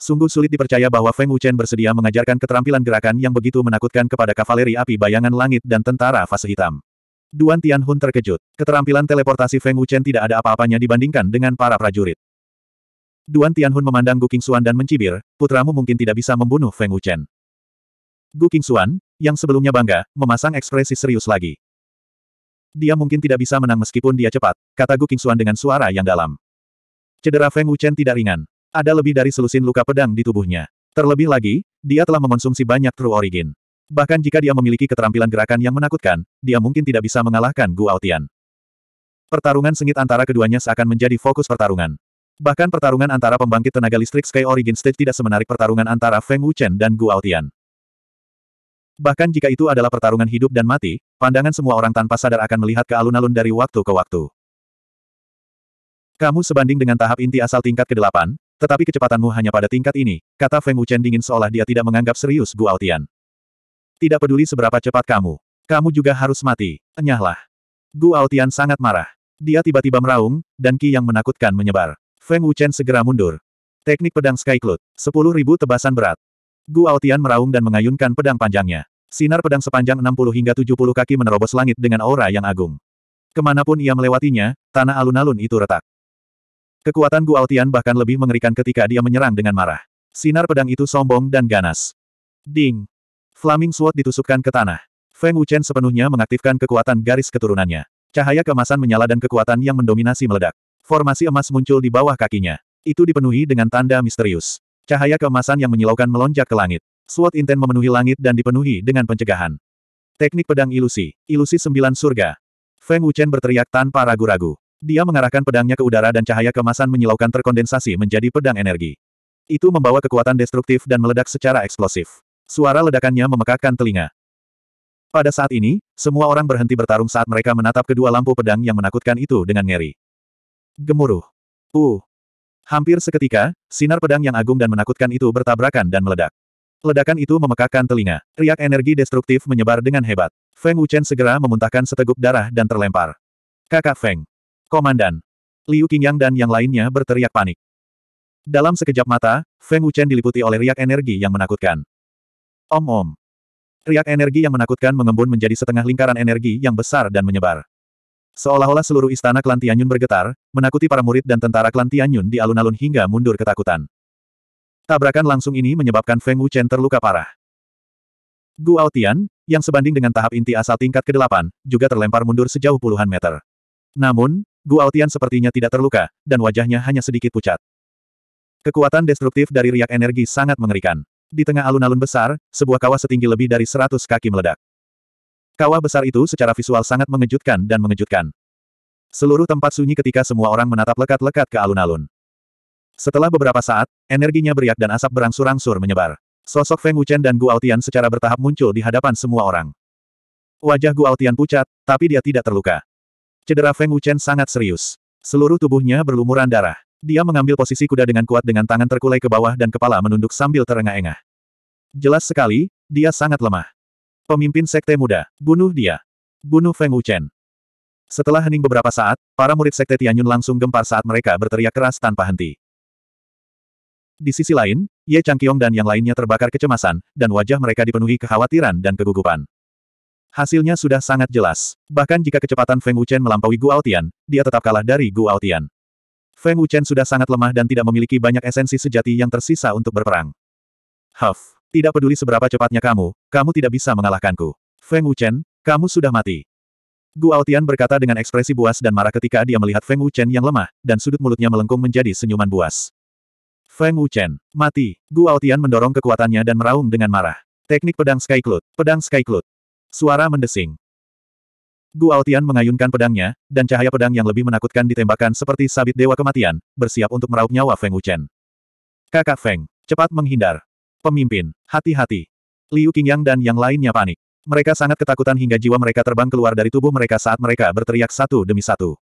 Sungguh sulit dipercaya bahwa Feng Wuchen bersedia mengajarkan keterampilan gerakan yang begitu menakutkan kepada kavaleri api bayangan langit dan tentara fase hitam. Duan Tianhun terkejut. Keterampilan teleportasi Feng Wuchen tidak ada apa-apanya dibandingkan dengan para prajurit. Duan Tianhun memandang Gu Qingxuan dan mencibir, putramu mungkin tidak bisa membunuh Feng Wuchen. Gu Qingxuan, yang sebelumnya bangga, memasang ekspresi serius lagi. Dia mungkin tidak bisa menang meskipun dia cepat, kata Gu Qingxuan dengan suara yang dalam. Cedera Feng Wuchen tidak ringan. Ada lebih dari selusin luka pedang di tubuhnya. Terlebih lagi, dia telah mengonsumsi banyak True Origin. Bahkan jika dia memiliki keterampilan gerakan yang menakutkan, dia mungkin tidak bisa mengalahkan Gu Aotian. Pertarungan sengit antara keduanya seakan menjadi fokus pertarungan. Bahkan pertarungan antara pembangkit tenaga listrik Sky Origin Stage tidak semenarik pertarungan antara Feng Wuchen dan Gu Aotian. Bahkan jika itu adalah pertarungan hidup dan mati, pandangan semua orang tanpa sadar akan melihat ke alun-alun dari waktu ke waktu. Kamu sebanding dengan tahap inti asal tingkat ke-8, tetapi kecepatanmu hanya pada tingkat ini, kata Feng Wuchen dingin seolah dia tidak menganggap serius Gu Aotian. Tidak peduli seberapa cepat kamu, kamu juga harus mati, enyahlah. Gu Aotian sangat marah. Dia tiba-tiba meraung, dan Ki yang menakutkan menyebar. Feng Wuchen segera mundur. Teknik pedang Sky Cloud, 10.000 tebasan berat. Gu Aotian meraung dan mengayunkan pedang panjangnya. Sinar pedang sepanjang 60 hingga 70 kaki menerobos langit dengan aura yang agung. Kemanapun ia melewatinya, tanah alun-alun itu retak. Kekuatan Gu Aotian bahkan lebih mengerikan ketika dia menyerang dengan marah. Sinar pedang itu sombong dan ganas. Ding! Flaming Sword ditusukkan ke tanah. Feng Wuchen sepenuhnya mengaktifkan kekuatan garis keturunannya. Cahaya kemasan menyala dan kekuatan yang mendominasi meledak. Formasi emas muncul di bawah kakinya. Itu dipenuhi dengan tanda misterius. Cahaya keemasan yang menyilaukan melonjak ke langit. Sword Inten memenuhi langit dan dipenuhi dengan pencegahan. Teknik pedang ilusi, ilusi sembilan surga. Feng Wuchen berteriak tanpa ragu-ragu. Dia mengarahkan pedangnya ke udara dan cahaya kemasan menyilaukan terkondensasi menjadi pedang energi. Itu membawa kekuatan destruktif dan meledak secara eksplosif. Suara ledakannya memekakkan telinga. Pada saat ini, semua orang berhenti bertarung saat mereka menatap kedua lampu pedang yang menakutkan itu dengan ngeri. Gemuruh. Uh, Hampir seketika, sinar pedang yang agung dan menakutkan itu bertabrakan dan meledak. Ledakan itu memekakkan telinga. Riak energi destruktif menyebar dengan hebat. Feng Wuchen segera memuntahkan seteguk darah dan terlempar. Kakak Feng. Komandan. Liu Qingyang dan yang lainnya berteriak panik. Dalam sekejap mata, Feng Wuchen diliputi oleh riak energi yang menakutkan. Om-om. Riak energi yang menakutkan mengembun menjadi setengah lingkaran energi yang besar dan menyebar. Seolah-olah seluruh istana klan Tianyun bergetar, menakuti para murid dan tentara klan Tianyun di alun-alun hingga mundur ketakutan. Tabrakan langsung ini menyebabkan Feng Wuchen terluka parah. Guo Tian, yang sebanding dengan tahap inti asal tingkat ke-8, juga terlempar mundur sejauh puluhan meter. Namun, Guo Tian sepertinya tidak terluka, dan wajahnya hanya sedikit pucat. Kekuatan destruktif dari riak energi sangat mengerikan. Di tengah alun-alun besar, sebuah kawah setinggi lebih dari 100 kaki meledak. Kawah besar itu secara visual sangat mengejutkan dan mengejutkan. Seluruh tempat sunyi ketika semua orang menatap lekat-lekat ke alun-alun. Setelah beberapa saat, energinya beriak dan asap berangsur-angsur menyebar. Sosok Feng Wuchen dan Guo Tian secara bertahap muncul di hadapan semua orang. Wajah Guo Tian pucat, tapi dia tidak terluka. Cedera Feng Wuchen sangat serius. Seluruh tubuhnya berlumuran darah. Dia mengambil posisi kuda dengan kuat dengan tangan terkulai ke bawah dan kepala menunduk sambil terengah-engah. Jelas sekali, dia sangat lemah. Pemimpin Sekte Muda, bunuh dia. Bunuh Feng Wuchen. Setelah hening beberapa saat, para murid Sekte Tianyun langsung gempar saat mereka berteriak keras tanpa henti. Di sisi lain, Ye Changqiong dan yang lainnya terbakar kecemasan, dan wajah mereka dipenuhi kekhawatiran dan kegugupan. Hasilnya sudah sangat jelas. Bahkan jika kecepatan Feng Wuchen melampaui Gu Aotian, dia tetap kalah dari Gu Aotian. Feng Wuchen sudah sangat lemah dan tidak memiliki banyak esensi sejati yang tersisa untuk berperang. Huff. Tidak peduli seberapa cepatnya kamu, kamu tidak bisa mengalahkanku. Feng Wuchen, kamu sudah mati. Gu Aotian berkata dengan ekspresi buas dan marah ketika dia melihat Feng Wuchen yang lemah, dan sudut mulutnya melengkung menjadi senyuman buas. Feng Wuchen, mati. Gu Aotian mendorong kekuatannya dan meraung dengan marah. Teknik pedang Sky Cloud, pedang Sky Cloud. Suara mendesing. Gu Aotian mengayunkan pedangnya, dan cahaya pedang yang lebih menakutkan ditembakkan seperti sabit dewa kematian, bersiap untuk meraup nyawa Feng Wuchen. Kakak Feng, cepat menghindar. Pemimpin, hati-hati. Liu Qingyang dan yang lainnya panik. Mereka sangat ketakutan hingga jiwa mereka terbang keluar dari tubuh mereka saat mereka berteriak satu demi satu.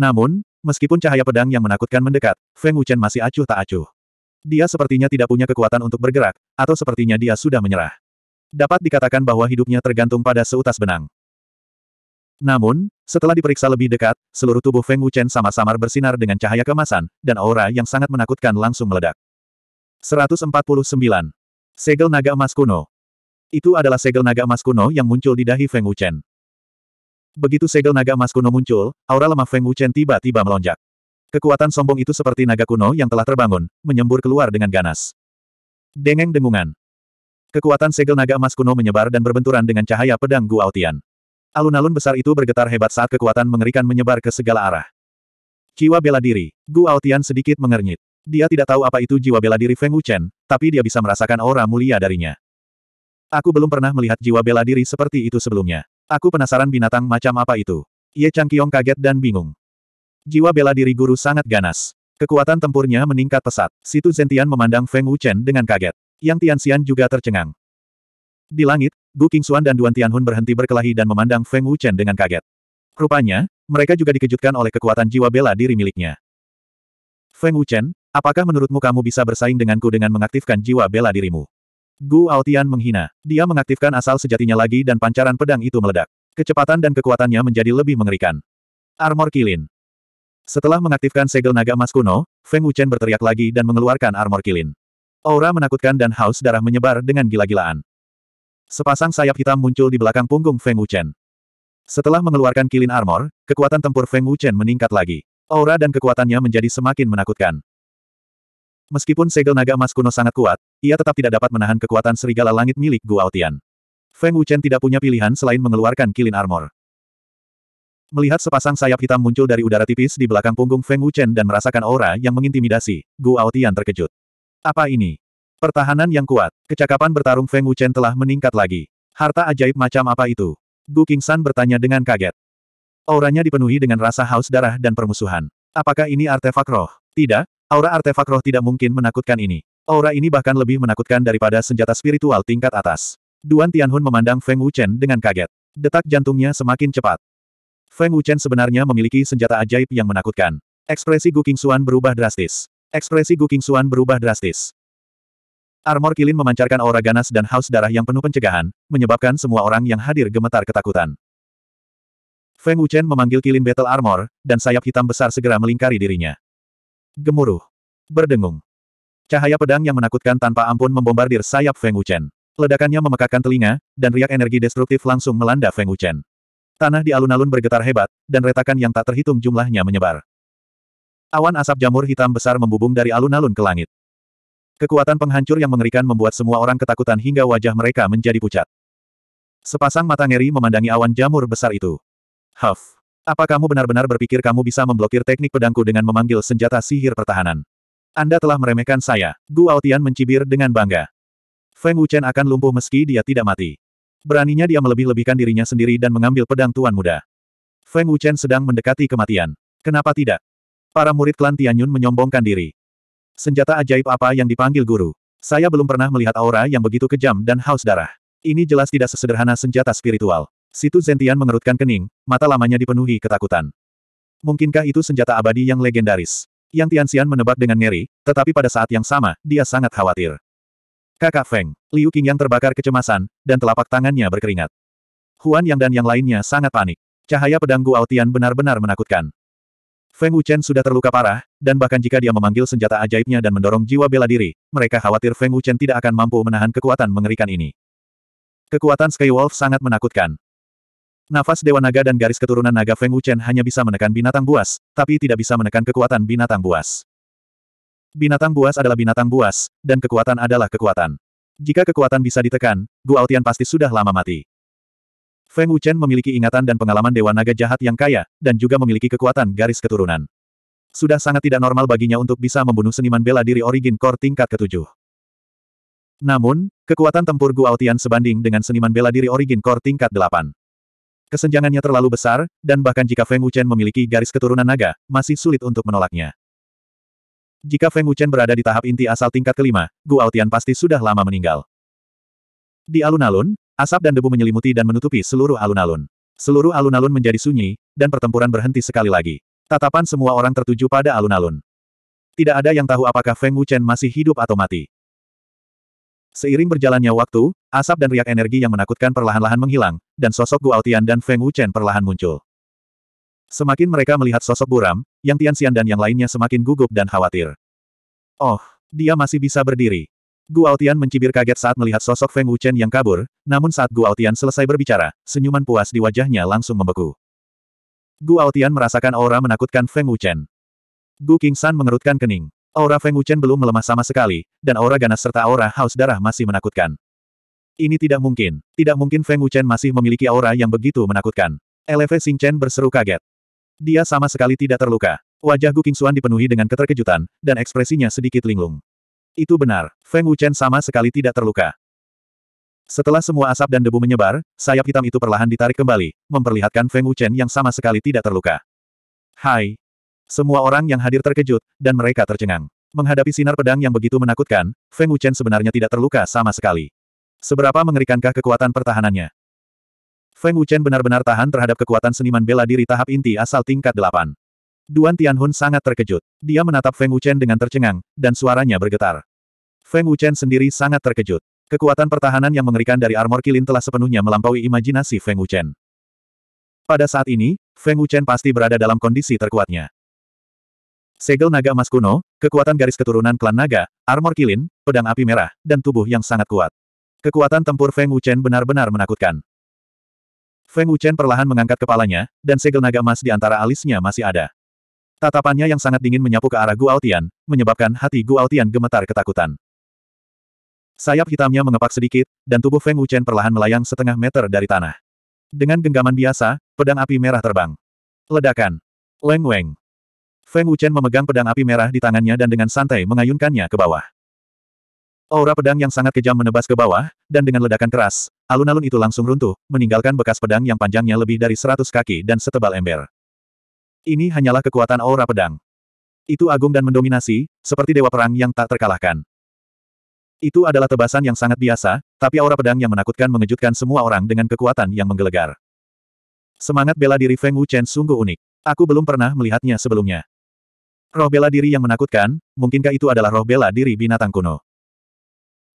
Namun, meskipun cahaya pedang yang menakutkan mendekat, Feng Wuchen masih acuh tak acuh. Dia sepertinya tidak punya kekuatan untuk bergerak, atau sepertinya dia sudah menyerah. Dapat dikatakan bahwa hidupnya tergantung pada seutas benang. Namun, setelah diperiksa lebih dekat, seluruh tubuh Feng Wuchen sama-samar bersinar dengan cahaya kemasan, dan aura yang sangat menakutkan langsung meledak. 149. Segel naga emas kuno. Itu adalah segel naga emas kuno yang muncul di dahi Feng Wuchen. Begitu segel naga emas kuno muncul, aura lemah Feng Wuchen tiba-tiba melonjak. Kekuatan sombong itu seperti naga kuno yang telah terbangun, menyembur keluar dengan ganas. Dengeng dengungan. Kekuatan segel naga emas kuno menyebar dan berbenturan dengan cahaya pedang Gu Aotian. Alun-alun besar itu bergetar hebat saat kekuatan mengerikan menyebar ke segala arah. Kiwa bela diri, Gu Aotian sedikit mengernyit. Dia tidak tahu apa itu jiwa bela diri Feng Wuchen, tapi dia bisa merasakan aura mulia darinya. Aku belum pernah melihat jiwa bela diri seperti itu sebelumnya. Aku penasaran binatang macam apa itu. Ye Changqiong kaget dan bingung. Jiwa bela diri guru sangat ganas. Kekuatan tempurnya meningkat pesat. Situ Zentian memandang Feng Wuchen dengan kaget. Yang Tianxian juga tercengang. Di langit, Gu Qingxuan dan Duan Tianhun berhenti berkelahi dan memandang Feng Wuchen dengan kaget. Rupanya, mereka juga dikejutkan oleh kekuatan jiwa bela diri miliknya. Feng Wuchen, Apakah menurutmu kamu bisa bersaing denganku dengan mengaktifkan jiwa bela dirimu? Gu Aotian menghina. Dia mengaktifkan asal sejatinya lagi dan pancaran pedang itu meledak. Kecepatan dan kekuatannya menjadi lebih mengerikan. Armor Kilin. Setelah mengaktifkan segel naga emas kuno, Feng Wuchen berteriak lagi dan mengeluarkan armor kilin. Aura menakutkan dan haus darah menyebar dengan gila-gilaan. Sepasang sayap hitam muncul di belakang punggung Feng Wuchen. Setelah mengeluarkan kilin armor, kekuatan tempur Feng Wuchen meningkat lagi. Aura dan kekuatannya menjadi semakin menakutkan. Meskipun segel naga emas kuno sangat kuat, ia tetap tidak dapat menahan kekuatan serigala langit milik Guaotian. Feng Wuchen tidak punya pilihan selain mengeluarkan kilin armor. Melihat sepasang sayap hitam muncul dari udara tipis di belakang punggung Feng Wuchen dan merasakan aura yang mengintimidasi, Guaotian terkejut. Apa ini? Pertahanan yang kuat, kecakapan bertarung Feng Wuchen telah meningkat lagi. Harta ajaib macam apa itu? Gu Qingsan bertanya dengan kaget. Auranya dipenuhi dengan rasa haus darah dan permusuhan. Apakah ini artefak roh? Tidak, Aura artefak roh tidak mungkin menakutkan ini. Aura ini bahkan lebih menakutkan daripada senjata spiritual tingkat atas. Duan Tianhun memandang Feng Wuchen dengan kaget. Detak jantungnya semakin cepat. Feng Wuchen sebenarnya memiliki senjata ajaib yang menakutkan. Ekspresi Gu Qingxuan berubah drastis. Ekspresi Gu Qingxuan berubah drastis. Armor Kilin memancarkan aura ganas dan haus darah yang penuh pencegahan, menyebabkan semua orang yang hadir gemetar ketakutan. Feng Wuchen memanggil Kilin Battle Armor, dan sayap hitam besar segera melingkari dirinya. Gemuruh. Berdengung. Cahaya pedang yang menakutkan tanpa ampun membombardir sayap Feng Wuchen. Ledakannya memekakkan telinga, dan riak energi destruktif langsung melanda Feng Wuchen. Tanah di alun-alun bergetar hebat, dan retakan yang tak terhitung jumlahnya menyebar. Awan asap jamur hitam besar membubung dari alun-alun ke langit. Kekuatan penghancur yang mengerikan membuat semua orang ketakutan hingga wajah mereka menjadi pucat. Sepasang mata ngeri memandangi awan jamur besar itu. Huff. Apa kamu benar-benar berpikir kamu bisa memblokir teknik pedangku dengan memanggil senjata sihir pertahanan? Anda telah meremehkan saya. Gu Aotian mencibir dengan bangga. Feng Wuchen akan lumpuh meski dia tidak mati. Beraninya dia melebih-lebihkan dirinya sendiri dan mengambil pedang Tuan Muda. Feng Wuchen sedang mendekati kematian. Kenapa tidak? Para murid klan Tianyun menyombongkan diri. Senjata ajaib apa yang dipanggil guru? Saya belum pernah melihat aura yang begitu kejam dan haus darah. Ini jelas tidak sesederhana senjata spiritual. Situ Zentian mengerutkan kening, mata lamanya dipenuhi ketakutan. Mungkinkah itu senjata abadi yang legendaris? Yang Tianxian menebak dengan ngeri, tetapi pada saat yang sama, dia sangat khawatir. Kakak Feng, Liu Qing yang terbakar kecemasan, dan telapak tangannya berkeringat. Huan Yang dan yang lainnya sangat panik. Cahaya pedang Guao Aotian benar-benar menakutkan. Feng Wuchen sudah terluka parah, dan bahkan jika dia memanggil senjata ajaibnya dan mendorong jiwa bela diri, mereka khawatir Feng Wuchen tidak akan mampu menahan kekuatan mengerikan ini. Kekuatan Skywolf sangat menakutkan. Nafas Dewa Naga dan garis keturunan Naga Feng Wuchen hanya bisa menekan binatang buas, tapi tidak bisa menekan kekuatan binatang buas. Binatang buas adalah binatang buas, dan kekuatan adalah kekuatan. Jika kekuatan bisa ditekan, Guo Altian pasti sudah lama mati. Feng Wuchen memiliki ingatan dan pengalaman Dewa Naga jahat yang kaya, dan juga memiliki kekuatan garis keturunan. Sudah sangat tidak normal baginya untuk bisa membunuh seniman bela diri Origin Core tingkat ketujuh. Namun, kekuatan tempur Guo sebanding dengan seniman bela diri Origin Core tingkat 8. Kesenjangannya terlalu besar, dan bahkan jika Feng Wuchen memiliki garis keturunan naga, masih sulit untuk menolaknya. Jika Feng Wuchen berada di tahap inti asal tingkat kelima, Gu Aotian pasti sudah lama meninggal. Di alun-alun, asap dan debu menyelimuti dan menutupi seluruh alun-alun. Seluruh alun-alun menjadi sunyi, dan pertempuran berhenti sekali lagi. Tatapan semua orang tertuju pada alun-alun. Tidak ada yang tahu apakah Feng Wuchen masih hidup atau mati. Seiring berjalannya waktu, asap dan riak energi yang menakutkan perlahan-lahan menghilang, dan sosok Gu Guaotian dan Feng Wuchen perlahan muncul. Semakin mereka melihat sosok buram, Yang Xian dan yang lainnya semakin gugup dan khawatir. Oh, dia masih bisa berdiri. Gu Guaotian mencibir kaget saat melihat sosok Feng Wuchen yang kabur, namun saat Gu Guaotian selesai berbicara, senyuman puas di wajahnya langsung membeku. Gu Guaotian merasakan aura menakutkan Feng Wuchen. Gu Qingshan mengerutkan kening. Aura Feng Wuchen belum melemah sama sekali, dan aura ganas serta aura haus darah masih menakutkan. Ini tidak mungkin. Tidak mungkin Feng Wuchen masih memiliki aura yang begitu menakutkan. Sing Chen berseru kaget. Dia sama sekali tidak terluka. Wajah Gu Qingxuan dipenuhi dengan keterkejutan, dan ekspresinya sedikit linglung. Itu benar, Feng Wuchen sama sekali tidak terluka. Setelah semua asap dan debu menyebar, sayap hitam itu perlahan ditarik kembali, memperlihatkan Feng Wuchen yang sama sekali tidak terluka. Hai, semua orang yang hadir terkejut, dan mereka tercengang. Menghadapi sinar pedang yang begitu menakutkan, Feng Wuchen sebenarnya tidak terluka sama sekali. Seberapa mengerikankah kekuatan pertahanannya? Feng Wuchen benar-benar tahan terhadap kekuatan seniman bela diri tahap inti asal tingkat delapan. Duan Tianhun sangat terkejut. Dia menatap Feng Wuchen dengan tercengang, dan suaranya bergetar. Feng Wuchen sendiri sangat terkejut. Kekuatan pertahanan yang mengerikan dari armor kilin telah sepenuhnya melampaui imajinasi Feng Wuchen. Pada saat ini, Feng Wuchen pasti berada dalam kondisi terkuatnya. Segel naga emas kuno, kekuatan garis keturunan klan naga, armor kilin, pedang api merah, dan tubuh yang sangat kuat. Kekuatan tempur Feng Wuchen benar-benar menakutkan. Feng Wuchen perlahan mengangkat kepalanya, dan segel naga emas di antara alisnya masih ada. Tatapannya yang sangat dingin menyapu ke arah Guaotian, menyebabkan hati Guaotian gemetar ketakutan. Sayap hitamnya mengepak sedikit, dan tubuh Feng Wuchen perlahan melayang setengah meter dari tanah. Dengan genggaman biasa, pedang api merah terbang. Ledakan. Leng Weng. Feng Wuchen memegang pedang api merah di tangannya dan dengan santai mengayunkannya ke bawah. Aura pedang yang sangat kejam menebas ke bawah, dan dengan ledakan keras, alun-alun itu langsung runtuh, meninggalkan bekas pedang yang panjangnya lebih dari seratus kaki dan setebal ember. Ini hanyalah kekuatan aura pedang. Itu agung dan mendominasi, seperti dewa perang yang tak terkalahkan. Itu adalah tebasan yang sangat biasa, tapi aura pedang yang menakutkan mengejutkan semua orang dengan kekuatan yang menggelegar. Semangat bela diri Feng Wuchen sungguh unik. Aku belum pernah melihatnya sebelumnya. Roh bela diri yang menakutkan, mungkinkah itu adalah roh bela diri binatang kuno?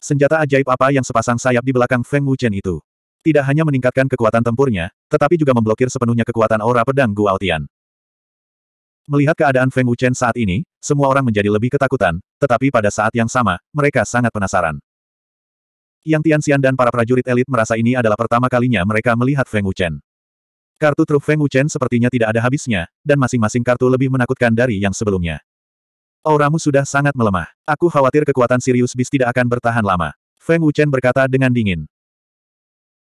Senjata ajaib apa yang sepasang sayap di belakang Feng Wuchen itu? Tidak hanya meningkatkan kekuatan tempurnya, tetapi juga memblokir sepenuhnya kekuatan aura pedang Aotian. Melihat keadaan Feng Wuchen saat ini, semua orang menjadi lebih ketakutan, tetapi pada saat yang sama, mereka sangat penasaran. Yang Tianxian dan para prajurit elit merasa ini adalah pertama kalinya mereka melihat Feng Wuchen. Kartu truk Feng Wuchen sepertinya tidak ada habisnya, dan masing-masing kartu lebih menakutkan dari yang sebelumnya. Auramu sudah sangat melemah. Aku khawatir kekuatan Sirius Beast tidak akan bertahan lama. Feng Wuchen berkata dengan dingin.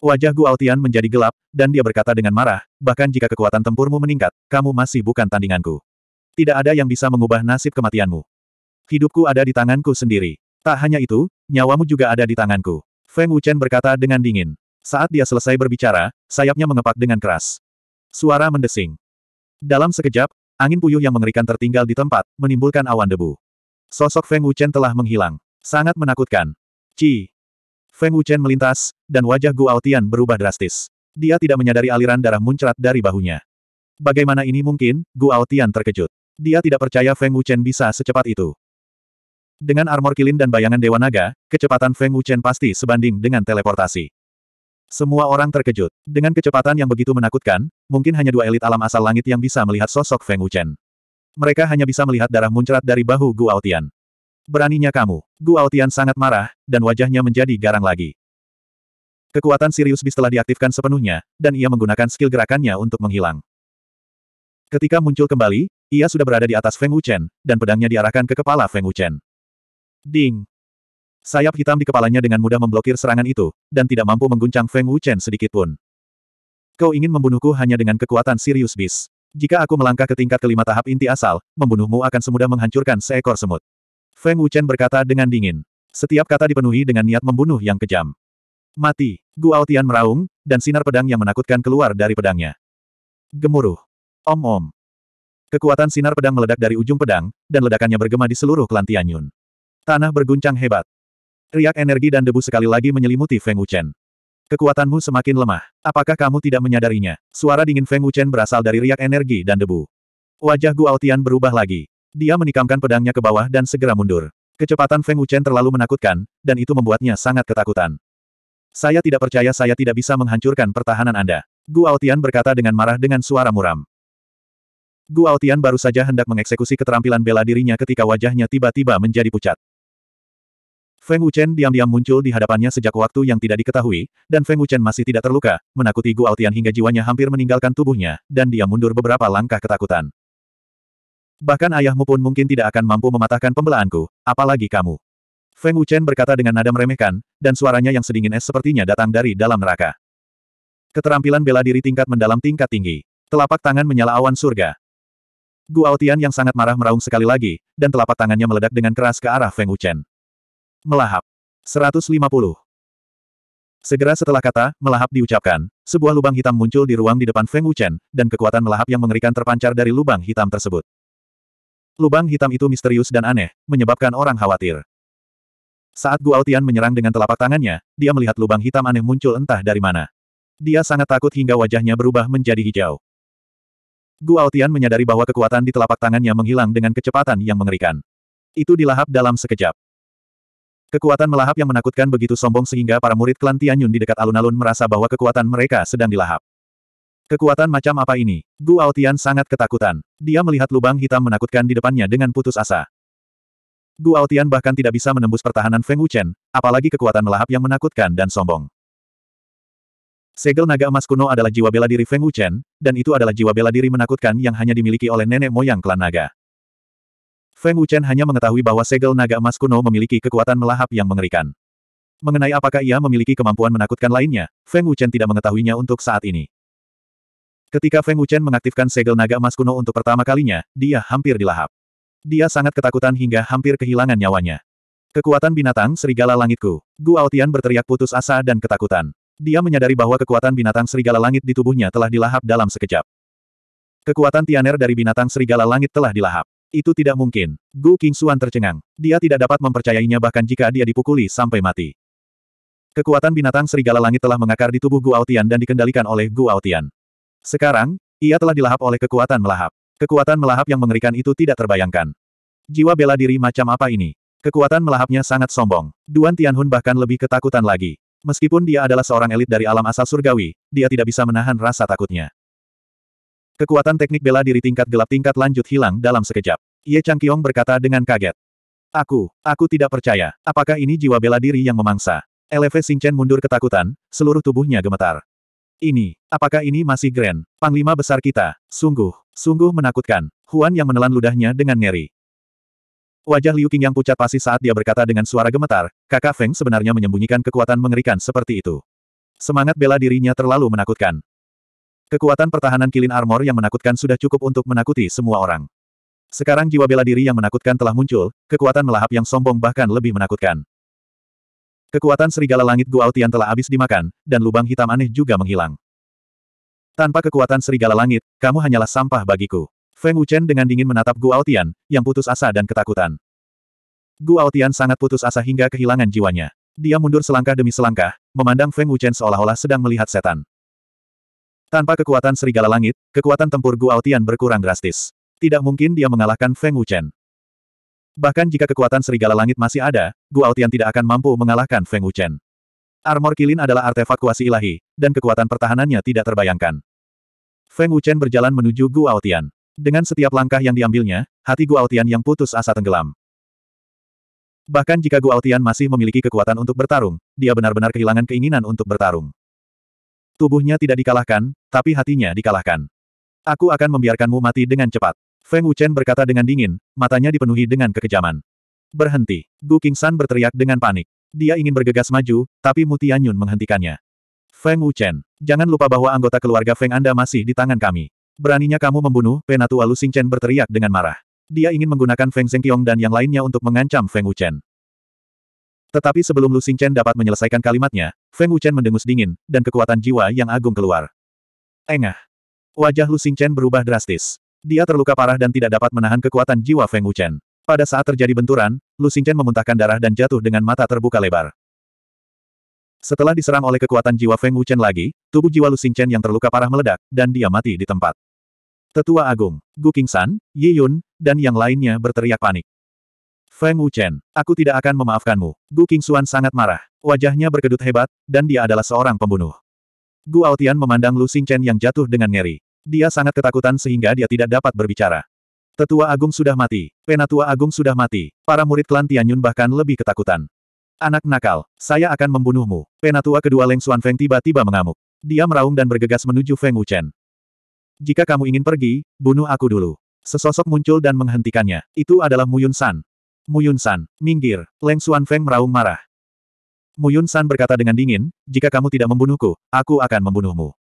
Wajah Gu Altian menjadi gelap, dan dia berkata dengan marah, bahkan jika kekuatan tempurmu meningkat, kamu masih bukan tandinganku. Tidak ada yang bisa mengubah nasib kematianmu. Hidupku ada di tanganku sendiri. Tak hanya itu, nyawamu juga ada di tanganku. Feng Wuchen berkata dengan dingin. Saat dia selesai berbicara, sayapnya mengepak dengan keras. Suara mendesing. Dalam sekejap, angin puyuh yang mengerikan tertinggal di tempat, menimbulkan awan debu. Sosok Feng Wuchen telah menghilang. Sangat menakutkan. Ci. Feng Wuchen melintas, dan wajah Gu Aotian berubah drastis. Dia tidak menyadari aliran darah muncrat dari bahunya. Bagaimana ini mungkin? Gu Aotian terkejut. Dia tidak percaya Feng Wuchen bisa secepat itu. Dengan armor kilin dan bayangan Dewa Naga, kecepatan Feng Wuchen pasti sebanding dengan teleportasi. Semua orang terkejut. Dengan kecepatan yang begitu menakutkan, mungkin hanya dua elit alam asal langit yang bisa melihat sosok Feng Wuchen. Mereka hanya bisa melihat darah muncrat dari bahu Guo Tian. Beraninya kamu. Guo Tian sangat marah, dan wajahnya menjadi garang lagi. Kekuatan Sirius Beast telah diaktifkan sepenuhnya, dan ia menggunakan skill gerakannya untuk menghilang. Ketika muncul kembali, ia sudah berada di atas Feng Wuchen, dan pedangnya diarahkan ke kepala Feng Wuchen. Ding! Sayap hitam di kepalanya dengan mudah memblokir serangan itu, dan tidak mampu mengguncang Feng Wuchen sedikitpun. Kau ingin membunuhku hanya dengan kekuatan Sirius BIS? Jika aku melangkah ke tingkat kelima tahap inti asal, membunuhmu akan semudah menghancurkan seekor semut. Feng Wuchen berkata dengan dingin. Setiap kata dipenuhi dengan niat membunuh yang kejam. Mati. Gu Tian meraung, dan sinar pedang yang menakutkan keluar dari pedangnya. Gemuruh. Om-om. Kekuatan sinar pedang meledak dari ujung pedang, dan ledakannya bergema di seluruh kelantian Yun. Tanah berguncang hebat. Riak energi dan debu sekali lagi menyelimuti Feng Wuchen. Kekuatanmu semakin lemah. Apakah kamu tidak menyadarinya? Suara dingin Feng Wuchen berasal dari riak energi dan debu. Wajah Gu Tian berubah lagi. Dia menikamkan pedangnya ke bawah dan segera mundur. Kecepatan Feng Wuchen terlalu menakutkan, dan itu membuatnya sangat ketakutan. Saya tidak percaya saya tidak bisa menghancurkan pertahanan Anda. Gu Tian berkata dengan marah dengan suara muram. Gu Tian baru saja hendak mengeksekusi keterampilan bela dirinya ketika wajahnya tiba-tiba menjadi pucat. Feng Wuchen diam-diam muncul di hadapannya sejak waktu yang tidak diketahui, dan Feng Wuchen masih tidak terluka, menakuti Gu Altian hingga jiwanya hampir meninggalkan tubuhnya, dan dia mundur beberapa langkah ketakutan. Bahkan ayahmu pun mungkin tidak akan mampu mematahkan pembelaanku, apalagi kamu. Feng Wuchen berkata dengan nada meremehkan, dan suaranya yang sedingin es sepertinya datang dari dalam neraka. Keterampilan bela diri tingkat mendalam tingkat tinggi. Telapak tangan menyala awan surga. Gu Altian yang sangat marah meraung sekali lagi, dan telapak tangannya meledak dengan keras ke arah Feng Wuchen melahap. 150. Segera setelah kata, melahap diucapkan, sebuah lubang hitam muncul di ruang di depan Feng Wuchen, dan kekuatan melahap yang mengerikan terpancar dari lubang hitam tersebut. Lubang hitam itu misterius dan aneh, menyebabkan orang khawatir. Saat Guo Tian menyerang dengan telapak tangannya, dia melihat lubang hitam aneh muncul entah dari mana. Dia sangat takut hingga wajahnya berubah menjadi hijau. Guo Tian menyadari bahwa kekuatan di telapak tangannya menghilang dengan kecepatan yang mengerikan. Itu dilahap dalam sekejap. Kekuatan melahap yang menakutkan begitu sombong sehingga para murid klan Tianyun di dekat alun-alun merasa bahwa kekuatan mereka sedang dilahap. Kekuatan macam apa ini? Gu Aotian sangat ketakutan. Dia melihat lubang hitam menakutkan di depannya dengan putus asa. Gu Aotian bahkan tidak bisa menembus pertahanan Feng Wuchen, apalagi kekuatan melahap yang menakutkan dan sombong. Segel naga emas kuno adalah jiwa bela diri Feng Wuchen, dan itu adalah jiwa bela diri menakutkan yang hanya dimiliki oleh nenek moyang klan naga. Feng Wuchen hanya mengetahui bahwa segel naga emas kuno memiliki kekuatan melahap yang mengerikan. Mengenai apakah ia memiliki kemampuan menakutkan lainnya, Feng Wuchen tidak mengetahuinya untuk saat ini. Ketika Feng Wuchen mengaktifkan segel naga emas kuno untuk pertama kalinya, dia hampir dilahap. Dia sangat ketakutan hingga hampir kehilangan nyawanya. Kekuatan binatang serigala langitku. Gu Aotian berteriak putus asa dan ketakutan. Dia menyadari bahwa kekuatan binatang serigala langit di tubuhnya telah dilahap dalam sekejap. Kekuatan Tianer dari binatang serigala langit telah dilahap. Itu tidak mungkin. Gu Qingxuan tercengang. Dia tidak dapat mempercayainya bahkan jika dia dipukuli sampai mati. Kekuatan binatang serigala langit telah mengakar di tubuh Gu Aotian dan dikendalikan oleh Gu Aotian. Sekarang, ia telah dilahap oleh kekuatan melahap. Kekuatan melahap yang mengerikan itu tidak terbayangkan. Jiwa bela diri macam apa ini? Kekuatan melahapnya sangat sombong. Duan Tianhun bahkan lebih ketakutan lagi. Meskipun dia adalah seorang elit dari alam asal surgawi, dia tidak bisa menahan rasa takutnya. Kekuatan teknik bela diri tingkat gelap tingkat lanjut hilang dalam sekejap. Ye Kiong berkata dengan kaget. Aku, aku tidak percaya. Apakah ini jiwa bela diri yang memangsa? Eleve Chen mundur ketakutan, seluruh tubuhnya gemetar. Ini, apakah ini masih grand? Panglima besar kita, sungguh, sungguh menakutkan. Huan yang menelan ludahnya dengan ngeri. Wajah Liu Qing yang pucat pasi saat dia berkata dengan suara gemetar, kakak Feng sebenarnya menyembunyikan kekuatan mengerikan seperti itu. Semangat bela dirinya terlalu menakutkan. Kekuatan pertahanan kilin armor yang menakutkan sudah cukup untuk menakuti semua orang. Sekarang jiwa bela diri yang menakutkan telah muncul, kekuatan melahap yang sombong bahkan lebih menakutkan. Kekuatan serigala langit Guautian telah habis dimakan, dan lubang hitam aneh juga menghilang. Tanpa kekuatan serigala langit, kamu hanyalah sampah bagiku. Feng Wuchen dengan dingin menatap Guautian, yang putus asa dan ketakutan. Guautian sangat putus asa hingga kehilangan jiwanya. Dia mundur selangkah demi selangkah, memandang Feng Wuchen seolah-olah sedang melihat setan. Tanpa kekuatan serigala langit, kekuatan tempur Gu Aotian berkurang drastis. Tidak mungkin dia mengalahkan Feng Wuchen. Bahkan jika kekuatan serigala langit masih ada, Gu Aotian tidak akan mampu mengalahkan Feng Wuchen. Armor Kilin adalah artefak kuasi ilahi, dan kekuatan pertahanannya tidak terbayangkan. Feng Wuchen berjalan menuju Gu Aotian. Dengan setiap langkah yang diambilnya, hati Gu Aotian yang putus asa tenggelam. Bahkan jika Gu Aotian masih memiliki kekuatan untuk bertarung, dia benar-benar kehilangan keinginan untuk bertarung. Tubuhnya tidak dikalahkan, tapi hatinya dikalahkan. Aku akan membiarkanmu mati dengan cepat. Feng Wuchen berkata dengan dingin, matanya dipenuhi dengan kekejaman. Berhenti. Gu San berteriak dengan panik. Dia ingin bergegas maju, tapi Mu Tianyun menghentikannya. Feng Wuchen, jangan lupa bahwa anggota keluarga Feng Anda masih di tangan kami. Beraninya kamu membunuh, Penatua Lu Xingchen berteriak dengan marah. Dia ingin menggunakan Feng Zhengqiong dan yang lainnya untuk mengancam Feng Wuchen. Tetapi sebelum Lu Xingchen dapat menyelesaikan kalimatnya, Feng Wuchen mendengus dingin, dan kekuatan jiwa yang agung keluar. Engah. Wajah Lu Xingchen berubah drastis. Dia terluka parah dan tidak dapat menahan kekuatan jiwa Feng Wuchen. Pada saat terjadi benturan, Lu Xingchen memuntahkan darah dan jatuh dengan mata terbuka lebar. Setelah diserang oleh kekuatan jiwa Feng Wuchen lagi, tubuh jiwa Lu Xingchen yang terluka parah meledak, dan dia mati di tempat. Tetua Agung, Gu Qingshan, Yi Yun, dan yang lainnya berteriak panik. Feng Wuchen, aku tidak akan memaafkanmu. Gu Qingxuan sangat marah. Wajahnya berkedut hebat, dan dia adalah seorang pembunuh. Gu Aotian memandang Lu Xingchen yang jatuh dengan ngeri. Dia sangat ketakutan sehingga dia tidak dapat berbicara. Tetua Agung sudah mati. Penatua Agung sudah mati. Para murid klan Tianyun bahkan lebih ketakutan. Anak nakal, saya akan membunuhmu. Penatua kedua Leng Xuan Feng tiba-tiba mengamuk. Dia meraung dan bergegas menuju Feng Wuchen. Jika kamu ingin pergi, bunuh aku dulu. Sesosok muncul dan menghentikannya. Itu adalah Muyun San, Muyun San, minggir, Leng Xuan Feng meraung marah. Muyun San berkata dengan dingin, jika kamu tidak membunuhku, aku akan membunuhmu.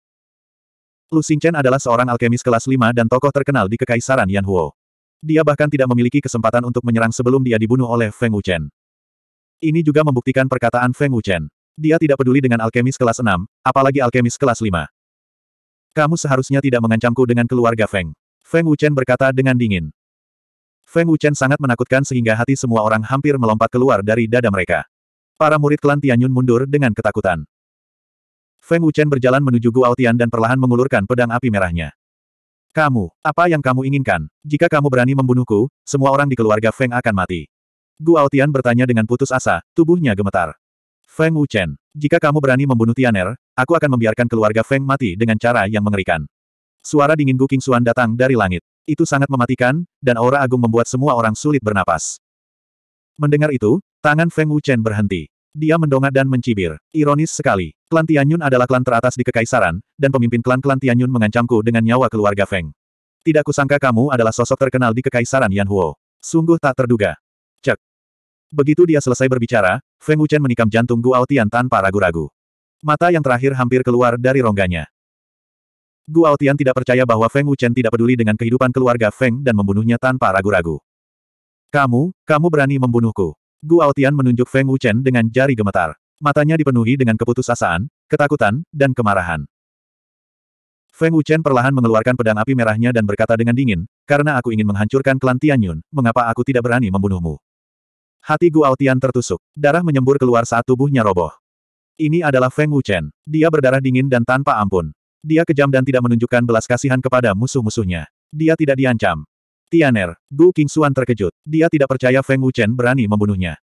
Lu Xingchen adalah seorang alkemis kelas 5 dan tokoh terkenal di Kekaisaran Yan Huo. Dia bahkan tidak memiliki kesempatan untuk menyerang sebelum dia dibunuh oleh Feng Wuchen. Ini juga membuktikan perkataan Feng Wuchen. Dia tidak peduli dengan alkemis kelas 6, apalagi alkemis kelas 5. Kamu seharusnya tidak mengancamku dengan keluarga Feng. Feng Wuchen berkata dengan dingin. Feng Wuchen sangat menakutkan sehingga hati semua orang hampir melompat keluar dari dada mereka. Para murid klan Tianyun mundur dengan ketakutan. Feng Wuchen berjalan menuju Guao Tian dan perlahan mengulurkan pedang api merahnya. Kamu, apa yang kamu inginkan? Jika kamu berani membunuhku, semua orang di keluarga Feng akan mati. Gu Tian bertanya dengan putus asa, tubuhnya gemetar. Feng Wuchen, jika kamu berani membunuh Tianer, aku akan membiarkan keluarga Feng mati dengan cara yang mengerikan. Suara dingin Gu Qingxuan datang dari langit. Itu sangat mematikan, dan aura agung membuat semua orang sulit bernapas. Mendengar itu, tangan Feng Wuchen berhenti. Dia mendongak dan mencibir. Ironis sekali. Klan Tianyun adalah klan teratas di Kekaisaran, dan pemimpin klan-klan Tianyun mengancamku dengan nyawa keluarga Feng. Tidak kusangka kamu adalah sosok terkenal di Kekaisaran Yan Huo. Sungguh tak terduga. Cek. Begitu dia selesai berbicara, Feng Wuchen menikam jantung Guo Tian tanpa ragu-ragu. Mata yang terakhir hampir keluar dari rongganya. Gu Tian tidak percaya bahwa Feng Wuchen tidak peduli dengan kehidupan keluarga Feng dan membunuhnya tanpa ragu-ragu. Kamu, kamu berani membunuhku. Gu Tian menunjuk Feng Wuchen dengan jari gemetar. Matanya dipenuhi dengan keputusasaan, ketakutan, dan kemarahan. Feng Wuchen perlahan mengeluarkan pedang api merahnya dan berkata dengan dingin, karena aku ingin menghancurkan klan Tianyun, mengapa aku tidak berani membunuhmu? Hati Guo Tian tertusuk, darah menyembur keluar saat tubuhnya roboh. Ini adalah Feng Wuchen. Dia berdarah dingin dan tanpa ampun. Dia kejam dan tidak menunjukkan belas kasihan kepada musuh-musuhnya. Dia tidak diancam. Tianer, Gu King Xuan terkejut. Dia tidak percaya Feng Wuchen berani membunuhnya.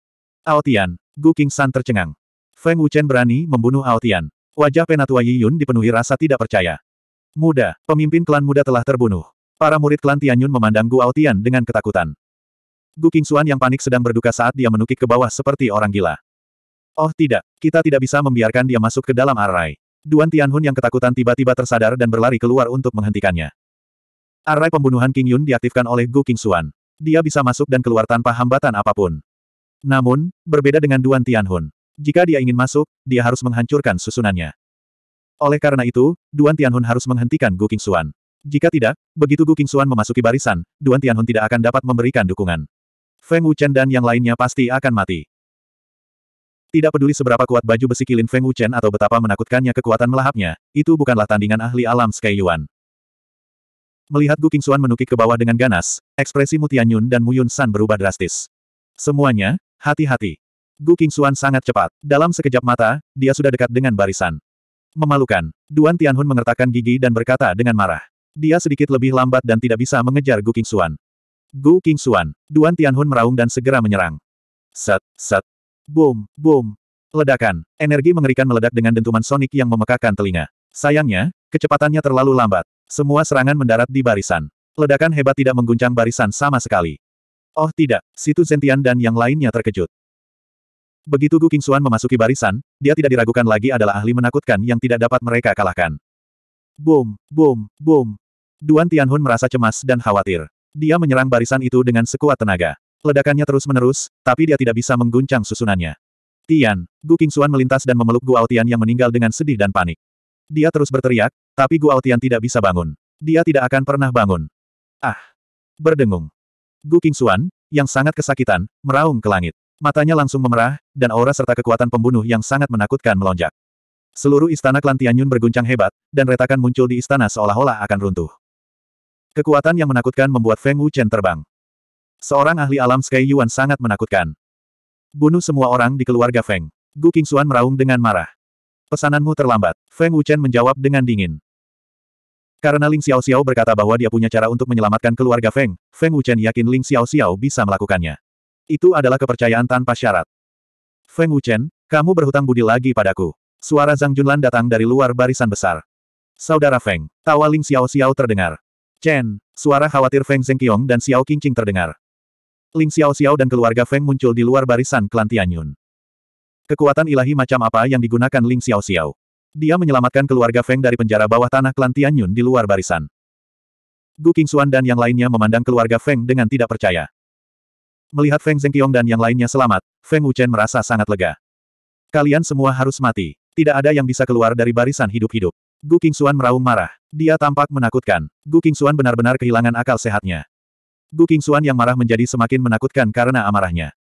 Aotian, Gu King San tercengang. Feng Wuchen berani membunuh Aotian. Wajah penatua Yi Yun dipenuhi rasa tidak percaya. Muda, pemimpin klan muda telah terbunuh. Para murid klan Tianyun memandang Gu Aotian dengan ketakutan. Gu King Xuan yang panik sedang berduka saat dia menukik ke bawah seperti orang gila. Oh tidak, kita tidak bisa membiarkan dia masuk ke dalam arai. Duan Tianhun yang ketakutan tiba-tiba tersadar dan berlari keluar untuk menghentikannya. Arai pembunuhan King Yun diaktifkan oleh Gu Qingxuan. Dia bisa masuk dan keluar tanpa hambatan apapun. Namun, berbeda dengan Duan Tianhun. Jika dia ingin masuk, dia harus menghancurkan susunannya. Oleh karena itu, Duan Tianhun harus menghentikan Gu Qingxuan. Jika tidak, begitu Gu Qingxuan memasuki barisan, Duan Tianhun tidak akan dapat memberikan dukungan. Feng Wuchen dan yang lainnya pasti akan mati. Tidak peduli seberapa kuat baju besi kilin Feng Wuchen atau betapa menakutkannya kekuatan melahapnya, itu bukanlah tandingan ahli alam Sky Yuan. Melihat Gu Qingxuan menukik ke bawah dengan ganas, ekspresi Mu Tianyun dan Mu San berubah drastis. Semuanya, hati-hati. Gu Qingxuan sangat cepat. Dalam sekejap mata, dia sudah dekat dengan barisan. Memalukan. Duan Tianhun mengertakkan gigi dan berkata dengan marah. Dia sedikit lebih lambat dan tidak bisa mengejar Gu Qingxuan. Gu Qingxuan. Duan Tianhun meraung dan segera menyerang. Set, set. Boom, boom. Ledakan. Energi mengerikan meledak dengan dentuman sonik yang memekakan telinga. Sayangnya, kecepatannya terlalu lambat. Semua serangan mendarat di barisan. Ledakan hebat tidak mengguncang barisan sama sekali. Oh tidak, situ Zentian dan yang lainnya terkejut. Begitu Gu Qingxuan memasuki barisan, dia tidak diragukan lagi adalah ahli menakutkan yang tidak dapat mereka kalahkan. Boom, boom, boom. Duan Tianhun merasa cemas dan khawatir. Dia menyerang barisan itu dengan sekuat tenaga. Ledakannya terus-menerus, tapi dia tidak bisa mengguncang susunannya. Tian, Gu Qingxuan melintas dan memeluk Gu Aotian yang meninggal dengan sedih dan panik. Dia terus berteriak, tapi Gu Aotian tidak bisa bangun. Dia tidak akan pernah bangun. Ah! Berdengung. Gu Qingxuan, yang sangat kesakitan, meraung ke langit. Matanya langsung memerah, dan aura serta kekuatan pembunuh yang sangat menakutkan melonjak. Seluruh istana klan Tianyun berguncang hebat, dan retakan muncul di istana seolah-olah akan runtuh. Kekuatan yang menakutkan membuat Feng Wuchen terbang. Seorang ahli alam Sky Yuan sangat menakutkan. Bunuh semua orang di keluarga Feng. Gu Qingxuan meraung dengan marah. Pesananmu terlambat. Feng Wuchen menjawab dengan dingin. Karena Ling Xiao Xiao berkata bahwa dia punya cara untuk menyelamatkan keluarga Feng, Feng Wuchen yakin Ling Xiao Xiao bisa melakukannya. Itu adalah kepercayaan tanpa syarat. Feng Wuchen, kamu berhutang budi lagi padaku. Suara Zhang Junlan datang dari luar barisan besar. Saudara Feng, tawa Ling Xiao Xiao terdengar. Chen, suara khawatir Feng Zhengqiong dan Xiao Qingqing terdengar. Ling Xiao Xiao dan keluarga Feng muncul di luar barisan klan Tianyun. Kekuatan ilahi macam apa yang digunakan Ling Xiao Xiao? Dia menyelamatkan keluarga Feng dari penjara bawah tanah klan Tianyun di luar barisan. Gu Xuan dan yang lainnya memandang keluarga Feng dengan tidak percaya. Melihat Feng Zhengqiong dan yang lainnya selamat, Feng Wuchen merasa sangat lega. Kalian semua harus mati. Tidak ada yang bisa keluar dari barisan hidup-hidup. Gu Xuan meraung marah. Dia tampak menakutkan. Gu Xuan benar-benar kehilangan akal sehatnya. Gu Qingxuan yang marah menjadi semakin menakutkan karena amarahnya.